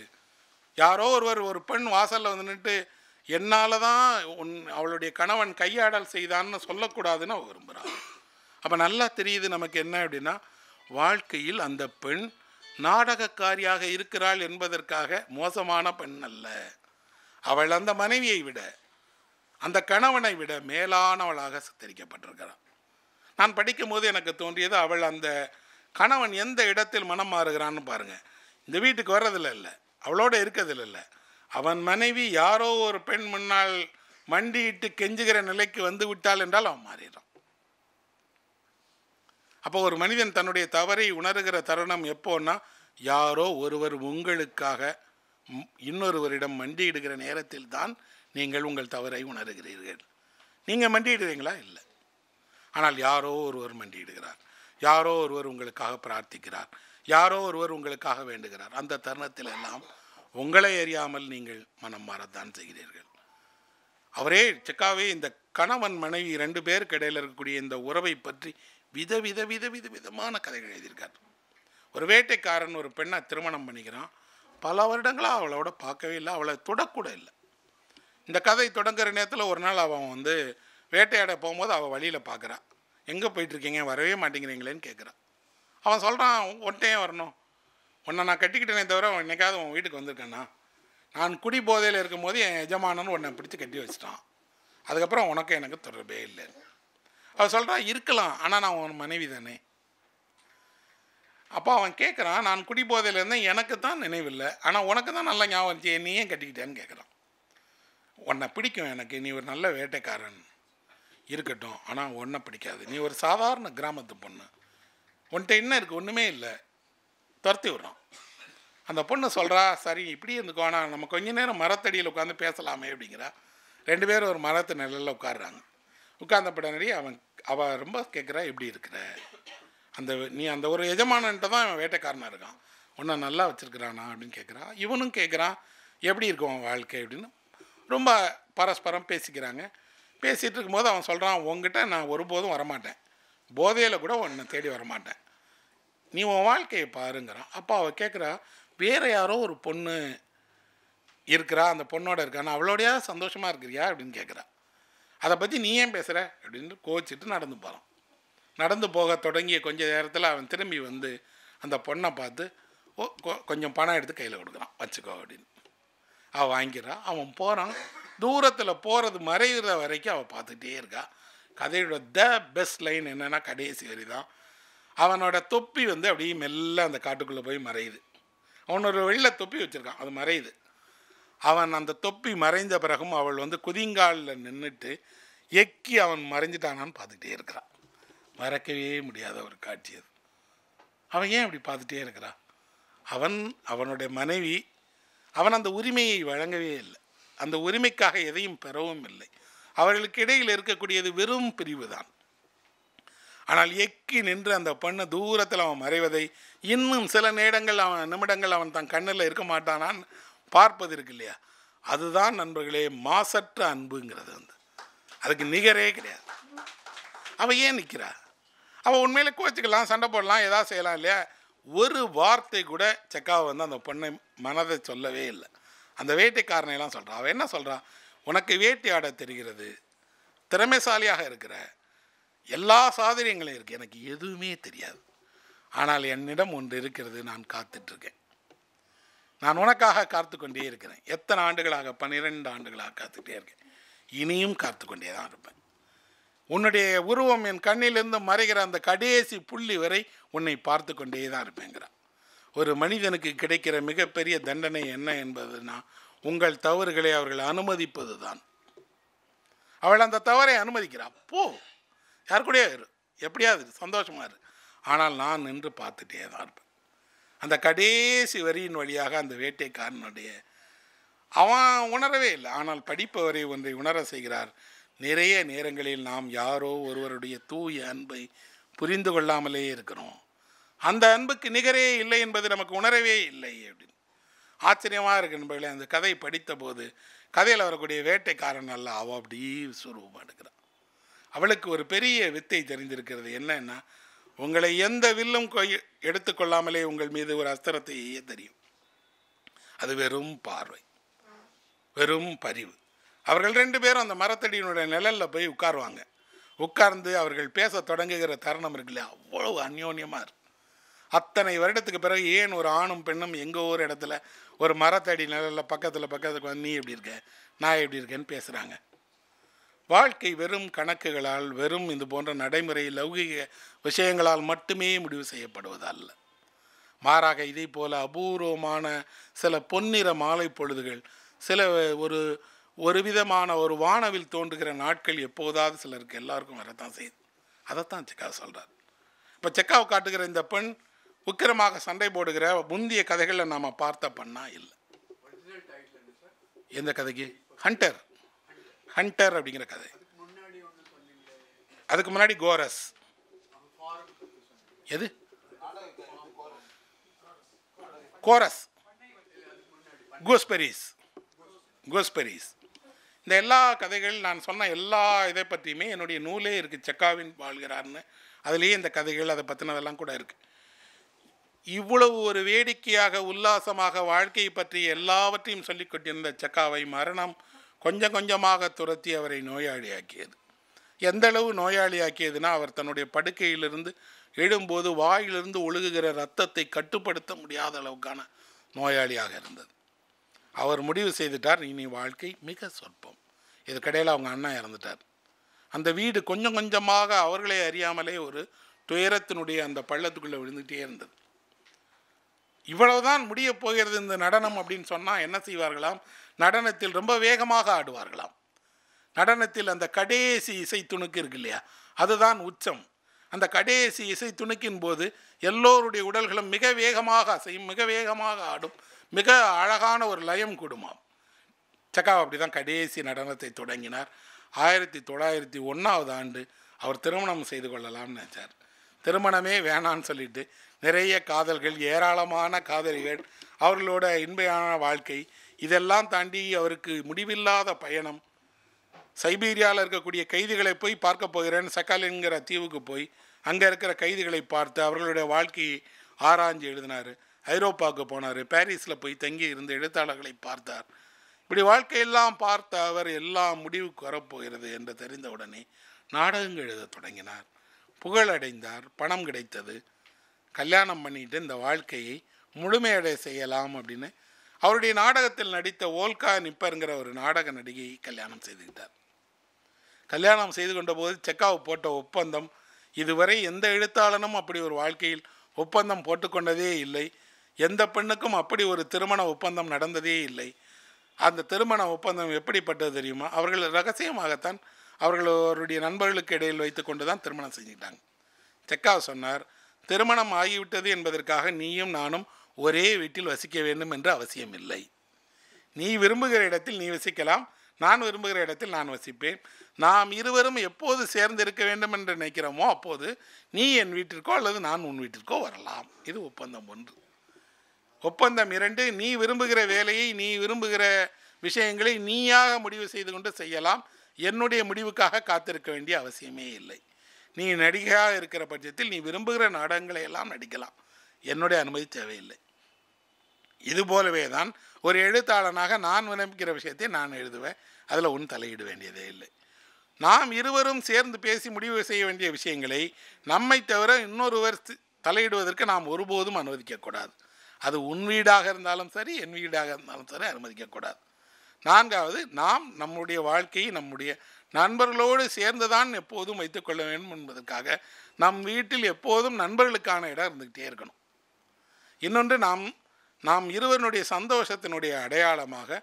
யாரோ ஒருவர் ஒரு பெண் வாசலில் வந்து நின்று என்னால் தான் உன் அவளுடைய கணவன் கையாடல் செய்தான்னு சொல்லக்கூடாதுன்னு அவ விரும்புகிறாள் அப்போ நல்லா தெரியுது நமக்கு என்ன அப்படின்னா வாழ்க்கையில் அந்த பெண் நாடகக்காரியாக இருக்கிறாள் என்பதற்காக மோசமான பெண் அல்ல அவள் அந்த மனைவியை விட அந்த கணவனை விட மேலானவளாக சித்தரிக்கப்பட்டிருக்கிறான் நான் படிக்கும்போது எனக்கு தோன்றியது அவள் அந்த கணவன் எந்த இடத்தில் மனம் மாறுகிறான்னு பாருங்கள் இந்த வீட்டுக்கு வர்றதில்ல இல்லை அவளோட இருக்கிறதில்ல இல்லை அவன் மனைவி யாரோ ஒரு பெண் முன்னால் மண்டியிட்டு கெஞ்சுகிற நிலைக்கு வந்து விட்டாள் என்றால் அவன் மாறிடுறான் அப்போ ஒரு மனிதன் தன்னுடைய தவறை உணர்கிற தருணம் எப்போன்னா யாரோ ஒருவர் உங்களுக்காக இன்னொருவரிடம் மண்டியிடுகிற நேரத்தில் தான் நீங்கள் உங்கள் தவறை உணர்கிறீர்கள் நீங்கள் மண்டியிடுவீங்களா இல்லை ஆனால் யாரோ ஒருவர் மண்டியிடுகிறார் யாரோ ஒருவர் உங்களுக்காக பிரார்த்திக்கிறார் யாரோ ஒருவர் உங்களுக்காக வேண்டுகிறார் அந்த தருணத்தில் எல்லாம் உங்களை அறியாமல் நீங்கள் மனம் மாறத்தான் செய்கிறீர்கள் அவரே சிக்காவே இந்த கணவன் மனைவி ரெண்டு பேருக்கு இடையில் இருக்கக்கூடிய இந்த உறவை பற்றி வித வித வித வித விதமான கதைகள் எழுதியிருக்கார் ஒரு வேட்டைக்காரன் ஒரு பெண்ணை திருமணம் பண்ணிக்கிறான் பல வருடங்களாக அவளோட பார்க்கவே இல்லை அவளை தொடக்கூட இல்லை இந்த கதை தொடங்குற நேரத்தில் ஒரு நாள் அவன் வந்து வேட்டையாட போகும்போது அவள் வழியில் பார்க்குறான் எங்கே போயிட்டுருக்கீங்க வரவே மாட்டேங்கிறீங்களேன்னு கேட்குறான் அவன் சொல்கிறான் ஒன்றையே வரணும் உன்னை நான் கட்டிக்கிட்டேனே தவிர அவன் என்றைக்காவது உன் வீட்டுக்கு வந்திருக்கானா நான் குடி போதையில் இருக்கும்போது என் எஜமானன்னு உன்னை பிடிச்சி கட்டி வச்சிட்டான் அதுக்கப்புறம் உனக்கு எனக்கு தொடர்பே இல்லை அவன் சொல்கிறான் இருக்கலாம் ஆனால் நான் உன் மனைவி தானே அப்போ அவன் கேட்குறான் நான் குடி போதையில் இருந்தேன் எனக்கு தான் நினைவில்லை ஆனால் உனக்கு தான் நல்லா ஞாபகம் இருந்துச்சு என்னையும் கட்டிக்கிட்டேன்னு கேட்குறான் உன்னை பிடிக்கும் எனக்கு நீ ஒரு நல்ல வேட்டைக்காரன் இருக்கட்டும் ஆனால் ஒன்றை பிடிக்காது நீ ஒரு சாதாரண கிராமத்து பொண்ணு உன்கிட்ட என்ன இருக்குது ஒன்றுமே இல்லை துரத்தி விட்றோம் அந்த பொண்ணு சொல்கிறா சரி இப்படி இருந்துக்கும் ஆனால் நம்ம கொஞ்ச நேரம் மரத்தடியில் உட்காந்து பேசலாமே அப்படிங்கிறா ரெண்டு பேரும் ஒரு மரத்து நிழலில் உட்காடுறாங்க உட்கார்ந்த படனடி அவன் அவள் ரொம்ப கேட்குறா எப்படி இருக்கிற அந்த நீ அந்த ஒரு எஜமானன்ட்ட தான் அவன் வேட்டைக்காரனாக இருக்கான் உன்னை நல்லா வச்சுருக்கிறானா அப்படின்னு கேட்குறான் இவனும் கேட்குறான் எப்படி இருக்கும் அவன் வாழ்க்கை அப்படின்னு ரொம்ப பரஸ்பரம் பேசிக்கிறாங்க பேசிகிட்டு இருக்கும்போது அவன் சொல்கிறான் உங்ககிட்ட நான் ஒருபோதும் வரமாட்டேன் போதையில் கூட உன்னை தேடி வரமாட்டேன் நீ உன் வாழ்க்கையை பாருங்கிறான் அப்போ அவள் கேட்குறா வேறு யாரோ ஒரு பொண்ணு இருக்கிறா அந்த பொண்ணோட இருக்கா நான் அவளோடையா சந்தோஷமாக இருக்கிறியா அப்படின்னு கேட்குறா அதை பற்றி நீ ஏன் பேசுகிற அப்படின்னு கோச்சிட்டு நடந்து போகிறான் நடந்து போக தொடங்கிய கொஞ்ச நேரத்தில் அவன் திரும்பி வந்து அந்த பொண்ணை பார்த்து கொஞ்சம் பணம் எடுத்து கையில் கொடுக்குறான் வச்சுக்கோ அப்படின்னு அவள் வாங்கிறான் அவன் போகிறான் தூரத்தில் போகிறது மறைகிற வரைக்கும் அவள் பார்த்துட்டே இருக்கா கதையோட த பெஸ்ட் லைன் என்னென்னா கடைசி வரி தான் அவனோட தொப்பி வந்து அப்படியே மெல்ல அந்த காட்டுக்குள்ளே போய் மறையுது அவனோட வெளியில் தொப்பி வச்சுருக்கான் அது மறையுது அவன் அந்த தொப்பி மறைந்த பிறகும் அவள் வந்து குதிங்காலில் நின்றுட்டு எக்கி அவன் மறைஞ்சிட்டானான்னு பார்த்துக்கிட்டே இருக்கிறான் மறக்கவே முடியாத ஒரு காட்சி அது அவன் ஏன் அப்படி பார்த்துட்டே இருக்கிறான் அவன் அவனுடைய மனைவி அவன் அந்த உரிமையை வழங்கவே இல்லை அந்த உரிமைக்காக எதையும் பெறவும் இல்லை அவர்களுக்கு இடையில் இருக்கக்கூடியது வெறும் பிரிவு தான் ஆனால் எக்கி நின்று அந்த பெண்ணு தூரத்தில் அவன் மறைவதை இன்னும் சில நேரங்கள் அவன் நிமிடங்கள் அவன் தன் கண்ணில் இருக்க மாட்டானான் பார்ப்பது இருக்கு இல்லையா அதுதான் நண்பர்களே மாசற்ற அன்புங்கிறது வந்து அதுக்கு நிகரே கிடையாது அவள் ஏன் நிற்கிறா அவள் உண்மையில் கோச்சிக்கலாம் சண்டை போடலாம் ஏதாவது செய்யலாம் இல்லையா ஒரு வார்த்தை கூட செக்காவை வந்து அந்த பொண்ணை மனதை சொல்லவே இல்லை அந்த வேட்டைக்காரனையெல்லாம் சொல்கிறான் அவன் என்ன சொல்கிறான் உனக்கு வேட்டையாட தெரிகிறது திறமைசாலியாக இருக்கிற எல்லா சாதனைகளும் இருக்குது எனக்கு எதுவுமே தெரியாது ஆனால் என்னிடம் ஒன்று இருக்கிறது நான் காத்துட்ருக்கேன் நான் உனக்காக காத்து கொண்டே இருக்கிறேன் எத்தனை ஆண்டுகளாக பன்னிரெண்டு ஆண்டுகளாக காத்துக்கிட்டே இருக்கேன் இனியும் காத்து கொண்டே தான் இருப்பேன் உன்னுடைய உருவம் என் கண்ணிலிருந்து மறைகிற அந்த கடைசி புள்ளி வரை உன்னை பார்த்து கொண்டே தான் இருப்பேங்கிறான் ஒரு மனிதனுக்கு கிடைக்கிற மிகப்பெரிய தண்டனை என்ன என்பதுனா உங்கள் தவறுகளை அவர்கள் அனுமதிப்பது தான் அவள் அந்த தவறை அனுமதிக்கிறாள் போ யார் கூடயே இரு எப்படியாவது சந்தோஷமாக இரு ஆனால் நான் நின்று பார்த்துட்டே தான் இருப்பேன் அந்த கடைசி வரியின் வழியாக அந்த வேட்டைக்காரனுடைய அவன் உணரவே இல்லை ஆனால் படிப்பவரை ஒன்றை உணர செய்கிறார் நிறைய நேரங்களில் நாம் யாரோ ஒருவருடைய தூய அன்பை புரிந்து கொள்ளாமலே இருக்கிறோம் அந்த அன்புக்கு நிகரே இல்லை என்பது நமக்கு உணரவே இல்லை அப்படின்னு ஆச்சரியமாக இருக்கு நண்பர்களே அந்த கதை படித்த போது கதையில் வரக்கூடிய வேட்டைக்காரன் அல்ல அவள் அப்படி சுரூபம் எடுக்கிறான் அவளுக்கு ஒரு பெரிய வித்தை தெரிந்திருக்கிறது என்னன்னா உங்களை எந்த வில்லும் எடுத்துக்கொள்ளாமலே உங்கள் மீது ஒரு அஸ்திரத்தை தெரியும் அது வெறும் பார்வை வெறும் பரிவு அவர்கள் ரெண்டு பேரும் அந்த மரத்தடியினுடைய நிழலில் போய் உட்காருவாங்க உட்கார்ந்து அவர்கள் பேச தொடங்குகிற தருணம் இருக்குல்ல அவ்வளவு அந்யோன்யமாக இருக்கு அத்தனை வருடத்துக்கு பிறகு ஏன் ஒரு ஆணும் பெண்ணும் எங்கள் ஊர் இடத்துல ஒரு மரத்தடி நிழலில் பக்கத்தில் பக்கத்துக்கு வந்து நீ எப்படி இருக்க நான் எப்படி இருக்கேன்னு பேசுகிறாங்க வாழ்க்கை வெறும் கணக்குகளால் வெறும் இது போன்ற நடைமுறை லௌகிக விஷயங்களால் மட்டுமே முடிவு செய்யப்படுவதல்ல மாறாக இதே போல் அபூர்வமான சில பொன்னிற மாலை பொழுதுகள் சில ஒரு ஒரு விதமான ஒரு வானவில் தோன்றுகிற நாட்கள் எப்போதாவது சிலருக்கு எல்லாருக்கும் வரத்தான் செய்யுது அதைத்தான் செக்கா சொல்கிறார் இப்போ செக்காவை காட்டுகிற இந்த பெண் உக்கிரமாக சண்டை போடுகிற முந்தைய கதைகளில் நாம் பார்த்த பண்ணா இல்லை எந்த கதைக்கு ஹண்டர் ஹண்டர் அப்படிங்கிற கதை அதுக்கு முன்னாடி கோரஸ் எது கோரஸ் கோஸ்பெரிஸ் கோஸ்பெரிஸ் இந்த எல்லா கதைகள் நான் சொன்ன எல்லா இதை பற்றியுமே என்னுடைய நூலே இருக்குது செக்காவின் வாழ்கிறார்னு அதுலேயே இந்த கதைகள் அதை பற்றினதெல்லாம் கூட இருக்குது இவ்வளவு ஒரு வேடிக்கையாக உல்லாசமாக வாழ்க்கையை பற்றி எல்லாவற்றையும் சொல்லிக் கொண்டிருந்த செக்காவை மரணம் கொஞ்சம் கொஞ்சமாக துரத்தி அவரை நோயாளியாக்கியது எந்த அளவு நோயாளியாக்கியதுன்னா அவர் தன்னுடைய படுக்கையிலிருந்து எழும்போது வாயிலிருந்து ஒழுகுகிற ரத்தத்தை கட்டுப்படுத்த முடியாத அளவுக்கான நோயாளியாக இருந்தது அவர் முடிவு செய்துட்டார் இனி வாழ்க்கை மிக சொற்பம் இதுக்கடையில் அவங்க அண்ணா இறந்துட்டார் அந்த வீடு கொஞ்சம் கொஞ்சமாக அவர்களே அறியாமலே ஒரு துயரத்தினுடைய அந்த பள்ளத்துக்குள்ளே விழுந்துகிட்டே இருந்தது இவ்வளவுதான் முடிய போகிறது இந்த நடனம் அப்படின்னு சொன்னால் என்ன செய்வார்களாம் நடனத்தில் ரொம்ப வேகமாக ஆடுவார்களாம் நடனத்தில் அந்த கடைசி இசை துணுக்கு இருக்கு இல்லையா அதுதான் உச்சம் அந்த கடைசி இசை துணுக்கின் போது எல்லோருடைய உடல்களும் மிக வேகமாக அசையும் மிக வேகமாக ஆடும் மிக அழகான ஒரு லயம் குடும்பம் சக்காவ் அப்படி தான் கடைசி நடனத்தை தொடங்கினார் ஆயிரத்தி தொள்ளாயிரத்தி ஒன்றாவது ஆண்டு அவர் திருமணம் செய்து கொள்ளலாம்னு நினச்சார் திருமணமே வேணான்னு சொல்லிட்டு நிறைய காதல்கள் ஏராளமான காதலிகள் அவர்களோட இன்மையான வாழ்க்கை இதெல்லாம் தாண்டி அவருக்கு முடிவில்லாத பயணம் சைபீரியாவில் இருக்கக்கூடிய கைதிகளை போய் பார்க்க போகிறேன் சக்காலின்கிற தீவுக்கு போய் அங்கே இருக்கிற கைதிகளை பார்த்து அவர்களுடைய வாழ்க்கையை ஆராய்ஞ்சு எழுதினார் ஐரோப்பாவுக்கு போனார் பாரிஸில் போய் தங்கி இருந்த எழுத்தாளர்களை பார்த்தார் இப்படி வாழ்க்கையெல்லாம் பார்த்த அவர் எல்லாம் முடிவுக்கு வரப்போகிறது என்று தெரிந்தவுடனே நாடகங்கள் எழுத தொடங்கினார் புகழடைந்தார் பணம் கிடைத்தது கல்யாணம் பண்ணிட்டு இந்த வாழ்க்கையை முழுமையடை செய்யலாம் அப்படின்னு அவருடைய நாடகத்தில் நடித்த ஓல்கா நிப்பருங்கிற ஒரு நாடக நடிகையை கல்யாணம் செய்துக்கிட்டார் கல்யாணம் செய்து கொண்டபோது செக்காவு போட்ட ஒப்பந்தம் இதுவரை எந்த எழுத்தாளனும் அப்படி ஒரு வாழ்க்கையில் ஒப்பந்தம் போட்டுக்கொண்டதே இல்லை எந்த பெண்ணுக்கும் அப்படி ஒரு திருமண ஒப்பந்தம் நடந்ததே இல்லை அந்த திருமண ஒப்பந்தம் எப்படிப்பட்டது தெரியுமா அவர்கள் ரகசியமாகத்தான் அவர்களுடைய நண்பர்களுக்கு இடையில் வைத்து கொண்டு தான் திருமணம் செஞ்சுட்டாங்க செக்கா சொன்னார் திருமணம் ஆகிவிட்டது என்பதற்காக நீயும் நானும் ஒரே வீட்டில் வசிக்க வேண்டும் என்று அவசியம் இல்லை நீ விரும்புகிற இடத்தில் நீ வசிக்கலாம் நான் விரும்புகிற இடத்தில் நான் வசிப்பேன் நாம் இருவரும் எப்போது சேர்ந்து இருக்க வேண்டும் என்று நினைக்கிறோமோ அப்போது நீ என் வீட்டிற்கோ அல்லது நான் உன் வீட்டிற்கோ வரலாம் இது ஒப்பந்தம் ஒன்று ஒப்பந்தம் இரண்டு நீ விரும்புகிற வேலையை நீ விரும்புகிற விஷயங்களை நீயாக முடிவு செய்து கொண்டு செய்யலாம் என்னுடைய முடிவுக்காக காத்திருக்க வேண்டிய அவசியமே இல்லை நீ நடிகையாக இருக்கிற பட்சத்தில் நீ விரும்புகிற நாடகங்களை எல்லாம் நடிக்கலாம் என்னுடைய அனுமதி தேவையில்லை இது போலவே தான் ஒரு எழுத்தாளனாக நான் விரும்பிக்கிற விஷயத்தை நான் எழுதுவேன் அதில் உன் தலையிட வேண்டியதே இல்லை நாம் இருவரும் சேர்ந்து பேசி முடிவு செய்ய வேண்டிய விஷயங்களை நம்மை தவிர இன்னொருவர் தலையிடுவதற்கு நாம் ஒருபோதும் அனுமதிக்கக்கூடாது அது உன் வீடாக இருந்தாலும் சரி என் வீடாக இருந்தாலும் சரி அனுமதிக்கக்கூடாது நான்காவது நாம் நம்முடைய வாழ்க்கையை நம்முடைய நண்பர்களோடு சேர்ந்துதான் எப்போதும் வைத்துக்கொள்ள வேண்டும் என்பதற்காக நம் வீட்டில் எப்போதும் நண்பர்களுக்கான இடம் இருந்துக்கிட்டே இருக்கணும் இன்னொன்று நாம் நாம் இருவருடைய சந்தோஷத்தினுடைய அடையாளமாக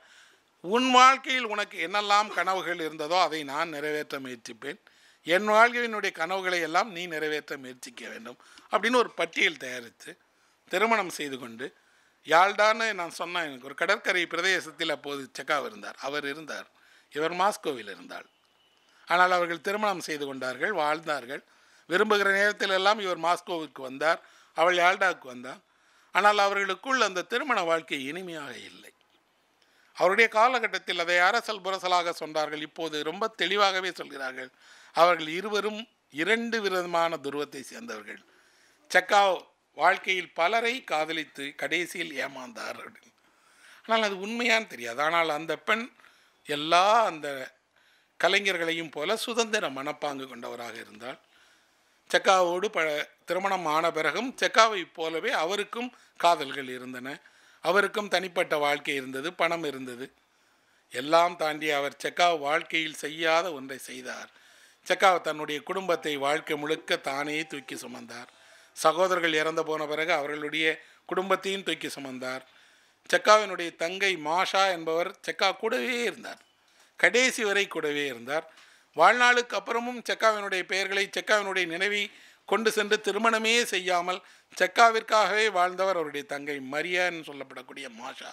உன் வாழ்க்கையில் உனக்கு என்னெல்லாம் கனவுகள் இருந்ததோ அதை நான் நிறைவேற்ற முயற்சிப்பேன் என் வாழ்க்கையினுடைய கனவுகளை எல்லாம் நீ நிறைவேற்ற முயற்சிக்க வேண்டும் அப்படின்னு ஒரு பட்டியல் தயாரித்து திருமணம் செய்து கொண்டு யாழ்டான்னு நான் சொன்னேன் எனக்கு ஒரு கடற்கரை பிரதேசத்தில் அப்போது செக்காவ் இருந்தார் அவர் இருந்தார் இவர் மாஸ்கோவில் இருந்தாள் ஆனால் அவர்கள் திருமணம் செய்து கொண்டார்கள் வாழ்ந்தார்கள் விரும்புகிற நேரத்தில் எல்லாம் இவர் மாஸ்கோவுக்கு வந்தார் அவள் யாழ்டாவுக்கு வந்தார் ஆனால் அவர்களுக்குள் அந்த திருமண வாழ்க்கை இனிமையாக இல்லை அவருடைய காலகட்டத்தில் அதை அரசல் புரசலாக சொன்னார்கள் இப்போது ரொம்ப தெளிவாகவே சொல்கிறார்கள் அவர்கள் இருவரும் இரண்டு விதமான துருவத்தை சேர்ந்தவர்கள் செக்காவ் வாழ்க்கையில் பலரை காதலித்து கடைசியில் ஏமாந்தார் அப்படின்னு ஆனால் அது உண்மையான்னு தெரியாது ஆனால் அந்த பெண் எல்லா அந்த கலைஞர்களையும் போல சுதந்திர மனப்பாங்கு கொண்டவராக இருந்தால் செக்காவோடு ப திருமணம் ஆன பிறகும் செக்காவை போலவே அவருக்கும் காதல்கள் இருந்தன அவருக்கும் தனிப்பட்ட வாழ்க்கை இருந்தது பணம் இருந்தது எல்லாம் தாண்டி அவர் செக்கா வாழ்க்கையில் செய்யாத ஒன்றை செய்தார் செக்காவ் தன்னுடைய குடும்பத்தை வாழ்க்கை முழுக்க தானே தூக்கி சுமந்தார் சகோதரர்கள் இறந்து போன பிறகு அவர்களுடைய குடும்பத்தையும் தூக்கி சுமந்தார் செக்காவினுடைய தங்கை மாஷா என்பவர் செக்கா கூடவே இருந்தார் கடைசி வரை கூடவே இருந்தார் வாழ்நாளுக்கு அப்புறமும் செக்காவினுடைய பெயர்களை செக்காவினுடைய நினைவை கொண்டு சென்று திருமணமே செய்யாமல் செக்காவிற்காகவே வாழ்ந்தவர் அவருடைய தங்கை மரியான்னு சொல்லப்படக்கூடிய மாஷா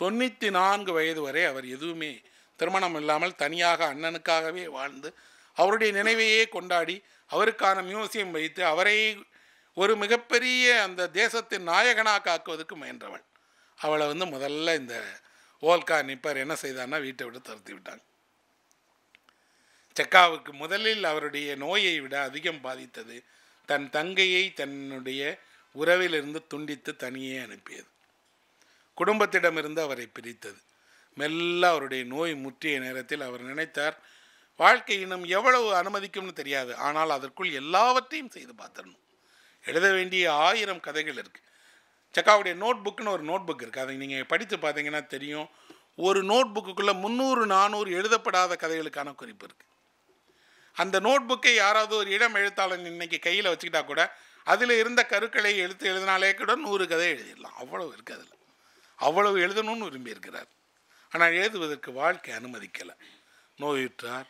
தொண்ணூற்றி நான்கு வயது வரை அவர் எதுவுமே திருமணம் இல்லாமல் தனியாக அண்ணனுக்காகவே வாழ்ந்து அவருடைய நினைவையே கொண்டாடி அவருக்கான மியூசியம் வைத்து அவரை ஒரு மிகப்பெரிய அந்த தேசத்தின் நாயகனாக காக்குவதற்கு முயன்றவள் அவளை வந்து முதல்ல இந்த ஓல்கா நிப்பர் என்ன செய்தான்னா வீட்டை விட்டு தருத்தி விட்டாங்க செக்காவுக்கு முதலில் அவருடைய நோயை விட அதிகம் பாதித்தது தன் தங்கையை தன்னுடைய உறவிலிருந்து துண்டித்து தனியே அனுப்பியது குடும்பத்திடமிருந்து அவரை பிரித்தது மெல்ல அவருடைய நோய் முற்றிய நேரத்தில் அவர் நினைத்தார் வாழ்க்கை இன்னும் எவ்வளவு அனுமதிக்கும்னு தெரியாது ஆனால் அதற்குள் எல்லாவற்றையும் செய்து பார்த்துடணும் எழுத வேண்டிய ஆயிரம் கதைகள் இருக்குது சக்காவுடைய நோட் புக்குன்னு ஒரு நோட் புக் இருக்குது அதை நீங்கள் படித்து பார்த்தீங்கன்னா தெரியும் ஒரு நோட் புக்குக்குள்ளே முந்நூறு நானூறு எழுதப்படாத கதைகளுக்கான குறிப்பு இருக்குது அந்த நோட் புக்கை யாராவது ஒரு இடம் எழுத்தாளன் இன்னைக்கு கையில் வச்சுக்கிட்டா கூட அதில் இருந்த கருக்களை எழுத்து எழுதினாலே கூட நூறு கதை எழுதிடலாம் அவ்வளவு இருக்குது அதில் அவ்வளவு எழுதணும்னு விரும்பியிருக்கிறார் ஆனால் எழுதுவதற்கு வாழ்க்கை அனுமதிக்கலை நோயுற்றார்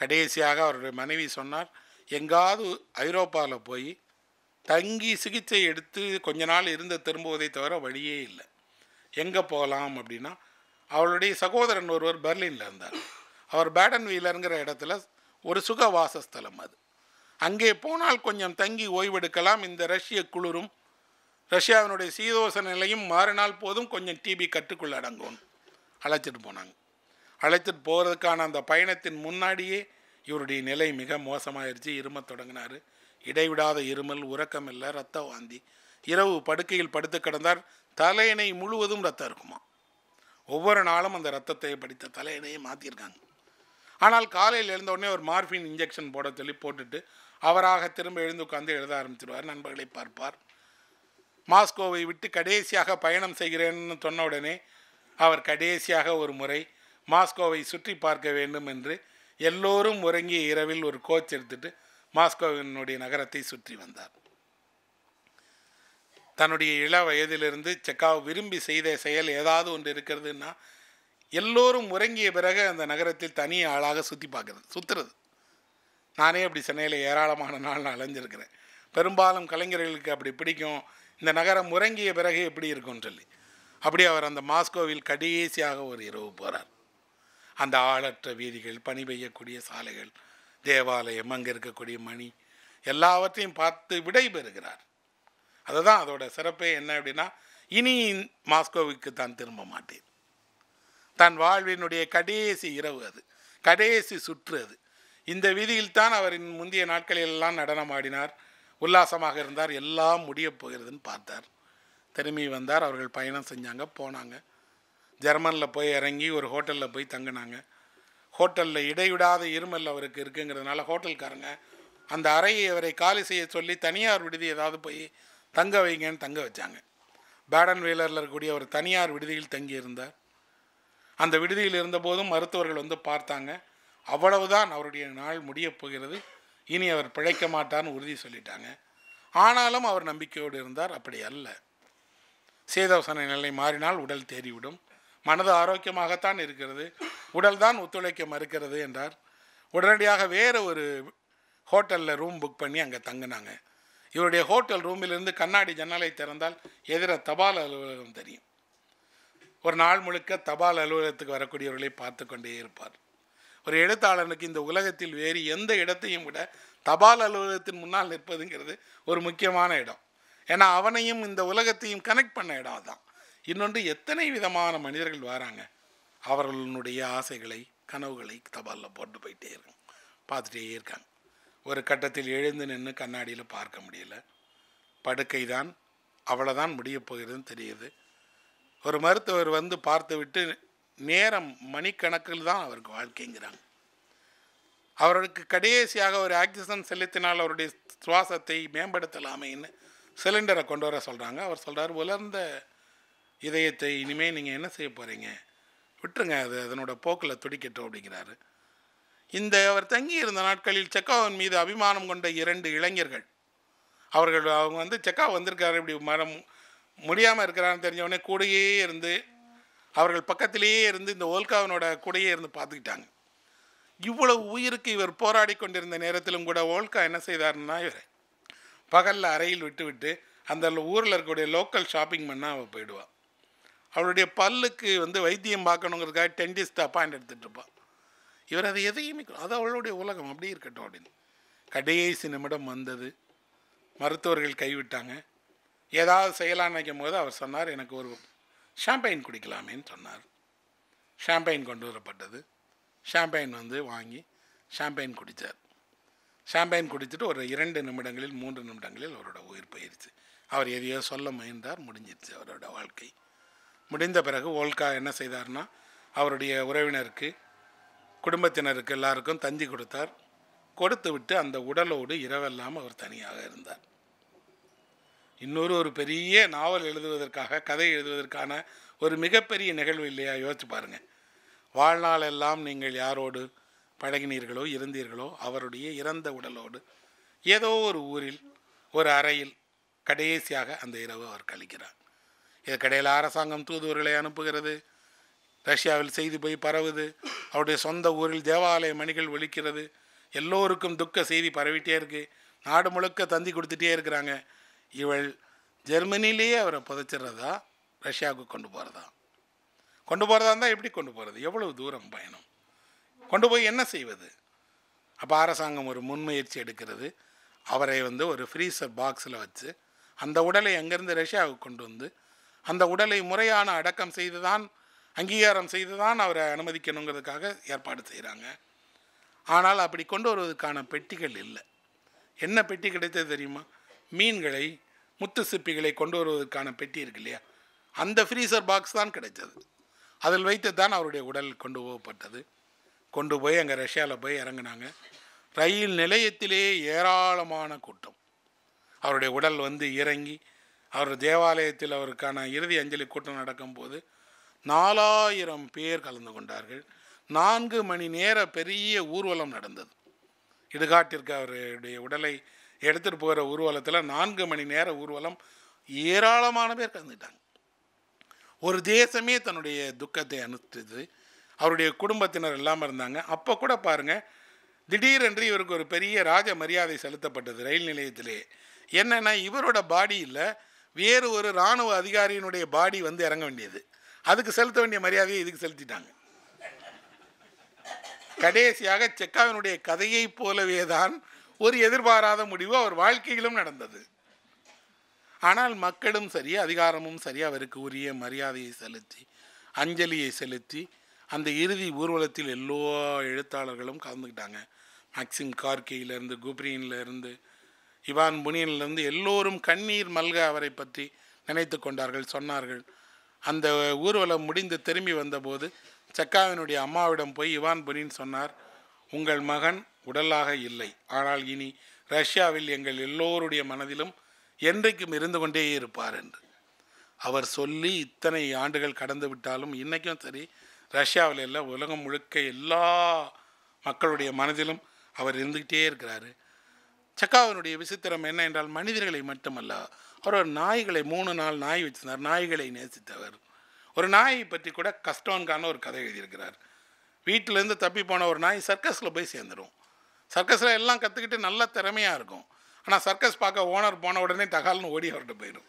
கடைசியாக அவருடைய மனைவி சொன்னார் எங்காவது ஐரோப்பாவில் போய் தங்கி சிகிச்சை எடுத்து கொஞ்ச நாள் இருந்து திரும்புவதை தவிர வழியே இல்லை எங்கே போகலாம் அப்படின்னா அவளுடைய சகோதரன் ஒருவர் பெர்லினில் இருந்தார் அவர் பேடன் வீலருங்கிற இடத்துல ஒரு சுக வாசஸ்தலம் அது அங்கே போனால் கொஞ்சம் தங்கி ஓய்வெடுக்கலாம் இந்த ரஷ்ய குளிரும் ரஷ்யாவினுடைய சீதோச நிலையும் மாறினால் போதும் கொஞ்சம் டிபி கட்டுக்குள்ள அடங்கும் அழைச்சிட்டு போனாங்க அழைச்சிட்டு போகிறதுக்கான அந்த பயணத்தின் முன்னாடியே இவருடைய நிலை மிக மோசமாயிருச்சு இரும தொடங்கினார் இடைவிடாத இருமல் உறக்கம் இல்லை ரத்த வாந்தி இரவு படுக்கையில் படுத்து கிடந்தார் தலையணை முழுவதும் ரத்தம் இருக்குமா ஒவ்வொரு நாளும் அந்த ரத்தத்தை படித்த தலையணையை மாற்றிருக்காங்க ஆனால் காலையில் எழுந்தவுடனே ஒரு மார்பின் இன்ஜெக்ஷன் போட சொல்லி போட்டுட்டு அவராக திரும்ப எழுந்து உட்காந்து எழுத ஆரம்பிச்சிருவார் நண்பர்களை பார்ப்பார் மாஸ்கோவை விட்டு கடைசியாக பயணம் செய்கிறேன்னு சொன்ன உடனே அவர் கடைசியாக ஒரு முறை மாஸ்கோவை சுற்றி பார்க்க வேண்டும் என்று எல்லோரும் உறங்கிய இரவில் ஒரு கோச் எடுத்துட்டு மாஸ்கோவினுடைய நகரத்தை சுற்றி வந்தார் தன்னுடைய இள வயதிலிருந்து செக்காவ் விரும்பி செய்த செயல் ஏதாவது ஒன்று இருக்கிறதுன்னா எல்லோரும் உறங்கிய பிறகு அந்த நகரத்தில் தனி ஆளாக சுற்றி பார்க்குறது சுற்றுறது நானே அப்படி சென்னையில் ஏராளமான நாள் நான் அலைஞ்சிருக்கிறேன் பெரும்பாலும் கலைஞர்களுக்கு அப்படி பிடிக்கும் இந்த நகரம் உறங்கிய பிறகு எப்படி இருக்கும்னு சொல்லி அப்படி அவர் அந்த மாஸ்கோவில் கடைசியாக ஒரு இரவு போகிறார் அந்த ஆளற்ற வீதிகள் பணி பெய்யக்கூடிய சாலைகள் தேவாலயம் அங்கே இருக்கக்கூடிய மணி எல்லாவற்றையும் பார்த்து விடை பெறுகிறார் அதுதான் அதோட சிறப்பே என்ன அப்படின்னா இனி மாஸ்கோவுக்கு தான் திரும்ப மாட்டேன் தன் வாழ்வினுடைய கடைசி இரவு அது கடைசி சுற்று அது இந்த வீதியில் தான் அவரின் முந்தைய நாட்களிலெல்லாம் நடனமாடினார் உல்லாசமாக இருந்தார் எல்லாம் முடிய போகிறதுன்னு பார்த்தார் திரும்பி வந்தார் அவர்கள் பயணம் செஞ்சாங்க போனாங்க ஜெர்மனில் போய் இறங்கி ஒரு ஹோட்டலில் போய் தங்கினாங்க ஹோட்டலில் இடைவிடாத இருமல் அவருக்கு இருக்குங்கிறதுனால ஹோட்டல்காரங்க அந்த அறையை அவரை காலி செய்ய சொல்லி தனியார் விடுதி ஏதாவது போய் தங்க வைங்கன்னு தங்க வச்சாங்க பேடன் வேலரில் இருக்கக்கூடிய ஒரு தனியார் விடுதியில் தங்கியிருந்தார் அந்த விடுதியில் இருந்தபோதும் மருத்துவர்கள் வந்து பார்த்தாங்க அவ்வளவுதான் அவருடைய நாள் முடியப் போகிறது இனி அவர் பிழைக்க மாட்டார்னு உறுதி சொல்லிட்டாங்க ஆனாலும் அவர் நம்பிக்கையோடு இருந்தார் அப்படி அல்ல சேதவசன நிலை மாறினால் உடல் தேறிவிடும் மனது ஆரோக்கியமாகத்தான் இருக்கிறது உடல் தான் ஒத்துழைக்க மறுக்கிறது என்றார் உடனடியாக வேறு ஒரு ஹோட்டலில் ரூம் புக் பண்ணி அங்கே தங்கினாங்க இவருடைய ஹோட்டல் ரூமிலிருந்து கண்ணாடி ஜன்னலை திறந்தால் எதிர தபால் அலுவலகம் தெரியும் ஒரு நாள் முழுக்க தபால் அலுவலகத்துக்கு வரக்கூடியவர்களை பார்த்து கொண்டே இருப்பார் ஒரு எழுத்தாளனுக்கு இந்த உலகத்தில் வேறு எந்த இடத்தையும் விட தபால் அலுவலகத்தின் முன்னால் நிற்பதுங்கிறது ஒரு முக்கியமான இடம் ஏன்னா அவனையும் இந்த உலகத்தையும் கனெக்ட் பண்ண இடம் அதான் இன்னொன்று எத்தனை விதமான மனிதர்கள் வராங்க அவர்களுடைய ஆசைகளை கனவுகளை தபாலில் போட்டு போயிட்டே இருக்கும் பார்த்துட்டே இருக்காங்க ஒரு கட்டத்தில் எழுந்து நின்று கண்ணாடியில் பார்க்க முடியல படுக்கை தான் அவ்வளோதான் முடிய போகிறதுன்னு தெரியுது ஒரு மருத்துவர் வந்து பார்த்து விட்டு நேரம் மணிக்கணக்கில் தான் அவருக்கு வாழ்க்கைங்கிறாங்க அவருக்கு கடைசியாக ஒரு ஆக்சிஜன் செலுத்தினால் அவருடைய சுவாசத்தை மேம்படுத்தலாமேன்னு சிலிண்டரை கொண்டு வர சொல்கிறாங்க அவர் சொல்கிறார் உலர்ந்த இதயத்தை இனிமேல் நீங்கள் என்ன செய்ய போகிறீங்க விட்டுருங்க அது அதனோட போக்கில் துடிக்கட்டும் அப்படிங்கிறாரு இந்த அவர் தங்கி இருந்த நாட்களில் செக்காவின் மீது அபிமானம் கொண்ட இரண்டு இளைஞர்கள் அவர்கள் அவங்க வந்து செக்கா வந்திருக்காரு இப்படி மரம் முடியாமல் இருக்கிறான்னு தெரிஞ்சவொடனே கூடையே இருந்து அவர்கள் பக்கத்திலேயே இருந்து இந்த ஓல்காவனோட கூடையே இருந்து பார்த்துக்கிட்டாங்க இவ்வளவு உயிருக்கு இவர் போராடி கொண்டிருந்த நேரத்திலும் கூட ஓல்கா என்ன செய்தார்னா இவர் பகலில் அறையில் விட்டு விட்டு அந்த ஊரில் இருக்கக்கூடிய லோக்கல் ஷாப்பிங் பண்ணால் அவள் போயிடுவாள் அவருடைய பல்லுக்கு வந்து வைத்தியம் பார்க்கணுங்கிறதுக்காக டென்டிஸ்ட் அப்பாயிண்ட் எடுத்துகிட்டு இருப்பார் இவர் அதை எதையுமே அது அவளுடைய உலகம் அப்படி இருக்கட்டும் அப்படின்னு கடைசி நிமிடம் வந்தது மருத்துவர்கள் கைவிட்டாங்க ஏதாவது செய்யலாம் நினைக்கும் போது அவர் சொன்னார் எனக்கு ஒரு ஷாம்பைன் குடிக்கலாமேன்னு சொன்னார் ஷாம்பைன் கொண்டு வரப்பட்டது ஷாம்பைன் வந்து வாங்கி ஷாம்பைன் குடித்தார் ஷாம்பைன் குடிச்சிட்டு ஒரு இரண்டு நிமிடங்களில் மூன்று நிமிடங்களில் அவரோட உயிர் போயிடுச்சு அவர் எதையோ சொல்ல முயன்றார் முடிஞ்சிருச்சு அவரோட வாழ்க்கை முடிந்த பிறகு ஓல்கா என்ன செய்தார்னா அவருடைய உறவினருக்கு குடும்பத்தினருக்கு எல்லாருக்கும் தந்தி கொடுத்தார் கொடுத்து விட்டு அந்த உடலோடு இரவெல்லாம் அவர் தனியாக இருந்தார் இன்னொரு ஒரு பெரிய நாவல் எழுதுவதற்காக கதை எழுதுவதற்கான ஒரு மிகப்பெரிய நிகழ்வு இல்லையா யோசிச்சு பாருங்கள் வாழ்நாளெல்லாம் நீங்கள் யாரோடு பழகினீர்களோ இருந்தீர்களோ அவருடைய இறந்த உடலோடு ஏதோ ஒரு ஊரில் ஒரு அறையில் கடைசியாக அந்த இரவு அவர் கழிக்கிறார் இதற்கிடையில் அரசாங்கம் தூதுவர்களை அனுப்புகிறது ரஷ்யாவில் செய்தி போய் பரவுது அவருடைய சொந்த ஊரில் தேவாலய மணிகள் ஒழிக்கிறது எல்லோருக்கும் துக்க செய்தி பரவிட்டே இருக்குது நாடு முழுக்க தந்தி கொடுத்துட்டே இருக்கிறாங்க இவள் ஜெர்மனிலேயே அவரை புதைச்சிடுறதா ரஷ்யாவுக்கு கொண்டு போகிறதா கொண்டு போகிறதா இருந்தால் எப்படி கொண்டு போகிறது எவ்வளவு தூரம் பயணம் கொண்டு போய் என்ன செய்வது அப்போ அரசாங்கம் ஒரு முன்முயற்சி எடுக்கிறது அவரை வந்து ஒரு ஃப்ரீசர் பாக்ஸில் வச்சு அந்த உடலை அங்கேருந்து ரஷ்யாவுக்கு கொண்டு வந்து அந்த உடலை முறையான அடக்கம் செய்து தான் அங்கீகாரம் செய்து தான் அவரை அனுமதிக்கணுங்கிறதுக்காக ஏற்பாடு செய்கிறாங்க ஆனால் அப்படி கொண்டு வருவதற்கான பெட்டிகள் இல்லை என்ன பெட்டி கிடைத்தது தெரியுமா மீன்களை முத்து சிப்பிகளை கொண்டு வருவதற்கான பெட்டி இருக்கு இல்லையா அந்த ஃப்ரீசர் பாக்ஸ் தான் கிடைச்சது அதில் வைத்து தான் அவருடைய உடல் கொண்டு போகப்பட்டது கொண்டு போய் அங்கே ரஷ்யாவில் போய் இறங்கினாங்க ரயில் நிலையத்திலேயே ஏராளமான கூட்டம் அவருடைய உடல் வந்து இறங்கி அவர் தேவாலயத்தில் அவருக்கான இறுதி அஞ்சலி கூட்டம் நடக்கும்போது நாலாயிரம் பேர் கலந்து கொண்டார்கள் நான்கு மணி நேர பெரிய ஊர்வலம் நடந்தது இடுகாட்டிற்கு அவருடைய உடலை எடுத்துகிட்டு போகிற ஊர்வலத்தில் நான்கு மணி நேர ஊர்வலம் ஏராளமான பேர் கலந்துட்டாங்க ஒரு தேசமே தன்னுடைய துக்கத்தை அனுத்துது அவருடைய குடும்பத்தினர் இல்லாமல் இருந்தாங்க அப்போ கூட பாருங்கள் திடீரென்று இவருக்கு ஒரு பெரிய ராஜ மரியாதை செலுத்தப்பட்டது ரயில் நிலையத்திலே என்னென்னா இவரோட பாடியில் வேறு ஒரு இராணுவ அதிகாரியினுடைய பாடி வந்து இறங்க வேண்டியது அதுக்கு செலுத்த வேண்டிய மரியாதையை இதுக்கு செலுத்திட்டாங்க கடைசியாக செக்காவினுடைய கதையை போலவே தான் ஒரு எதிர்பாராத முடிவு அவர் வாழ்க்கையிலும் நடந்தது ஆனால் மக்களும் சரி அதிகாரமும் சரி அவருக்கு உரிய மரியாதையை செலுத்தி அஞ்சலியை செலுத்தி அந்த இறுதி ஊர்வலத்தில் எல்லா எழுத்தாளர்களும் கலந்துக்கிட்டாங்க மேக்சிம் கார்கேயிலேருந்து குப்ரீன்லேருந்து இவான் புனியனிலிருந்து எல்லோரும் கண்ணீர் மல்க அவரை பற்றி நினைத்து கொண்டார்கள் சொன்னார்கள் அந்த ஊர்வலம் முடிந்து திரும்பி வந்தபோது சக்காவினுடைய அம்மாவிடம் போய் இவான் புனின் சொன்னார் உங்கள் மகன் உடலாக இல்லை ஆனால் இனி ரஷ்யாவில் எங்கள் எல்லோருடைய மனதிலும் என்றைக்கும் இருந்து கொண்டே இருப்பார் என்று அவர் சொல்லி இத்தனை ஆண்டுகள் கடந்து விட்டாலும் இன்றைக்கும் சரி ரஷ்யாவில் எல்லாம் உலகம் முழுக்க எல்லா மக்களுடைய மனதிலும் அவர் இருந்துக்கிட்டே இருக்கிறாரு சக்காவனுடைய விசித்திரம் என்ன என்றால் மனிதர்களை மட்டுமல்ல அவர் நாய்களை மூணு நாள் நாய் வச்சிருந்தார் நாய்களை நேசித்தவர் ஒரு நாயை பற்றி கூட கஷ்டம்கான ஒரு கதை எழுதியிருக்கிறார் வீட்டிலேருந்து தப்பி போன ஒரு நாய் சர்க்கஸில் போய் சேர்ந்துடும் சர்க்கஸில் எல்லாம் கற்றுக்கிட்டு நல்ல திறமையாக இருக்கும் ஆனால் சர்க்கஸ் பார்க்க ஓனர் போன உடனே தகால்னு ஓடி அவர்கிட்ட போயிடும்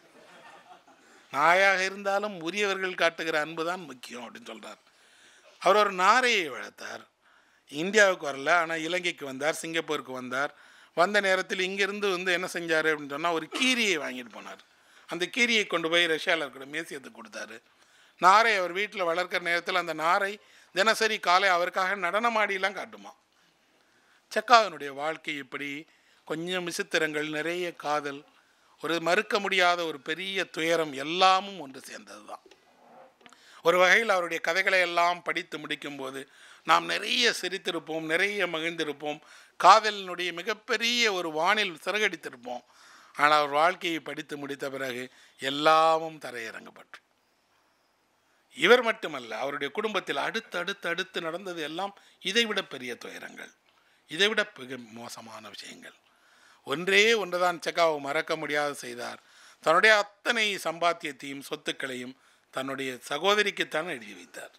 நாயாக இருந்தாலும் உரியவர்கள் காட்டுகிற அன்பு தான் முக்கியம் அப்படின்னு சொல்கிறார் அவர் ஒரு நாரையை வளர்த்தார் இந்தியாவுக்கு வரல ஆனால் இலங்கைக்கு வந்தார் சிங்கப்பூருக்கு வந்தார் வந்த நேரத்தில் இங்கேருந்து வந்து என்ன செஞ்சார் அப்படின்னு சொன்னால் ஒரு கீரியை வாங்கிட்டு போனார் அந்த கீரியை கொண்டு போய் ரஷ்யாவில் இருக்கிற மியூசியத்துக்கு கொடுத்தாரு நாரை அவர் வீட்டில் வளர்க்குற நேரத்தில் அந்த நாரை தினசரி காலை அவருக்காக நடனமாடியெலாம் காட்டுமா செக்காவினுடைய வாழ்க்கை இப்படி கொஞ்சம் விசித்திரங்கள் நிறைய காதல் ஒரு மறுக்க முடியாத ஒரு பெரிய துயரம் எல்லாமும் ஒன்று சேர்ந்தது தான் ஒரு வகையில் அவருடைய கதைகளை எல்லாம் படித்து முடிக்கும்போது நாம் நிறைய சிரித்திருப்போம் நிறைய மகிழ்ந்திருப்போம் காதலினுடைய மிகப்பெரிய ஒரு வானில் சிறகடித்திருப்போம் ஆனால் அவர் வாழ்க்கையை படித்து முடித்த பிறகு எல்லாமும் தரையிறங்கப்பட்டு இவர் மட்டுமல்ல அவருடைய குடும்பத்தில் அடுத்து அடுத்து அடுத்து நடந்தது எல்லாம் இதைவிட பெரிய துயரங்கள் இதைவிட மிக மோசமான விஷயங்கள் ஒன்றே ஒன்றுதான் செக்காவை மறக்க முடியாது செய்தார் தன்னுடைய அத்தனை சம்பாத்தியத்தையும் சொத்துக்களையும் தன்னுடைய சகோதரிக்குத்தான் எழுதி வைத்தார்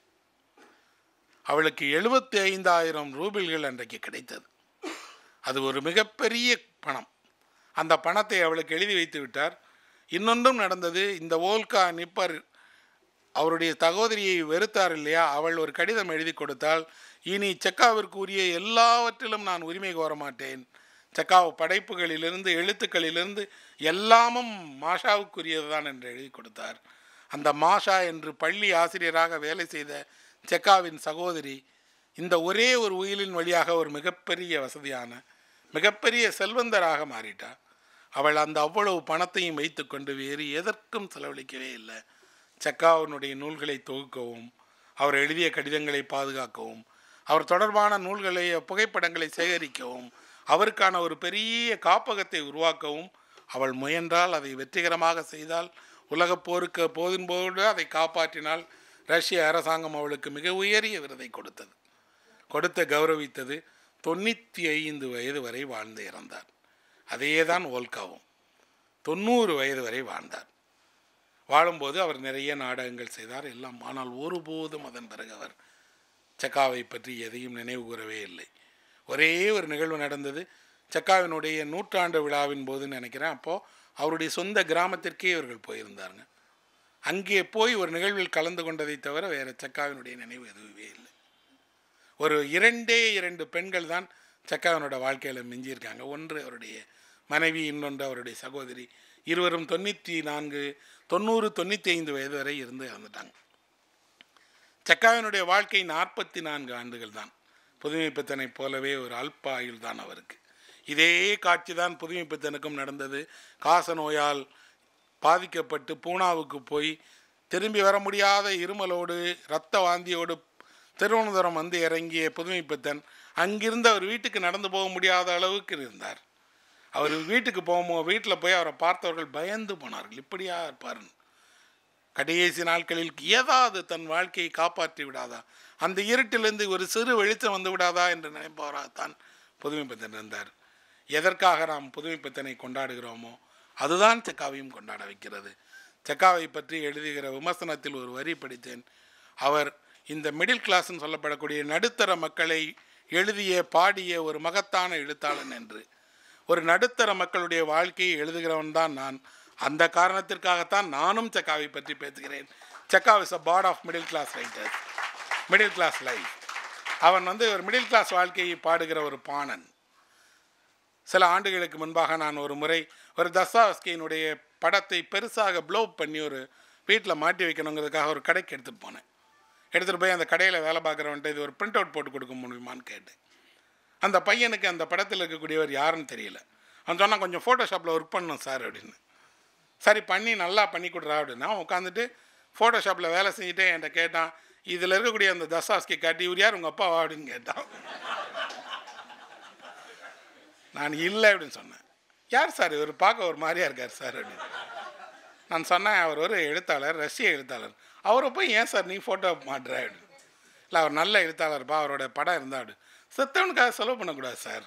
அவளுக்கு எழுபத்தி ஐந்தாயிரம் ரூபில்கள் அன்றைக்கு கிடைத்தது அது ஒரு மிகப்பெரிய பணம் அந்த பணத்தை அவளுக்கு எழுதி வைத்து விட்டார் இன்னொன்றும் நடந்தது இந்த ஓல்கா நிப்பர் அவருடைய சகோதரியை வெறுத்தார் இல்லையா அவள் ஒரு கடிதம் எழுதி கொடுத்தால் இனி செக்காவிற்கு உரிய எல்லாவற்றிலும் நான் உரிமை கோர மாட்டேன் செக்காவ் படைப்புகளிலிருந்து எழுத்துக்களிலிருந்து எல்லாமும் மாஷாவுக்குரியது தான் என்று எழுதி கொடுத்தார் அந்த மாஷா என்று பள்ளி ஆசிரியராக வேலை செய்த செக்காவின் சகோதரி இந்த ஒரே ஒரு உயிலின் வழியாக ஒரு மிகப்பெரிய வசதியான மிகப்பெரிய செல்வந்தராக மாறிட்டாள் அவள் அந்த அவ்வளவு பணத்தையும் வைத்துக்கொண்டு வேறு எதற்கும் செலவழிக்கவே இல்லை செக்காவினுடைய நூல்களை தொகுக்கவும் அவர் எழுதிய கடிதங்களை பாதுகாக்கவும் அவர் தொடர்பான நூல்களை புகைப்படங்களை சேகரிக்கவும் அவருக்கான ஒரு பெரிய காப்பகத்தை உருவாக்கவும் அவள் முயன்றால் அதை வெற்றிகரமாக செய்தால் உலகப் போருக்கு போதின் போது அதை காப்பாற்றினால் ரஷ்ய அரசாங்கம் அவளுக்கு மிக உயரிய விருதை கொடுத்தது கொடுத்த கௌரவித்தது தொண்ணூற்றி ஐந்து வயது வரை வாழ்ந்து இறந்தார் அதே தான் ஓல்காவும் தொண்ணூறு வயது வரை வாழ்ந்தார் வாழும்போது அவர் நிறைய நாடகங்கள் செய்தார் எல்லாம் ஆனால் ஒருபோதும் அதன் பிறகு அவர் சக்காவை பற்றி எதையும் நினைவு கூறவே இல்லை ஒரே ஒரு நிகழ்வு நடந்தது சக்காவினுடைய நூற்றாண்டு விழாவின் போதுன்னு நினைக்கிறேன் அப்போது அவருடைய சொந்த கிராமத்திற்கே இவர்கள் போயிருந்தாருங்க அங்கே போய் ஒரு நிகழ்வில் கலந்து கொண்டதை தவிர வேறு சக்காவினுடைய நினைவு எதுவுமே இல்லை ஒரு இரண்டே இரண்டு பெண்கள் தான் சக்காவினோட வாழ்க்கையில் மிஞ்சியிருக்காங்க ஒன்று அவருடைய மனைவி இன்னொன்று அவருடைய சகோதரி இருவரும் தொண்ணூற்றி நான்கு தொண்ணூறு தொண்ணூற்றி ஐந்து வயது வரை இருந்து இறந்துட்டாங்க சக்காவினுடைய வாழ்க்கை நாற்பத்தி நான்கு ஆண்டுகள் தான் புதுமைப்பித்தனை போலவே ஒரு அல்ப ஆயுள் தான் அவருக்கு இதே காட்சி தான் புதுமைப்பித்தனுக்கும் நடந்தது காச நோயால் பாதிக்கப்பட்டு பூனாவுக்கு போய் திரும்பி வர முடியாத இருமலோடு இரத்த வாந்தியோடு திருவனந்தபுரம் வந்து இறங்கிய புதுமைப்பித்தன் அங்கிருந்து அவர் வீட்டுக்கு நடந்து போக முடியாத அளவுக்கு இருந்தார் அவர் வீட்டுக்கு போகும்போது வீட்டில் போய் அவரை பார்த்தவர்கள் பயந்து போனார்கள் இப்படியா இருப்பார் கடைசி நாட்களில் ஏதாவது தன் வாழ்க்கையை காப்பாற்றி விடாதா அந்த இருட்டிலிருந்து ஒரு சிறு வெளிச்சம் வந்து விடாதா என்று நினைப்பவராகத்தான் புதுமைப்பித்தன் இருந்தார் எதற்காக நாம் புதுமைப்பித்தனை கொண்டாடுகிறோமோ அதுதான் செக்காவையும் கொண்டாட வைக்கிறது செக்காவை பற்றி எழுதுகிற விமர்சனத்தில் ஒரு வரி படித்தேன் அவர் இந்த மிடில் கிளாஸ்ன்னு சொல்லப்படக்கூடிய நடுத்தர மக்களை எழுதிய பாடிய ஒரு மகத்தான எழுத்தாளன் என்று ஒரு நடுத்தர மக்களுடைய வாழ்க்கையை எழுதுகிறவன் தான் நான் அந்த காரணத்திற்காகத்தான் நானும் செக்காவை பற்றி பேசுகிறேன் Chekhov is a part of middle class writer middle class life அவன் வந்து ஒரு மிடில் கிளாஸ் வாழ்க்கையை பாடுகிற ஒரு பாணன் சில ஆண்டுகளுக்கு முன்பாக நான் ஒரு முறை ஒரு தசாவஸ்கியினுடைய படத்தை பெருசாக ப்ளோ பண்ணி ஒரு வீட்டில் மாட்டி வைக்கணுங்கிறதுக்காக ஒரு கடைக்கு எடுத்துகிட்டு போனேன் எடுத்துகிட்டு போய் அந்த கடையில் வேலை பார்க்குறவன்ட்டு இது ஒரு பிரிண்ட் அவுட் போட்டு கொடுக்க முடியுமான்னு கேட்டேன் அந்த பையனுக்கு அந்த படத்தில் இருக்கக்கூடியவர் யாருன்னு தெரியல அவன் சொன்னால் கொஞ்சம் ஃபோட்டோஷாப்பில் ஒர்க் பண்ணணும் சார் அப்படின்னு சரி பண்ணி நல்லா பண்ணி கொடுறா அப்படின்னா அவன் உட்காந்துட்டு ஃபோட்டோஷாப்பில் வேலை செஞ்சுட்டு என்கிட்ட கேட்டான் இதில் இருக்கக்கூடிய அந்த தசாஸ்கி காட்டி இவர் யார் உங்கள் அப்பாவா அப்படின்னு கேட்டான் நான் இல்லை அப்படின்னு சொன்னேன் யார் சார் இவர் பார்க்க ஒரு மாதிரியாக இருக்கார் சார் அப்படின்னு நான் சொன்னேன் அவர் ஒரு எழுத்தாளர் ரஷ்ய எழுத்தாளர் அவரை போய் ஏன் சார் நீ ஃபோட்டோ மாட்டுற அப்படின்னு இல்லை அவர் நல்ல எழுத்தாளர்ப்பா அவரோட படம் இருந்தா அப்படி செத்தவனுக்காக செலவு பண்ணக்கூடாது சார்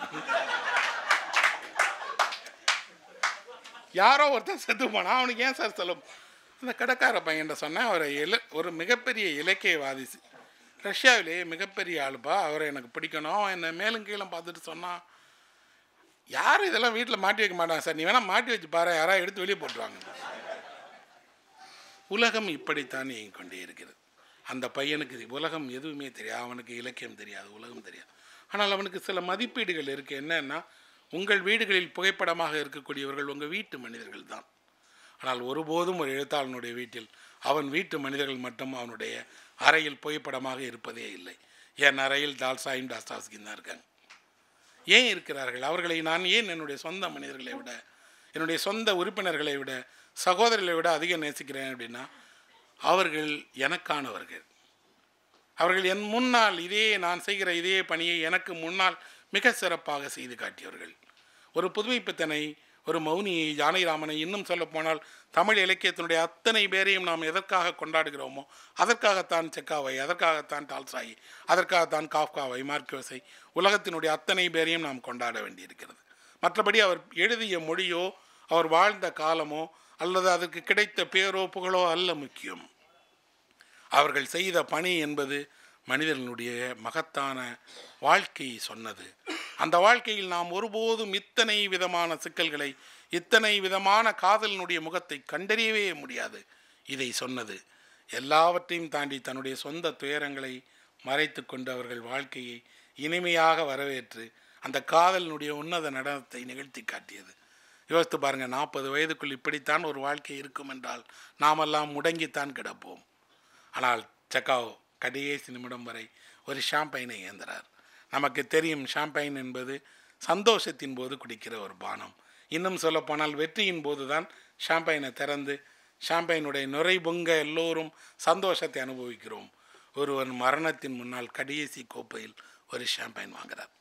யாரோ ஒருத்தன் செத்து போனால் அவனுக்கு ஏன் சார் செலவு அந்த கடைக்கார பையன்கிட்ட சொன்னேன் அவரை இல ஒரு மிகப்பெரிய இலக்கியவாதி ரஷ்யாவிலேயே மிகப்பெரிய ஆளுப்பா அவரை எனக்கு பிடிக்கணும் என்னை மேலும் கீழே பார்த்துட்டு சொன்னான் யாரும் இதெல்லாம் வீட்டில் மாட்டி வைக்க மாட்டாங்க சார் நீ வேணால் மாட்டி வச்சு பாரு யாராவது எடுத்து வெளியே போட்டுருவாங்க உலகம் இப்படித்தான் இயங்கிக் கொண்டே இருக்கிறது அந்த பையனுக்கு உலகம் எதுவுமே தெரியாது அவனுக்கு இலக்கியம் தெரியாது உலகம் தெரியாது ஆனால் அவனுக்கு சில மதிப்பீடுகள் இருக்குது என்னென்னா உங்கள் வீடுகளில் புகைப்படமாக இருக்கக்கூடியவர்கள் உங்கள் வீட்டு மனிதர்கள் தான் ஆனால் ஒருபோதும் ஒரு எழுத்தாளனுடைய வீட்டில் அவன் வீட்டு மனிதர்கள் மட்டும் அவனுடைய அறையில் புகைப்படமாக இருப்பதே இல்லை என் அறையில் டால்சாயும் டாஸ்டாஸ்கின் தான் இருக்காங்க ஏன் இருக்கிறார்கள் அவர்களை நான் ஏன் என்னுடைய சொந்த மனிதர்களை விட என்னுடைய சொந்த உறுப்பினர்களை விட சகோதரர்களை விட அதிகம் நேசிக்கிறேன் அப்படின்னா அவர்கள் எனக்கானவர்கள் அவர்கள் என் முன்னால் இதே நான் செய்கிற இதே பணியை எனக்கு முன்னால் மிக சிறப்பாக செய்து காட்டியவர்கள் ஒரு புதுமைப்பித்தனை ஒரு மௌனி ஜானகிராமனை இன்னும் சொல்லப்போனால் தமிழ் இலக்கியத்தினுடைய அத்தனை பேரையும் நாம் எதற்காக கொண்டாடுகிறோமோ அதற்காகத்தான் செக்காவை அதற்காகத்தான் டால்சாயி அதற்காகத்தான் காஃப்காவை மார்க்கோசை உலகத்தினுடைய அத்தனை பேரையும் நாம் கொண்டாட வேண்டியிருக்கிறது மற்றபடி அவர் எழுதிய மொழியோ அவர் வாழ்ந்த காலமோ அல்லது அதற்கு கிடைத்த பேரோ புகழோ அல்ல முக்கியம் அவர்கள் செய்த பணி என்பது மனிதர்களுடைய மகத்தான வாழ்க்கையை சொன்னது அந்த வாழ்க்கையில் நாம் ஒருபோதும் இத்தனை விதமான சிக்கல்களை இத்தனை விதமான காதலினுடைய முகத்தை கண்டறியவே முடியாது இதை சொன்னது எல்லாவற்றையும் தாண்டி தன்னுடைய சொந்த துயரங்களை மறைத்து கொண்டு அவர்கள் வாழ்க்கையை இனிமையாக வரவேற்று அந்த காதலினுடைய உன்னத நடனத்தை நிகழ்த்தி காட்டியது யோசித்து பாருங்கள் நாற்பது வயதுக்குள் இப்படித்தான் ஒரு வாழ்க்கை இருக்கும் என்றால் நாமெல்லாம் முடங்கித்தான் கிடப்போம் ஆனால் செக்காவோ கடைசி நிமிடம் வரை ஒரு ஷாம்பைனை ஏந்திரார் நமக்கு தெரியும் ஷாம்பைன் என்பது சந்தோஷத்தின் போது குடிக்கிற ஒரு பானம் இன்னும் சொல்லப்போனால் வெற்றியின் போது தான் ஷாம்பைனை திறந்து ஷாம்பைனுடைய நுரை பொங்க எல்லோரும் சந்தோஷத்தை அனுபவிக்கிறோம் ஒருவன் மரணத்தின் முன்னால் கடைசி கோப்பையில் ஒரு ஷாம்பைன் வாங்குறார்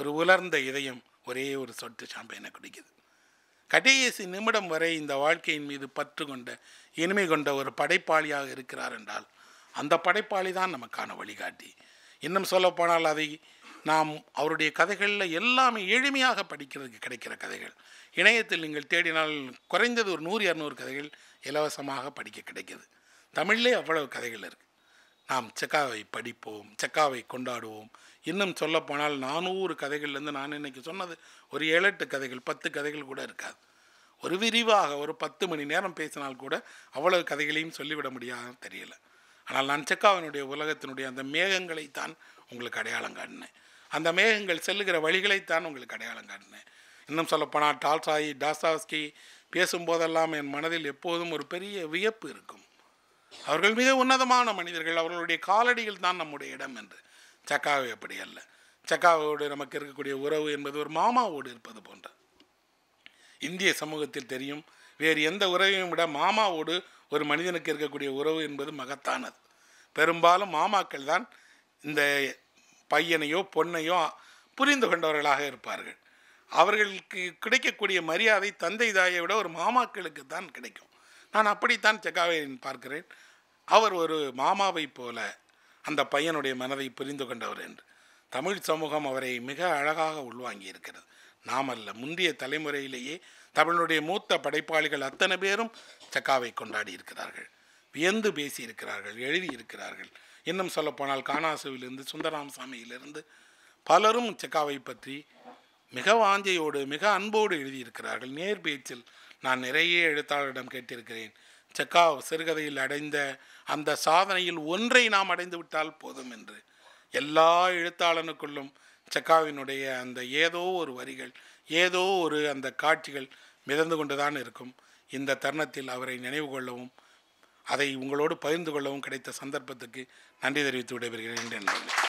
ஒரு உலர்ந்த இதயம் ஒரே ஒரு சொட்டு ஷாம்பைனை குடிக்குது கடைசி நிமிடம் வரை இந்த வாழ்க்கையின் மீது பற்று கொண்ட இனிமை கொண்ட ஒரு படைப்பாளியாக இருக்கிறார் என்றால் அந்த படைப்பாளி தான் நமக்கான வழிகாட்டி இன்னும் சொல்லப்போனால் அதை நாம் அவருடைய கதைகளில் எல்லாமே எளிமையாக படிக்கிறதுக்கு கிடைக்கிற கதைகள் இணையத்தில் நீங்கள் தேடினால் குறைந்தது ஒரு நூறு இரநூறு கதைகள் இலவசமாக படிக்க கிடைக்கிது தமிழ்லே அவ்வளவு கதைகள் இருக்குது நாம் செக்காவை படிப்போம் செக்காவை கொண்டாடுவோம் இன்னும் சொல்லப்போனால் நானூறு கதைகள்லேருந்து நான் இன்றைக்கி சொன்னது ஒரு எட்டு கதைகள் பத்து கதைகள் கூட இருக்காது ஒரு விரிவாக ஒரு பத்து மணி நேரம் பேசினால் கூட அவ்வளவு கதைகளையும் சொல்லிவிட முடியாது தெரியல ஆனால் நான் செக்காவினுடைய உலகத்தினுடைய அந்த மேகங்களை தான் உங்களுக்கு அடையாளம் காட்டினேன் அந்த மேகங்கள் செல்லுகிற வழிகளைத்தான் உங்களுக்கு அடையாளம் காட்டினேன் இன்னும் சொல்லப்போனால் டால்சாயி டாஸாஸ்கி பேசும்போதெல்லாம் என் மனதில் எப்போதும் ஒரு பெரிய வியப்பு இருக்கும் அவர்கள் மிக உன்னதமான மனிதர்கள் அவர்களுடைய காலடியில் தான் நம்முடைய இடம் என்று சக்காவை அப்படி அல்ல சக்காவோடு நமக்கு இருக்கக்கூடிய உறவு என்பது ஒரு மாமாவோடு இருப்பது போன்ற இந்திய சமூகத்தில் தெரியும் வேறு எந்த உறவையும் விட மாமாவோடு ஒரு மனிதனுக்கு இருக்கக்கூடிய உறவு என்பது மகத்தானது பெரும்பாலும் மாமாக்கள் தான் இந்த பையனையோ பொண்ணையோ புரிந்து கொண்டவர்களாக இருப்பார்கள் அவர்களுக்கு கிடைக்கக்கூடிய மரியாதை தந்தை தாயை விட ஒரு மாமாக்களுக்கு தான் கிடைக்கும் நான் அப்படித்தான் செக்காவை பார்க்கிறேன் அவர் ஒரு மாமாவை போல அந்த பையனுடைய மனதை புரிந்து கொண்டவர் என்று தமிழ் சமூகம் அவரை மிக அழகாக உள்வாங்கி இருக்கிறது நாம் அல்ல முந்தைய தலைமுறையிலேயே தமிழனுடைய மூத்த படைப்பாளிகள் அத்தனை பேரும் செக்காவை கொண்டாடி இருக்கிறார்கள் வியந்து பேசியிருக்கிறார்கள் எழுதியிருக்கிறார்கள் இன்னும் சொல்லப்போனால் காணாசுவிலிருந்து சுந்தராம் பலரும் செக்காவை பற்றி மிக வாஞ்சையோடு மிக அன்போடு எழுதியிருக்கிறார்கள் நேர் பேச்சில் நான் நிறைய எழுத்தாளரிடம் கேட்டிருக்கிறேன் செக்கா சிறுகதையில் அடைந்த அந்த சாதனையில் ஒன்றை நாம் அடைந்து விட்டால் போதும் என்று எல்லா எழுத்தாளனுக்குள்ளும் செக்காவினுடைய அந்த ஏதோ ஒரு வரிகள் ஏதோ ஒரு அந்த காட்சிகள் மிதந்து கொண்டுதான் இருக்கும் இந்த தருணத்தில் அவரை நினைவு கொள்ளவும் அதை உங்களோடு பகிர்ந்து கொள்ளவும் கிடைத்த சந்தர்ப்பத்துக்கு நன்றி தெரிவித்து விடைபெறுகிறேன் என்று